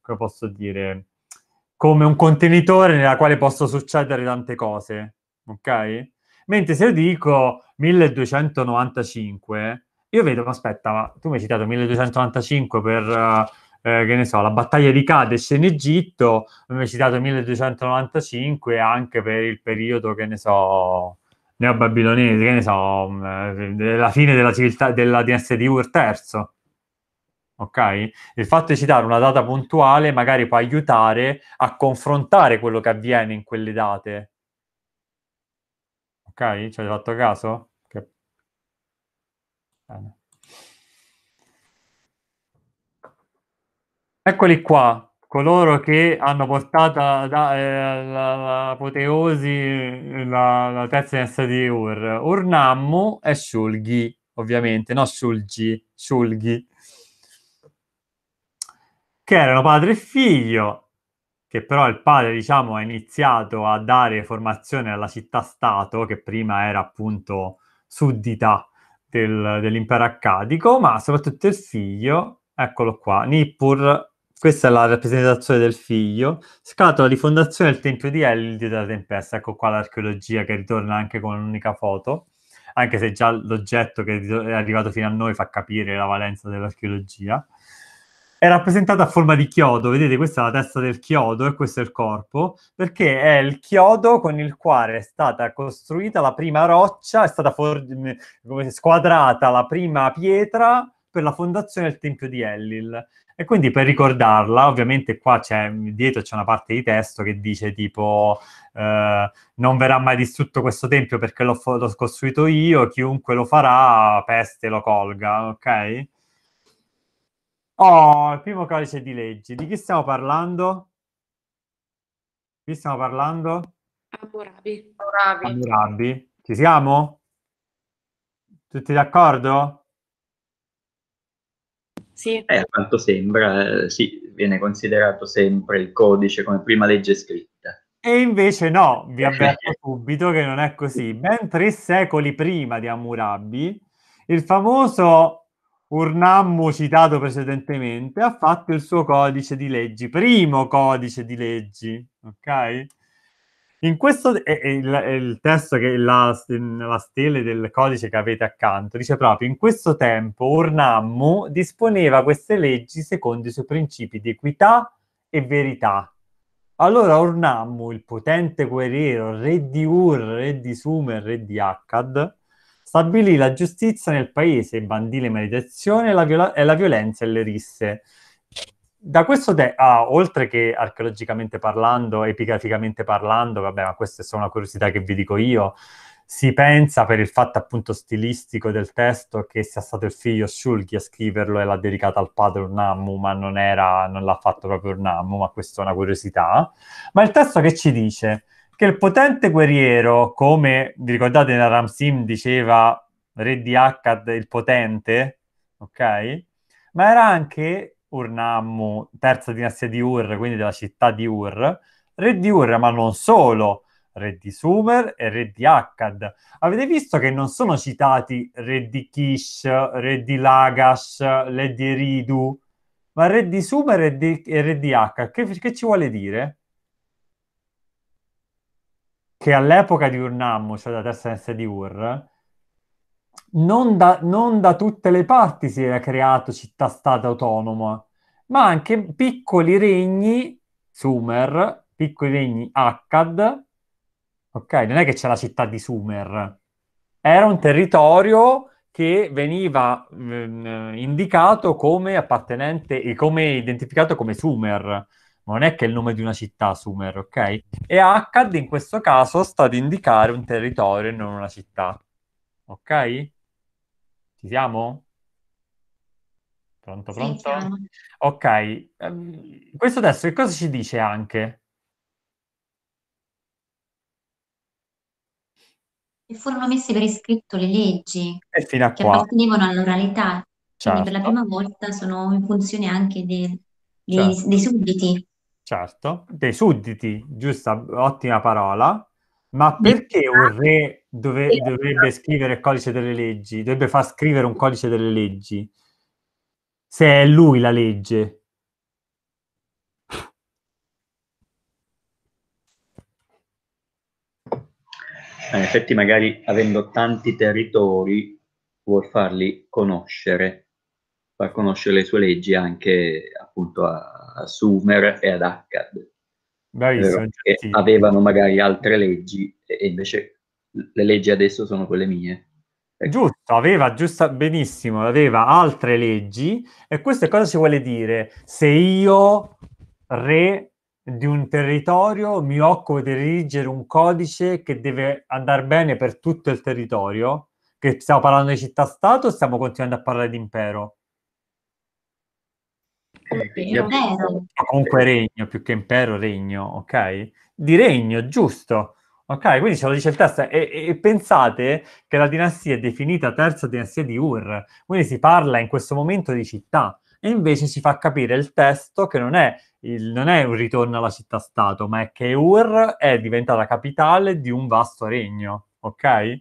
come posso dire, come un contenitore nella quale possono succedere tante cose, ok? Mentre se io dico 1295, io vedo, ma aspetta, ma tu mi hai citato 1295 per eh, che ne so, la battaglia di Cades in Egitto, abbiamo citato 1295 anche per il periodo, che ne so, neobabilonese, che ne so, mm, eh, la fine della, civiltà, della dinastia di Ur III. Ok? Il fatto di citare una data puntuale magari può aiutare a confrontare quello che avviene in quelle date. Ok? Ci avete fatto caso? Che... Bene. Eccoli qua, coloro che hanno portato all'apoteosi eh, la, la, eh, la, terza dinastia di Ur. Urnammu e Shulgi, ovviamente, no Shulgi, Shulgi. Che erano padre e figlio, che però il padre, diciamo, ha iniziato a dare formazione alla città-stato, che prima era appunto suddita del, dell'impero accadico, ma soprattutto il figlio, eccolo qua, Nippur questa è la rappresentazione del figlio. Scatola di fondazione del Tempio di Dio della Tempesta. Ecco qua l'archeologia che ritorna anche con un'unica foto, anche se già l'oggetto che è arrivato fino a noi fa capire la valenza dell'archeologia. È rappresentata a forma di chiodo, vedete questa è la testa del chiodo e questo è il corpo, perché è il chiodo con il quale è stata costruita la prima roccia, è stata for- mm, squadrata la prima pietra per la fondazione del Tempio di Ellil e quindi per ricordarla, ovviamente qua c'è, dietro c'è una parte di testo che dice tipo eh, non verrà mai distrutto questo tempio perché l'ho, l'ho, costruito io, chiunque lo farà, peste lo colga, ok? Oh, il primo codice di legge. di chi stiamo parlando? Di chi stiamo parlando? Amurabi. Amurabi. Ci siamo? Tutti d'accordo? Sì. Sì. E eh, a quanto sembra, eh, sì, viene considerato sempre il codice come prima legge scritta. E invece no, vi avverto subito che non è così. Ben tre secoli prima di Hammurabi, il famoso Urnammu citato precedentemente ha fatto il suo codice di leggi, primo codice di leggi, ok? In questo è, è, il, è il, testo che la, la stele del codice che avete accanto dice proprio in questo tempo Ornammu disponeva queste leggi secondo i suoi principi di equità e verità. Allora Ornammu, il potente guerriero, re di Ur, re di Sumer, re di Akkad, stabilì la giustizia nel paese, bandì le meditazioni e la, viola- e la violenza e le risse da questo te, ah, oltre che archeologicamente parlando, epigraficamente parlando, vabbè, ma questa è solo una curiosità che vi dico io, si pensa per il fatto appunto stilistico del testo che sia stato il figlio Schulghi a scriverlo e l'ha dedicato al padre Urnamu, ma non, era, non l'ha fatto proprio Urnamu, ma questa è una curiosità. Ma il testo che ci dice che il potente guerriero, come vi ricordate nella Ramsim diceva re di Akkad il potente, ok? Ma era anche Urnammu, terza dinastia di Ur, quindi della città di Ur, re di Ur, ma non solo, re di Sumer e re di Akkad. Avete visto che non sono citati re di Kish, re di Lagash, re di Eridu, ma re di Sumer e, di, e re di Akkad. Che, che, ci vuole dire? Che all'epoca di Urnammu, cioè della terza dinastia di Ur, non da, non da tutte le parti si era creato città-stato autonoma, ma anche piccoli regni, Sumer, piccoli regni Akkad, ok? Non è che c'è la città di Sumer, era un territorio che veniva eh, indicato come appartenente e come identificato come Sumer, non è che è il nome di una città Sumer, ok? E Akkad in questo caso sta ad indicare un territorio e non una città, ok? Ci siamo? Pronto, pronto? Sì, ok, ehm, questo adesso che cosa ci dice anche? Che furono messe per iscritto le leggi e fino a che qua. appartenevano all'oralità, certo. quindi per la certo. prima volta sono in funzione anche dei, dei, certo. dei sudditi. Certo, dei sudditi, giusta, ottima parola. Ma perché un re dove, dovrebbe scrivere il codice delle leggi? Dovrebbe far scrivere un codice delle leggi? Se è lui la legge. Ah, in effetti, magari avendo tanti territori, vuol farli conoscere, far conoscere le sue leggi anche appunto a, a Sumer e ad Akkad che avevano magari altre leggi e invece le leggi adesso sono quelle mie. Ecco. Giusto, aveva giusta, benissimo, aveva altre leggi e questo cosa ci vuole dire? Se io, re di un territorio, mi occupo di redigere un codice che deve andare bene per tutto il territorio, che stiamo parlando di città-stato o stiamo continuando a parlare di impero? Impero. Comunque regno, più che impero, regno, ok? Di regno, giusto. Ok, quindi ce lo dice il testo. E, e, pensate che la dinastia è definita terza dinastia di Ur, quindi si parla in questo momento di città. E invece ci fa capire il testo che non è, il, non è un ritorno alla città-stato, ma è che Ur è diventata capitale di un vasto regno, ok?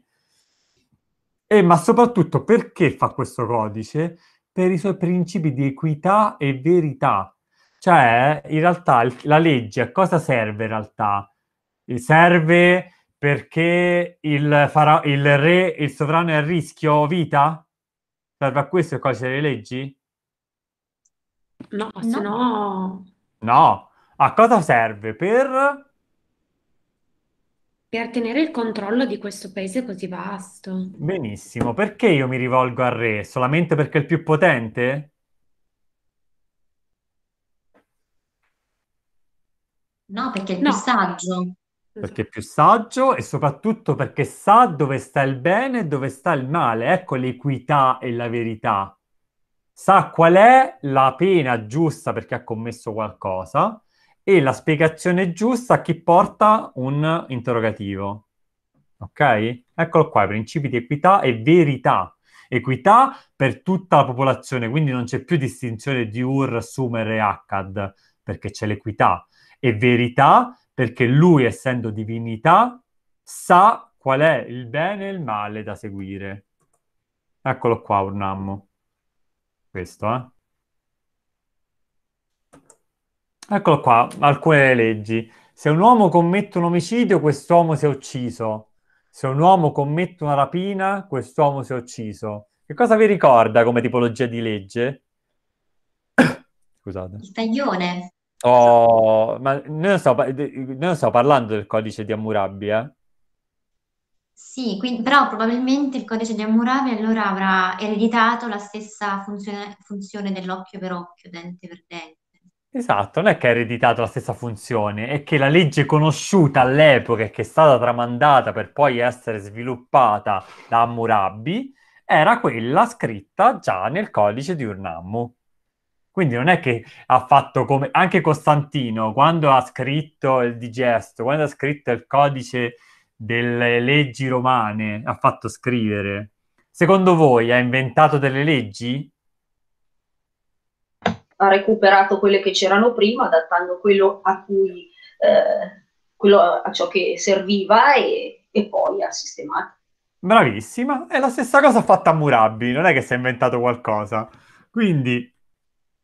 E, ma soprattutto perché fa questo codice? per i suoi principi di equità e verità. Cioè, in realtà il- la legge a cosa serve in realtà? Eh, serve perché il, fara- il re, il sovrano è a rischio vita? Serve a questo il codice delle leggi? No, se no... No. A cosa serve? Per per tenere il controllo di questo paese così vasto. Benissimo, perché io mi rivolgo al re? Solamente perché è il più potente? No, perché è il no. più saggio. Perché è più saggio e soprattutto perché sa dove sta il bene e dove sta il male. Ecco l'equità e la verità. Sa qual è la pena giusta perché ha commesso qualcosa e la spiegazione giusta a chi porta un interrogativo. Ok? Eccolo qua, i principi di equità e verità. Equità per tutta la popolazione, quindi non c'è più distinzione di UR, Sumer e Akkad, perché c'è l'equità. E verità perché lui, essendo divinità, sa qual è il bene e il male da seguire. Eccolo qua, Urnammo. Questo, eh? Eccolo qua, alcune leggi. Se un uomo commette un omicidio, quest'uomo si è ucciso. Se un uomo commette una rapina, quest'uomo si è ucciso. Che cosa vi ricorda come tipologia di legge? Scusate. Il taglione. Oh, ma noi non, stiamo, stiamo parlando del codice di Hammurabi, eh? Sì, quindi, però probabilmente il codice di Hammurabi allora avrà ereditato la stessa funzione, funzione dell'occhio per occhio, dente per dente. Esatto, non è che ha ereditato la stessa funzione, è che la legge conosciuta all'epoca e che è stata tramandata per poi essere sviluppata da Hammurabi era quella scritta già nel codice di Urnammu. Quindi non è che ha fatto come anche Costantino quando ha scritto il digesto, quando ha scritto il codice delle leggi romane, ha fatto scrivere. Secondo voi ha inventato delle leggi? ha recuperato quelle che c'erano prima, adattando quello a cui eh, quello a ciò che serviva e, e poi ha sistemato. Bravissima, è la stessa cosa fatta a Murabi, non è che si è inventato qualcosa. Quindi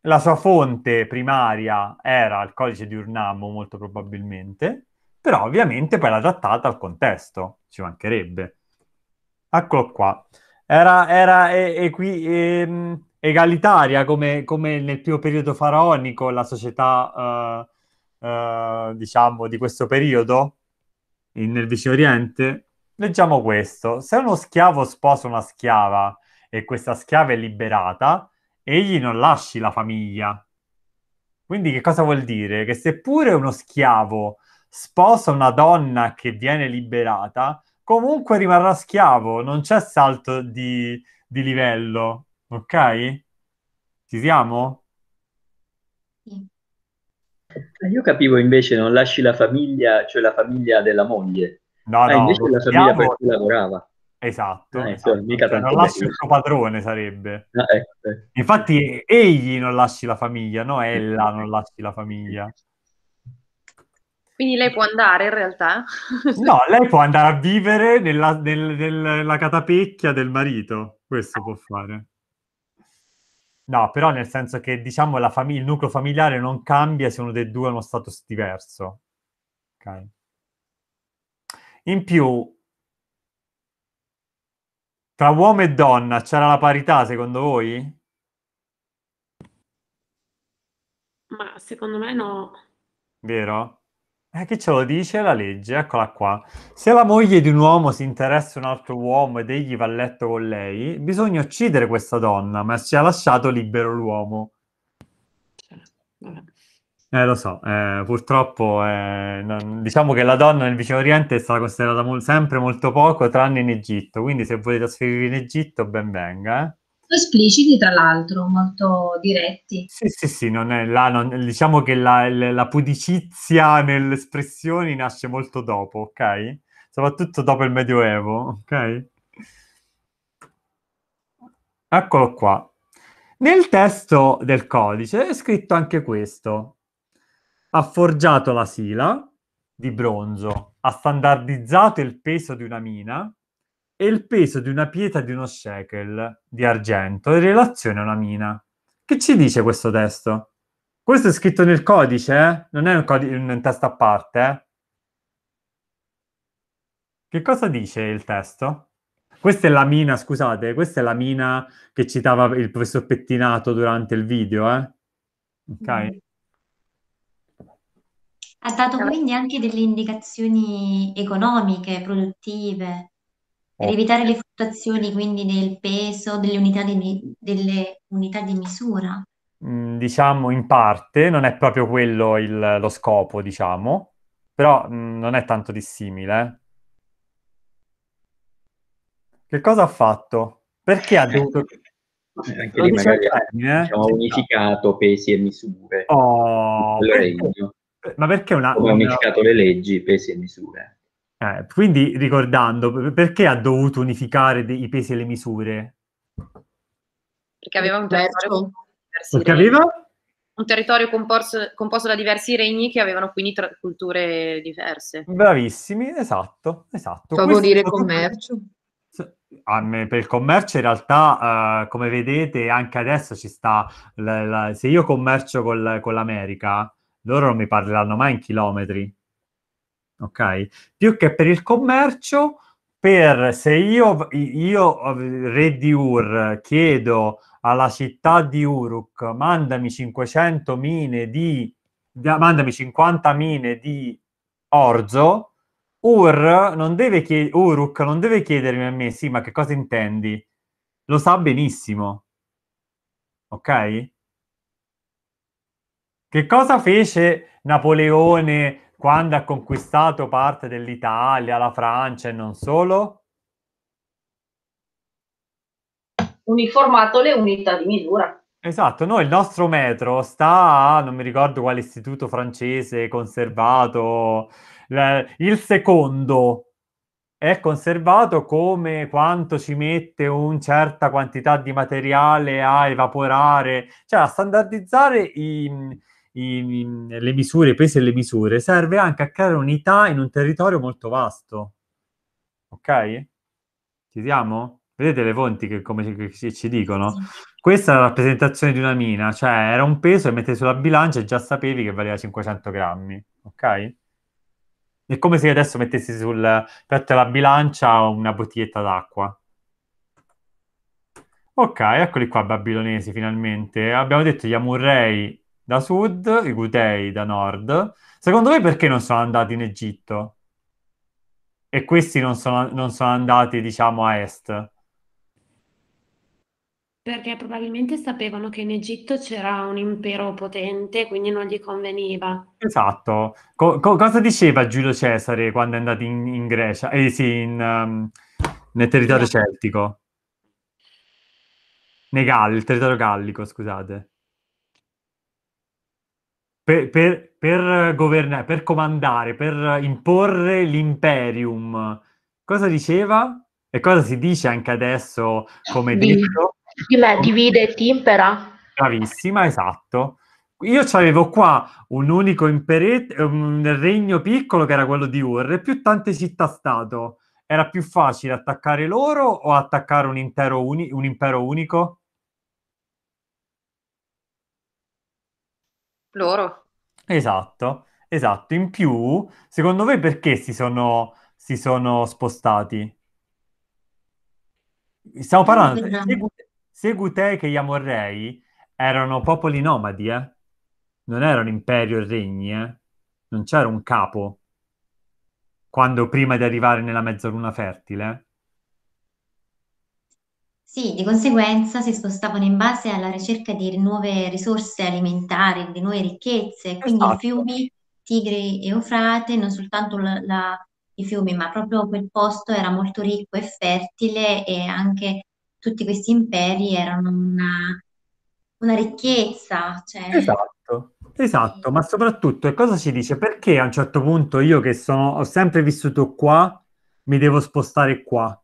la sua fonte primaria era il codice di Urnamo, molto probabilmente, però ovviamente poi l'ha adattata al contesto, ci mancherebbe. Eccolo qua. Era, era e, e qui, e, ehm, egalitaria come, come, nel primo periodo faraonico la società uh, uh, diciamo di questo periodo in, nel vicino oriente leggiamo questo se uno schiavo sposa una schiava e questa schiava è liberata egli non lasci la famiglia quindi che cosa vuol dire che seppure uno schiavo sposa una donna che viene liberata comunque rimarrà schiavo non c'è salto di, di livello Ok? Ci siamo? Sì. Eh, io capivo invece non lasci la famiglia, cioè la famiglia della moglie. No, ah, no, invece la famiglia per cui lavorava. Esatto, eh, esatto. Cioè, non lasci il tuo padrone sarebbe. Ah, ecco, ecco. Infatti egli non lasci la famiglia, no ella non lasci la famiglia. Quindi lei può andare in realtà? no, lei può andare a vivere nella, nel, nella catapecchia del marito, questo può fare. No, però nel senso che diciamo fam- il nucleo familiare non cambia se uno dei due ha uno status diverso. Ok. In più, tra uomo e donna c'era la parità secondo voi? Ma secondo me no. Vero? Eh, che ce lo dice la legge? Eccola qua. Se la moglie di un uomo si interessa a un altro uomo ed egli va a letto con lei, bisogna uccidere questa donna, ma ci ha lasciato libero l'uomo. Cioè, eh, lo so, eh, purtroppo eh, non, diciamo che la donna nel Vicino Oriente è stata considerata mo- sempre molto poco, tranne in Egitto, quindi se volete trasferirvi in Egitto, ben venga. Eh espliciti, tra l'altro, molto diretti. Sì, sì, sì, non è là, non, diciamo che la, la, pudicizia nelle espressioni nasce molto dopo, ok? Soprattutto dopo il Medioevo, ok? Eccolo qua. Nel testo del codice è scritto anche questo. Ha forgiato la sila di bronzo, ha standardizzato il peso di una mina e il peso di una pietra di uno shekel di argento in relazione a una mina. Che ci dice questo testo? Questo è scritto nel codice, eh? non è un, codi- un testo a parte. Eh? Che cosa dice il testo? Questa è la mina, scusate, questa è la mina che citava il professor Pettinato durante il video, eh? Ok. Mm. Ha dato quindi anche delle indicazioni economiche, produttive. Per oh. evitare le fluttuazioni quindi del peso, delle unità di, delle unità di misura. Mm, diciamo in parte, non è proprio quello il- lo scopo, diciamo, però mm, non è tanto dissimile. Eh. Che cosa ha fatto? Perché ha dovuto... Anche Lo lì dice magari ha termine, eh? Diciamo, unificato pesi e misure, Oh, il perché? regno, Ma perché una... come ha una- unificato le leggi, pesi e misure. Eh, quindi ricordando, perché ha dovuto unificare de- i pesi e le misure? Perché aveva un territorio, perché aveva? Un territorio comporso, composto da diversi regni che avevano quindi tra- culture diverse. Bravissimi, esatto, esatto. Favorire il commercio. Ah, per il commercio in realtà, eh, come vedete, anche adesso ci sta, la, la, se io commercio col, con l'America, loro non mi parleranno mai in chilometri, ok? Più che per il commercio, per se io, io re di Ur, chiedo alla città di Uruk, mandami 500 mine di, mandami 50 mine di orzo, Ur non deve chied- Uruk non deve chiedermi a me, sì, ma che cosa intendi? Lo sa benissimo, ok? Che cosa fece Napoleone quando ha conquistato parte dell'Italia, la Francia e non solo? Uniformato le unità di misura. Esatto, noi il nostro metro sta a, non mi ricordo quale istituto francese conservato, il secondo è conservato come quanto ci mette una certa quantità di materiale a evaporare, cioè a standardizzare i, i, le misure, prese le misure, serve anche a creare unità in un territorio molto vasto. Ok? Ci siamo? Vedete le fonti che come che ci dicono? Questa è la rappresentazione di una mina, cioè era un peso e mette sulla bilancia e già sapevi che valeva 500 grammi, ok? È come se adesso mettessi sul piatto della bilancia una bottiglietta d'acqua. Ok, eccoli qua babilonesi finalmente. Abbiamo detto gli Amurrei da sud, i Gutei da nord. Secondo voi perché non sono andati in Egitto? E questi non sono, non sono andati, diciamo, a est? Perché probabilmente sapevano che in Egitto c'era un impero potente, quindi non gli conveniva. Esatto. Co- co- cosa diceva Giulio Cesare quando è andato in, in Grecia? Eh sì, in, um, nel territorio yeah. celtico. Nei Galli, il territorio gallico, scusate per, per, per, governare, per comandare, per imporre l'imperium, cosa diceva e cosa si dice anche adesso come Di, detto? Dime, divide e impera. Bravissima, esatto. Io avevo qua un unico imperetto, un regno piccolo che era quello di Ur, e più tante città-stato. Era più facile attaccare loro o attaccare un, uni- un impero unico? loro. Esatto, esatto. In più, secondo voi perché si sono, si sono spostati? Stiamo parlando, di Gutei e gli Amorrei erano popoli nomadi, eh? non erano imperi e regni, eh? non c'era un capo quando prima di arrivare nella mezzaluna fertile. Eh? Sì, di conseguenza si spostavano in base alla ricerca di nuove risorse alimentari, di nuove ricchezze, quindi i esatto. fiumi Tigri e Eufrate, non soltanto la- la- i fiumi, ma proprio quel posto era molto ricco e fertile e anche tutti questi imperi erano una, una ricchezza, cioè Esatto, esatto, ma soprattutto, e cosa ci dice? Perché a un certo punto io che sono, ho sempre vissuto qua, mi devo spostare qua?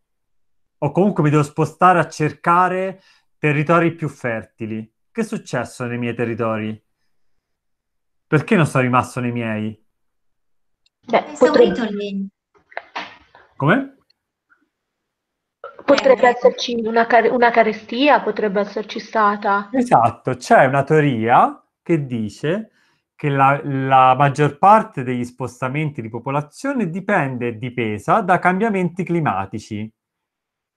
o comunque mi devo spostare a cercare territori più fertili. Che è successo nei miei territori? Perché non sono rimasto nei miei? Beh, potrebbe... Come? Potrebbe eh, esserci una, car- una carestia, potrebbe esserci stata. Esatto, c'è una teoria che dice che la, la, maggior parte degli spostamenti di popolazione dipende e dipesa da cambiamenti climatici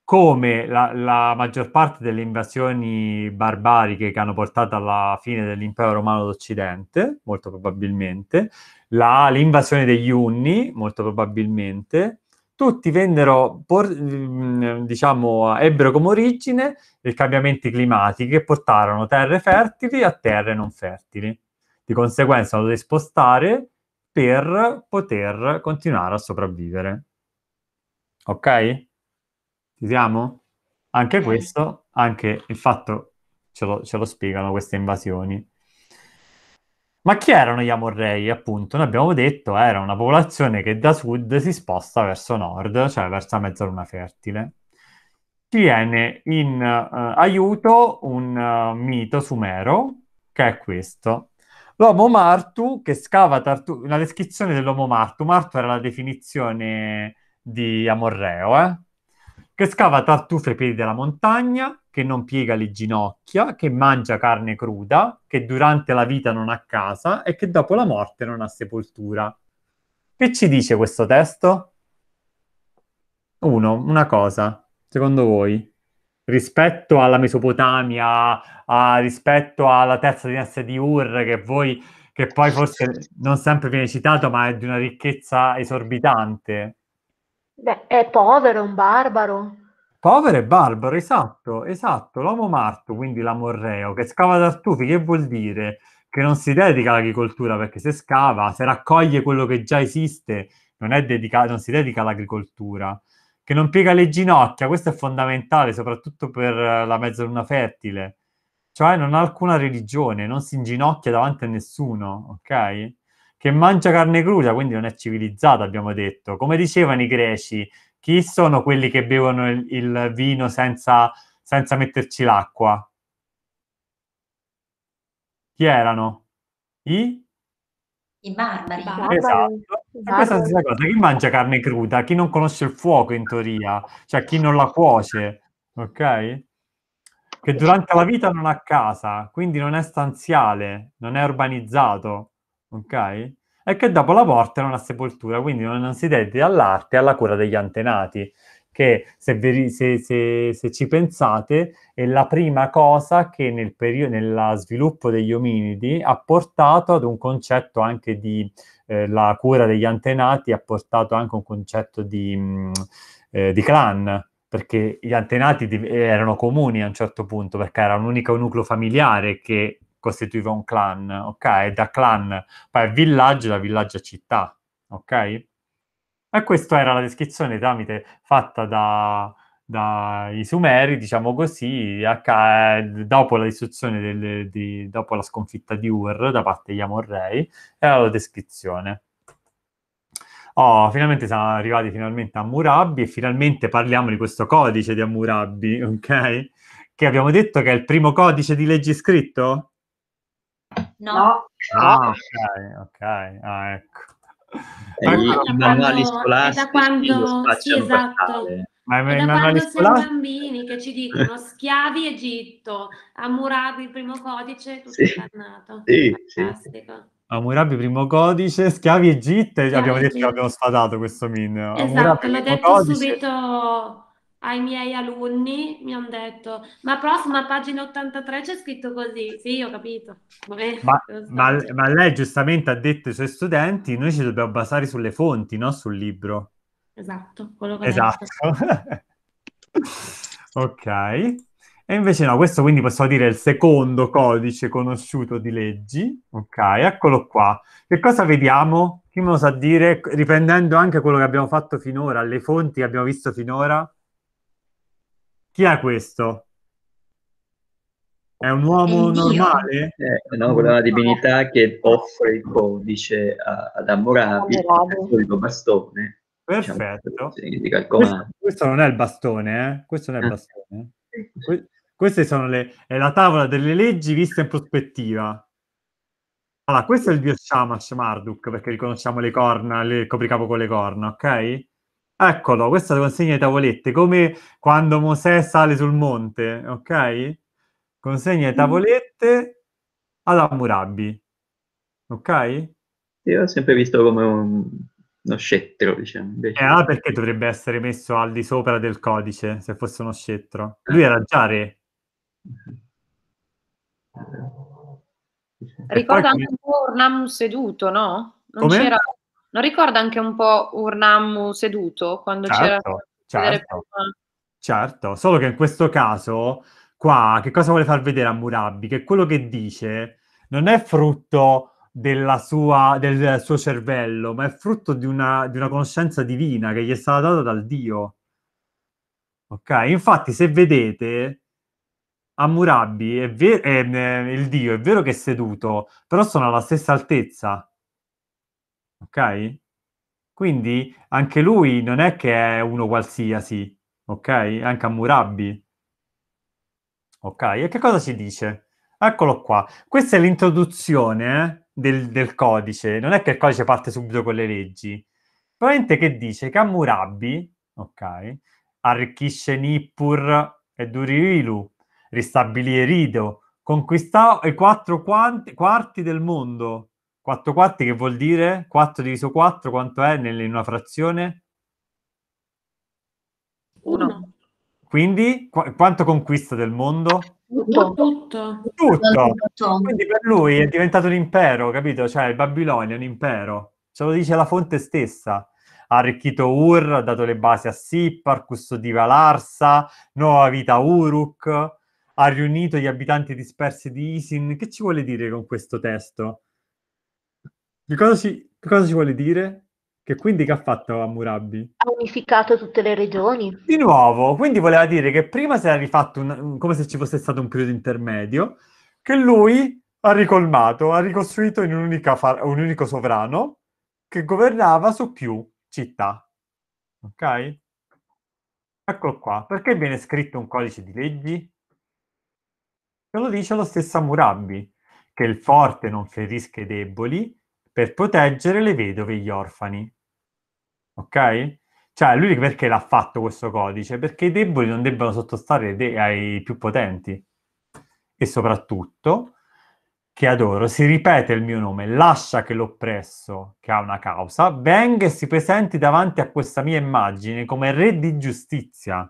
come la, la, maggior parte delle invasioni barbariche che hanno portato alla fine dell'impero romano d'Occidente, molto probabilmente, la, l'invasione degli Unni, molto probabilmente, tutti vennero, por, mm, diciamo, ebbero come origine i cambiamenti climatici che portarono terre fertili a terre non fertili. Di conseguenza lo devi spostare per poter continuare a sopravvivere. Ok? Ci siamo? Anche questo, anche il fatto ce lo, ce lo spiegano queste invasioni. Ma chi erano gli Amorrei? Appunto, noi abbiamo detto era una popolazione che da sud si sposta verso nord, cioè verso la mezzaluna fertile. Ci viene in uh, aiuto un uh, mito sumero, che è questo. L'uomo Martu che scava tartu- una descrizione dell'uomo Martu. Martu era la definizione di Amorreo, eh? che scava tartufe ai piedi della montagna, che non piega le ginocchia, che mangia carne cruda, che durante la vita non ha casa e che dopo la morte non ha sepoltura. Che ci dice questo testo? Uno, una cosa, secondo voi, rispetto alla Mesopotamia, a, rispetto alla terza dinastia di Ur, che voi, che poi forse non sempre viene citato, ma è di una ricchezza esorbitante, Beh, è povero, è un barbaro. Povero e barbaro, esatto, esatto. L'uomo marto, quindi l'amorreo, che scava tartufi, che vuol dire? Che non si dedica all'agricoltura, perché se scava, se raccoglie quello che già esiste, non, è dedica- non si dedica all'agricoltura. Che non piega le ginocchia, questo è fondamentale, soprattutto per la mezzaluna fertile. Cioè non ha alcuna religione, non si inginocchia davanti a nessuno, ok? che mangia carne cruda, quindi non è civilizzata, abbiamo detto. Come dicevano i greci, chi sono quelli che bevono il, il vino senza, senza metterci l'acqua? Chi erano? I? I barbari. Esatto. Esatto. Questa stessa cosa. Chi mangia carne cruda? Chi non conosce il fuoco in teoria, cioè chi non la cuoce, ok? Che durante la vita non ha casa, quindi non è stanziale, non è urbanizzato ok? E che dopo la morte non ha sepoltura, quindi non si dedica all'arte e alla cura degli antenati, che se, vi, se, se, se ci pensate è la prima cosa che nel periodo, nella sviluppo degli ominidi ha portato ad un concetto anche di eh, la cura degli antenati, ha portato anche un concetto di, mh, mm, eh, di clan, perché gli antenati erano comuni a un certo punto, perché era un unico nucleo familiare che costituiva un clan, ok? da clan poi villaggio, da villaggio a città, ok? E questa era la descrizione tramite fatta da, dai Sumeri, diciamo così, dopo la distruzione, del, di, dopo la sconfitta di Ur da parte degli Amorrei, era la descrizione. Oh, finalmente siamo arrivati finalmente a Murabi e finalmente parliamo di questo codice di Amurabi, ok? Che abbiamo detto che è il primo codice di legge scritto? No. no. Ah, ok, ok, ah, ecco. È, allora, i manuali scolastici sì, esatto. Ma è, è da quando siamo esatto. bambini che ci dicono schiavi Egitto, Hammurabi primo codice, tutto sì. incarnato. Sì, Fantastico. Sì. Amurabi primo codice, schiavi Egitto, abbiamo detto che abbiamo sfadato questo min. Esatto, l'ho detto codice. subito ai miei alunni mi hanno detto ma prof ma pagina 83 c'è scritto così sì ho capito ma, ma, ma, lei giustamente ha detto ai suoi studenti noi ci dobbiamo basare sulle fonti no sul libro esatto quello che esatto ok e invece no questo quindi posso dire è il secondo codice conosciuto di leggi ok eccolo qua che cosa vediamo chi me lo sa dire riprendendo anche quello che abbiamo fatto finora le fonti che abbiamo visto finora chi è questo? È un uomo normale? Eh, no, quella è una divinità che offre il codice ad Ammorabi, il bastone. Diciamo, Perfetto. Diciamo, questo, questo, non è il bastone, eh? Questo non è il eh. bastone. Que- queste sono le... è la tavola delle leggi vista in prospettiva. Allora, questo è il dio Shamash Marduk, perché riconosciamo le corna, le copricapo con le corna, ok? Eccolo, questa è la consegna di tavolette, come quando Mosè sale sul monte, ok? Consegna di mm. tavolette alla Murabi, ok? Io l'ho sempre visto come un, uno scettro, diciamo. Invece. Eh, ah, perché dovrebbe essere messo al di sopra del codice, se fosse uno scettro? Lui era già re. Eh, Ricorda anche un Ornam seduto, no? Non Come? c'era non ricorda anche un po' Urnammu seduto quando certo, c'era... Certo, certo. certo, solo che in questo caso qua che cosa vuole far vedere a Murabi? Che quello che dice non è frutto sua, del suo cervello, ma è frutto di una, di una conoscenza divina che gli è stata data dal Dio. Ok? Infatti, se vedete, Hammurabi è ver- è, è, eh, il dio, è vero che è seduto, però sono alla stessa altezza ok? Quindi anche lui non è che è uno qualsiasi, ok? Anche Hammurabi. Ok, e che cosa ci dice? Eccolo qua. Questa è l'introduzione eh, del, del codice. Non è che il codice parte subito con le leggi. Probabilmente che dice che Hammurabi, ok, arricchisce Nippur e Durilu, ristabilì Erido, conquistò i quattro quarti del mondo, 4 quarti che vuol dire? 4 diviso 4 quanto è in una frazione? 1. Quindi qu- quanto conquista del mondo? Tutto. Tutto. Tutto. Quindi per lui è diventato un impero, capito? Cioè il Babilonia è un impero. Ce lo dice la fonte stessa. Ha arricchito Ur, ha dato le basi a Sippar, custodiva l'Arsa, nuova vita a Uruk, ha riunito gli abitanti dispersi di Isin. Che ci vuole dire con questo testo? Che cosa si, che cosa si vuole dire? Che quindi che ha fatto Hammurabi? Ha unificato tutte le regioni. Di nuovo, quindi voleva dire che prima si era rifatto un, come se ci fosse stato un periodo intermedio, che lui ha ricolmato, ha ricostruito in far- un unico sovrano che governava su più città. Ok? Ecco qua. Perché viene scritto un codice di leggi? Che lo dice lo stesso Hammurabi, che il forte non ferisca i deboli per proteggere le vedove e gli orfani. Ok? Cioè, lui perché l'ha fatto questo codice? Perché i deboli non debbano sottostare ai più potenti. E soprattutto, che adoro, si ripete il mio nome, lascia che l'oppresso, che ha una causa, venga e si presenti davanti a questa mia immagine come re di giustizia.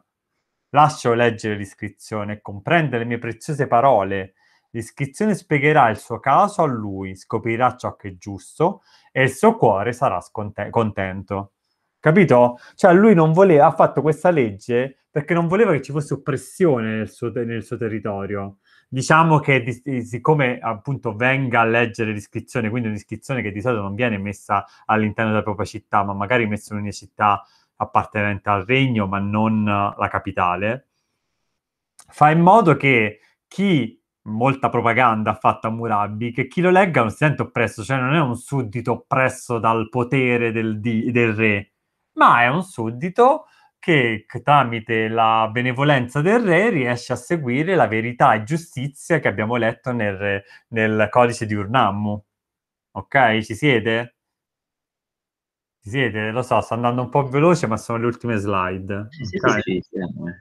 Lascio leggere l'iscrizione, comprende le mie preziose parole, L'iscrizione spiegherà il suo caso a lui, scoprirà ciò che è giusto e il suo cuore sarà sconte- contento. Capito? Cioè lui non voleva, ha fatto questa legge perché non voleva che ci fosse oppressione nel suo, nel suo territorio. Diciamo che di, siccome appunto venga a leggere l'iscrizione, quindi un'iscrizione che di solito non viene messa all'interno della propria città, ma magari messa in una città appartenente al regno, ma non la capitale, fa in modo che chi molta propaganda fatta a Murabi, che chi lo legga non si sente oppresso, cioè non è un suddito oppresso dal potere del, di, del re, ma è un suddito che, tramite la benevolenza del re riesce a seguire la verità e giustizia che abbiamo letto nel, nel codice di Urnammu. Ok, ci siete? Ci siete? Lo so, sto andando un po' veloce, ma sono le ultime slide. Sì, okay. Eh.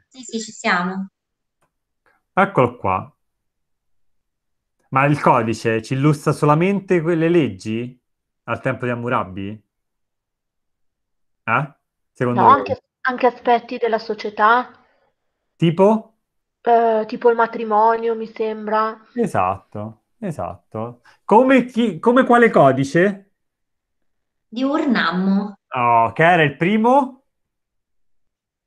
sì, sì, ci siamo. Eccolo qua. Ma il codice ci illustra solamente quelle leggi al tempo di Hammurabi? Eh? Secondo No, anche, anche aspetti della società, Tipo? eh, tipo il matrimonio, mi sembra. Esatto, esatto. Come, chi- come quale codice? Di Urnammu, Oh, che era il primo?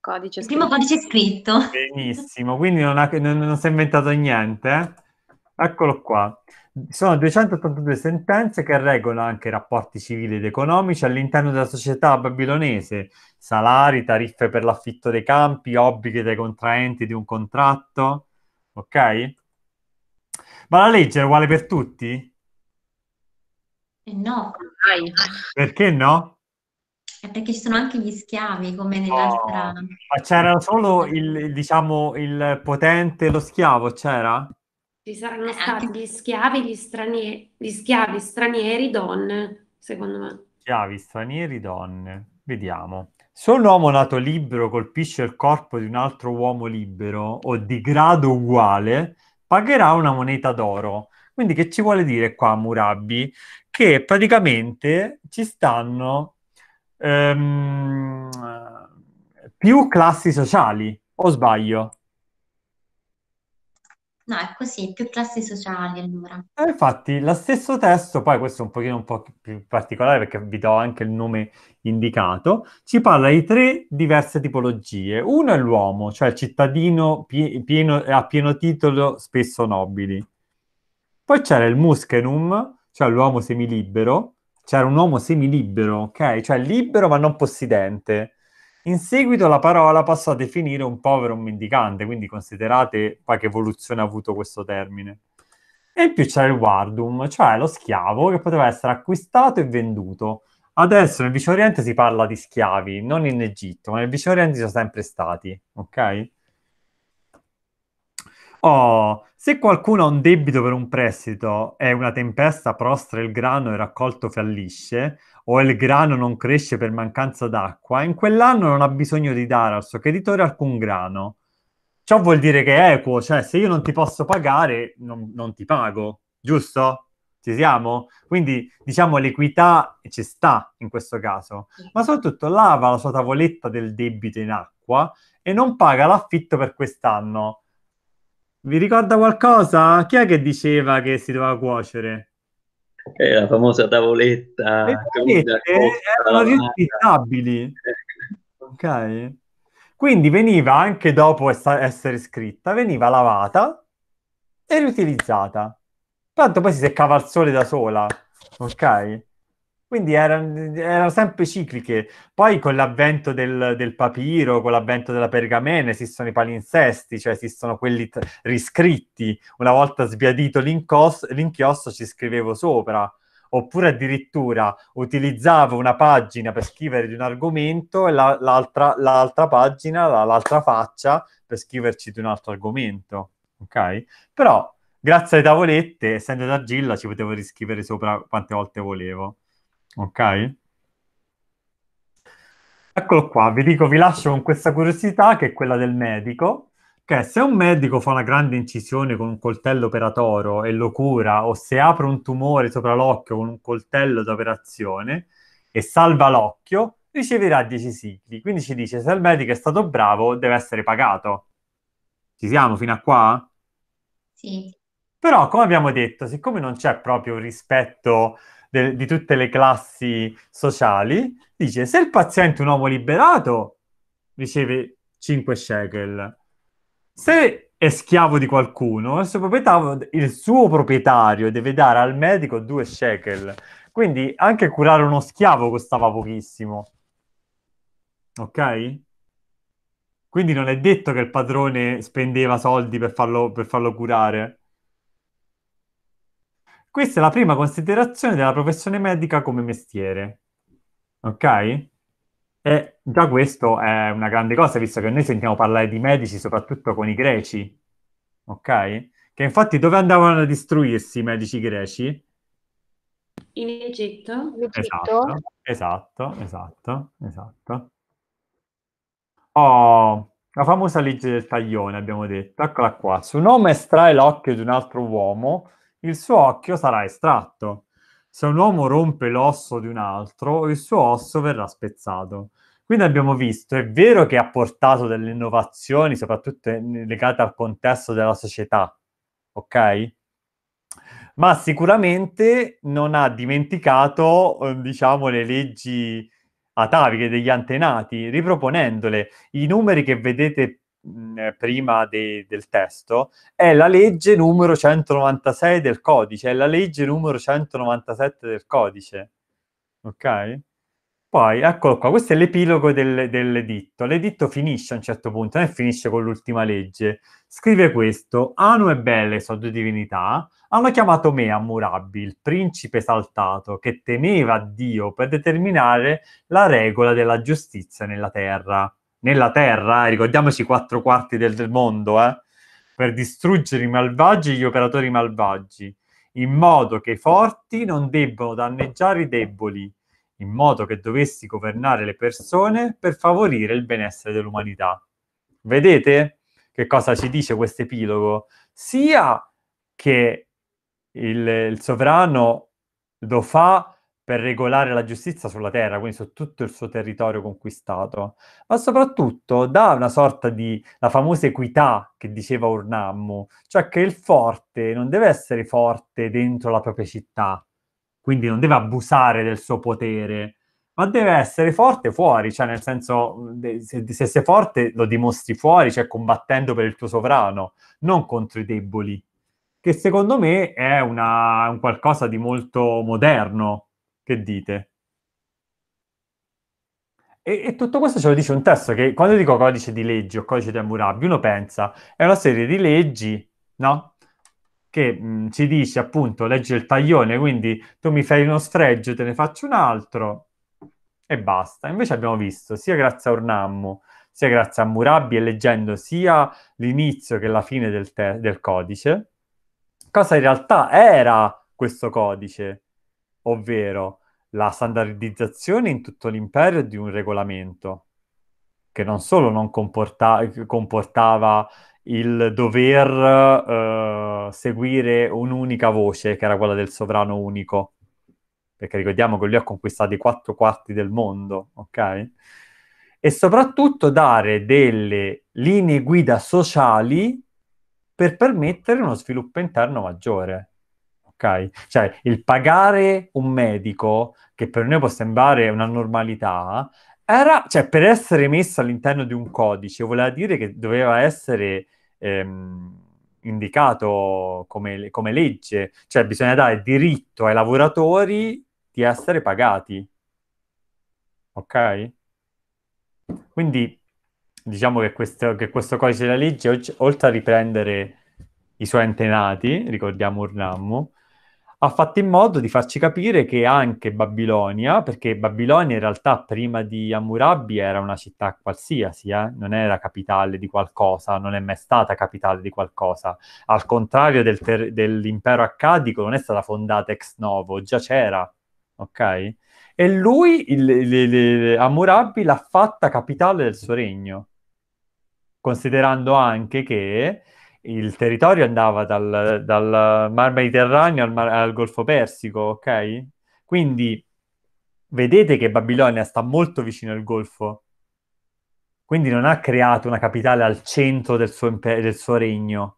Codice il primo codice scritto. Benissimo, quindi non, ha- non- non si è inventato niente. eh? Eccolo qua. Sono 282 sentenze che regolano anche i rapporti civili ed economici all'interno della società babilonese, salari, tariffe per l'affitto dei campi, obblighi dei contraenti di un contratto. Ok? Ma la legge è uguale per tutti? Eh, no, dai. Perché no? È perché ci sono anche gli schiavi, come nell'altra... Oh, ma c'era solo il, diciamo, il potente lo schiavo, c'era? Ci saranno eh, stati anche... gli schiavi, gli, stranieri, gli schiavi stranieri donne, secondo me. Schiavi stranieri donne, vediamo. Se un uomo nato libero colpisce il corpo di un altro uomo libero o di grado uguale, pagherà una moneta d'oro. Quindi che ci vuole dire qua Murabi? Che praticamente ci stanno ehm, più classi sociali, o sbaglio? No, è così, più classi sociali allora. Eh, infatti, lo stesso testo, poi questo è un pochino un po' più particolare perché vi do anche il nome indicato, ci parla di tre diverse tipologie. Uno è l'uomo, cioè il cittadino pie- pieno, a pieno titolo, spesso nobili. Poi c'era il muskenum, cioè l'uomo semilibero, c'era un uomo semilibero, ok? Cioè libero ma non possidente. In seguito la parola passò a definire un povero un mendicante, quindi considerate poi che evoluzione ha avuto questo termine. E in più c'era il wardum, cioè lo schiavo che poteva essere acquistato e venduto. Adesso nel Vicino Oriente si parla di schiavi, non in Egitto, ma nel Vicino Oriente ci sono sempre stati, ok? Oh, se qualcuno ha un debito per un prestito e una tempesta prostra il grano e il raccolto fallisce, o il grano non cresce per mancanza d'acqua, in quell'anno non ha bisogno di dare al suo creditore alcun grano. Ciò vuol dire che è equo, cioè se io non ti posso pagare, non, non ti pago, giusto? Ci siamo? Quindi diciamo l'equità ci sta in questo caso, ma soprattutto lava la sua tavoletta del debito in acqua e non paga l'affitto per quest'anno. Vi ricorda qualcosa? Chi è che diceva che si doveva cuocere? eh, la famosa tavoletta. erano riscrittabili. ok? Quindi veniva, anche dopo essere scritta, veniva lavata e riutilizzata. Tanto poi si seccava al sole da sola, ok? Quindi erano, erano, sempre cicliche. Poi con l'avvento del, del, papiro, con l'avvento della pergamena, esistono i palinsesti, cioè esistono quelli t- riscritti. Una volta sbiadito l'incos- l'inchiostro ci scrivevo sopra. Oppure addirittura utilizzavo una pagina per scrivere di un argomento e la, l'altra, l'altra, pagina, la, l'altra faccia, per scriverci di un altro argomento. Ok? Però grazie alle tavolette, essendo d'argilla, ci potevo riscrivere sopra quante volte volevo. Ok? Eccolo qua, vi dico, vi lascio con questa curiosità che è quella del medico, che se un medico fa una grande incisione con un coltello operatorio e lo cura, o se apre un tumore sopra l'occhio con un coltello d'operazione e salva l'occhio, riceverà 10 sigli. Quindi ci dice, se il medico è stato bravo, deve essere pagato. Ci siamo fino a qua? Sì. Però, come abbiamo detto, siccome non c'è proprio rispetto de- di tutte le classi sociali, dice se il paziente è un uomo liberato riceve 5 shekel, se è schiavo di qualcuno, il suo proprietario, il suo proprietario deve dare al medico 2 shekel. Quindi anche curare uno schiavo costava pochissimo. Ok? Quindi non è detto che il padrone spendeva soldi per farlo, per farlo curare. Questa è la prima considerazione della professione medica come mestiere. Ok? E già questo è una grande cosa, visto che noi sentiamo parlare di medici soprattutto con i greci. Ok? Che infatti dove andavano a distruirsi i medici greci? In Egitto. Esatto, esatto, esatto, esatto. Oh, la famosa legge del taglione, abbiamo detto. Eccola qua. Se un uomo estrae l'occhio di un altro uomo il suo occhio sarà estratto. Se un uomo rompe l'osso di un altro, il suo osso verrà spezzato. Quindi abbiamo visto, è vero che ha portato delle innovazioni, soprattutto legate al contesto della società, ok? Ma sicuramente non ha dimenticato, eh, diciamo, le leggi ataviche degli antenati, riproponendole. I numeri che vedete mh, eh, prima de, del testo, è la legge numero 196 del codice, è la legge numero 197 del codice. Ok? Poi, eccolo qua, questo è l'epilogo del, dell'editto. L'editto finisce a un certo punto, non finisce con l'ultima legge. Scrive questo, Anu e Belle, sono due divinità, hanno chiamato me Hammurabi, il principe esaltato, che temeva Dio per determinare la regola della giustizia nella terra nella Terra, ricordiamoci i quattro quarti del, del mondo, eh, per distruggere i malvagi e gli operatori malvagi, in modo che i forti non debbano danneggiare i deboli, in modo che dovessi governare le persone per favorire il benessere dell'umanità. Vedete che cosa ci dice questo epilogo? Sia che il, il sovrano lo fa per regolare la giustizia sulla terra, quindi su tutto il suo territorio conquistato, ma soprattutto dà una sorta di la famosa equità che diceva Urnammu, cioè che il forte non deve essere forte dentro la propria città, quindi non deve abusare del suo potere, ma deve essere forte fuori, cioè nel senso se, se sei forte lo dimostri fuori, cioè combattendo per il tuo sovrano, non contro i deboli, che secondo me è una, un qualcosa di molto moderno che dite? E, e, tutto questo ce lo dice un testo che quando dico codice di leggi o codice di Hammurabi, uno pensa è una serie di leggi, no? Che mh, mm, ci dice appunto leggi il taglione, quindi tu mi fai uno sfregio, te ne faccio un altro e basta. Invece abbiamo visto sia grazie a Ornammo, sia grazie a Hammurabi e leggendo sia l'inizio che la fine del, te- del codice, cosa in realtà era questo codice ovvero la standardizzazione in tutto l'impero di un regolamento che non solo non comporta- comportava il dover eh, seguire un'unica voce, che era quella del sovrano unico, perché ricordiamo che lui ha conquistato i quattro quarti del mondo, ok? E soprattutto dare delle linee guida sociali per permettere uno sviluppo interno maggiore ok? Cioè il pagare un medico, che per noi può sembrare una normalità, era, cioè per essere messo all'interno di un codice voleva dire che doveva essere... Ehm, indicato come, come, legge, cioè bisogna dare diritto ai lavoratori di essere pagati. Ok? Quindi diciamo che questo, che questo codice della legge, oltre a riprendere i suoi antenati, ricordiamo Urnammo, ha fatto in modo di farci capire che anche Babilonia, perché Babilonia in realtà prima di Hammurabi era una città qualsiasi, eh? non era capitale di qualcosa, non è mai stata capitale di qualcosa. Al contrario del ter- dell'impero accadico, non è stata fondata ex novo, già c'era, ok? E lui, il, il, il, Hammurabi, l'ha fatta capitale del suo regno, considerando anche che il territorio andava dal, dal Mar Mediterraneo al, mar, al, Golfo Persico, ok? Quindi vedete che Babilonia sta molto vicino al Golfo, quindi non ha creato una capitale al centro del suo, imper- del suo regno,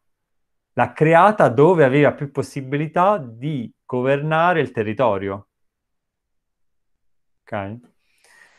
l'ha creata dove aveva più possibilità di governare il territorio. Ok?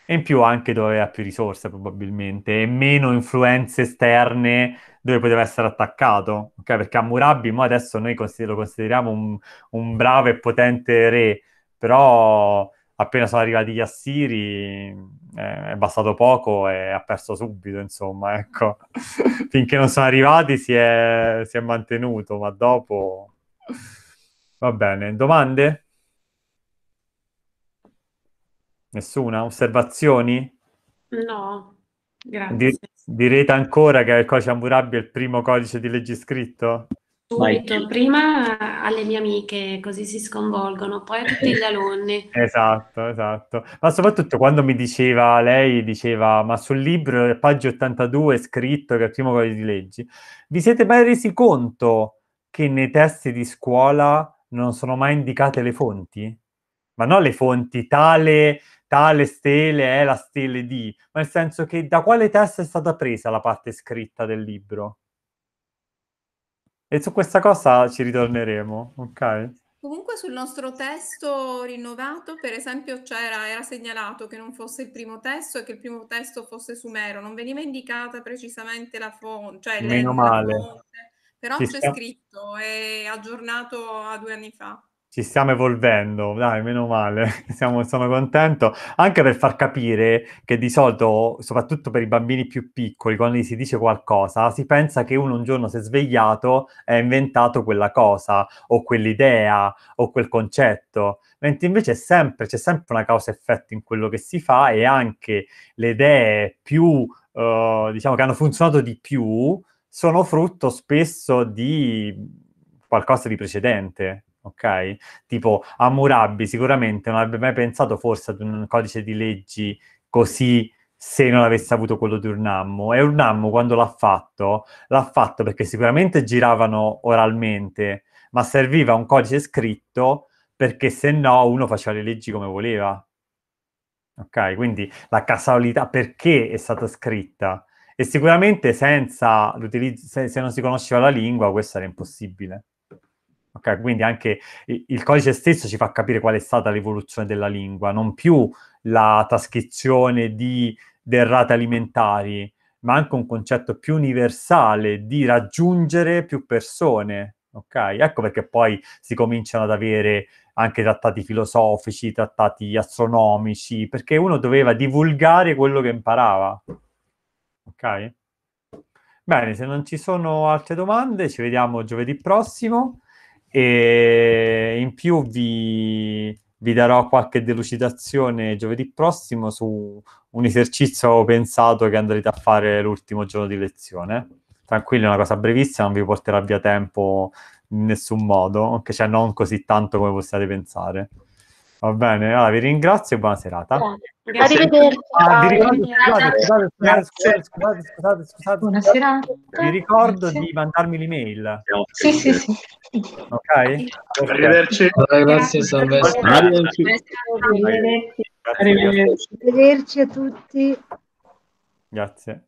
E in più anche dove ha più risorse probabilmente e meno influenze esterne dove poteva essere attaccato, ok? Perché Amurabi mo adesso noi consider- lo consideriamo un, un, bravo e potente re, però appena sono arrivati gli Assiri eh, è bastato poco e ha perso subito, insomma, ecco. Finché non sono arrivati si è, si è mantenuto, ma dopo... Va bene, domande? Nessuna? Osservazioni? No. Grazie. direte ancora che il codice Hammurabi è il primo codice di legge scritto? Subito, prima alle mie amiche, così si sconvolgono, poi a tutti gli alunni. esatto, esatto. Ma soprattutto quando mi diceva, lei diceva, ma sul libro, pagina 82, è scritto che è il primo codice di legge. Vi siete mai resi conto che nei testi di scuola non sono mai indicate le fonti? Ma non le fonti tale tale stele è la stele di, ma nel senso che da quale testa è stata presa la parte scritta del libro? E su questa cosa ci ritorneremo, ok? Comunque sul nostro testo rinnovato, per esempio, c'era, era segnalato che non fosse il primo testo e che il primo testo fosse sumero, non veniva indicata precisamente la fonte, cioè Meno male. Fonte, però ci c'è sta... scritto, è aggiornato a due anni fa ci stiamo evolvendo, dai, meno male, siamo, sono contento, anche per far capire che di solito, soprattutto per i bambini più piccoli, quando gli si dice qualcosa, si pensa che uno un giorno si è svegliato e ha inventato quella cosa, o quell'idea, o quel concetto, mentre invece sempre, c'è sempre una causa-effetto in quello che si fa e anche le idee più, eh, diciamo, che hanno funzionato di più, sono frutto spesso di qualcosa di precedente ok? Tipo Hammurabi sicuramente non avrebbe mai pensato forse ad un codice di leggi così se non avesse avuto quello di Urnammo. E Urnammo quando l'ha fatto, l'ha fatto perché sicuramente giravano oralmente, ma serviva un codice scritto perché se no uno faceva le leggi come voleva. Ok, quindi la casualità perché è stata scritta? E sicuramente senza l'utilizzo, se, se non si conosceva la lingua, questo era impossibile. Okay, quindi anche il codice stesso ci fa capire qual è stata l'evoluzione della lingua, non più la trascrizione di derrate alimentari, ma anche un concetto più universale di raggiungere più persone. Okay? Ecco perché poi si cominciano ad avere anche trattati filosofici, trattati astronomici, perché uno doveva divulgare quello che imparava. Ok? Bene, se non ci sono altre domande, ci vediamo giovedì prossimo e in più vi, vi darò qualche delucidazione giovedì prossimo su un esercizio pensato che andrete a fare l'ultimo giorno di lezione. Tranquillo, è una cosa brevissima, non vi porterà via tempo in nessun modo, anche cioè non così tanto come possiate pensare. Va bene, allora vi ringrazio e buona serata. Arrivederci. scusate, scusate, scusate, scusate, Buonasera. Vi ricordo Buonasera. di mandarmi l'email. Sì, sì, sì. Ok? Arrivederci. Allora, grazie, Salvestro. Arrivederci. Arrivederci. Arrivederci a tutti. Grazie.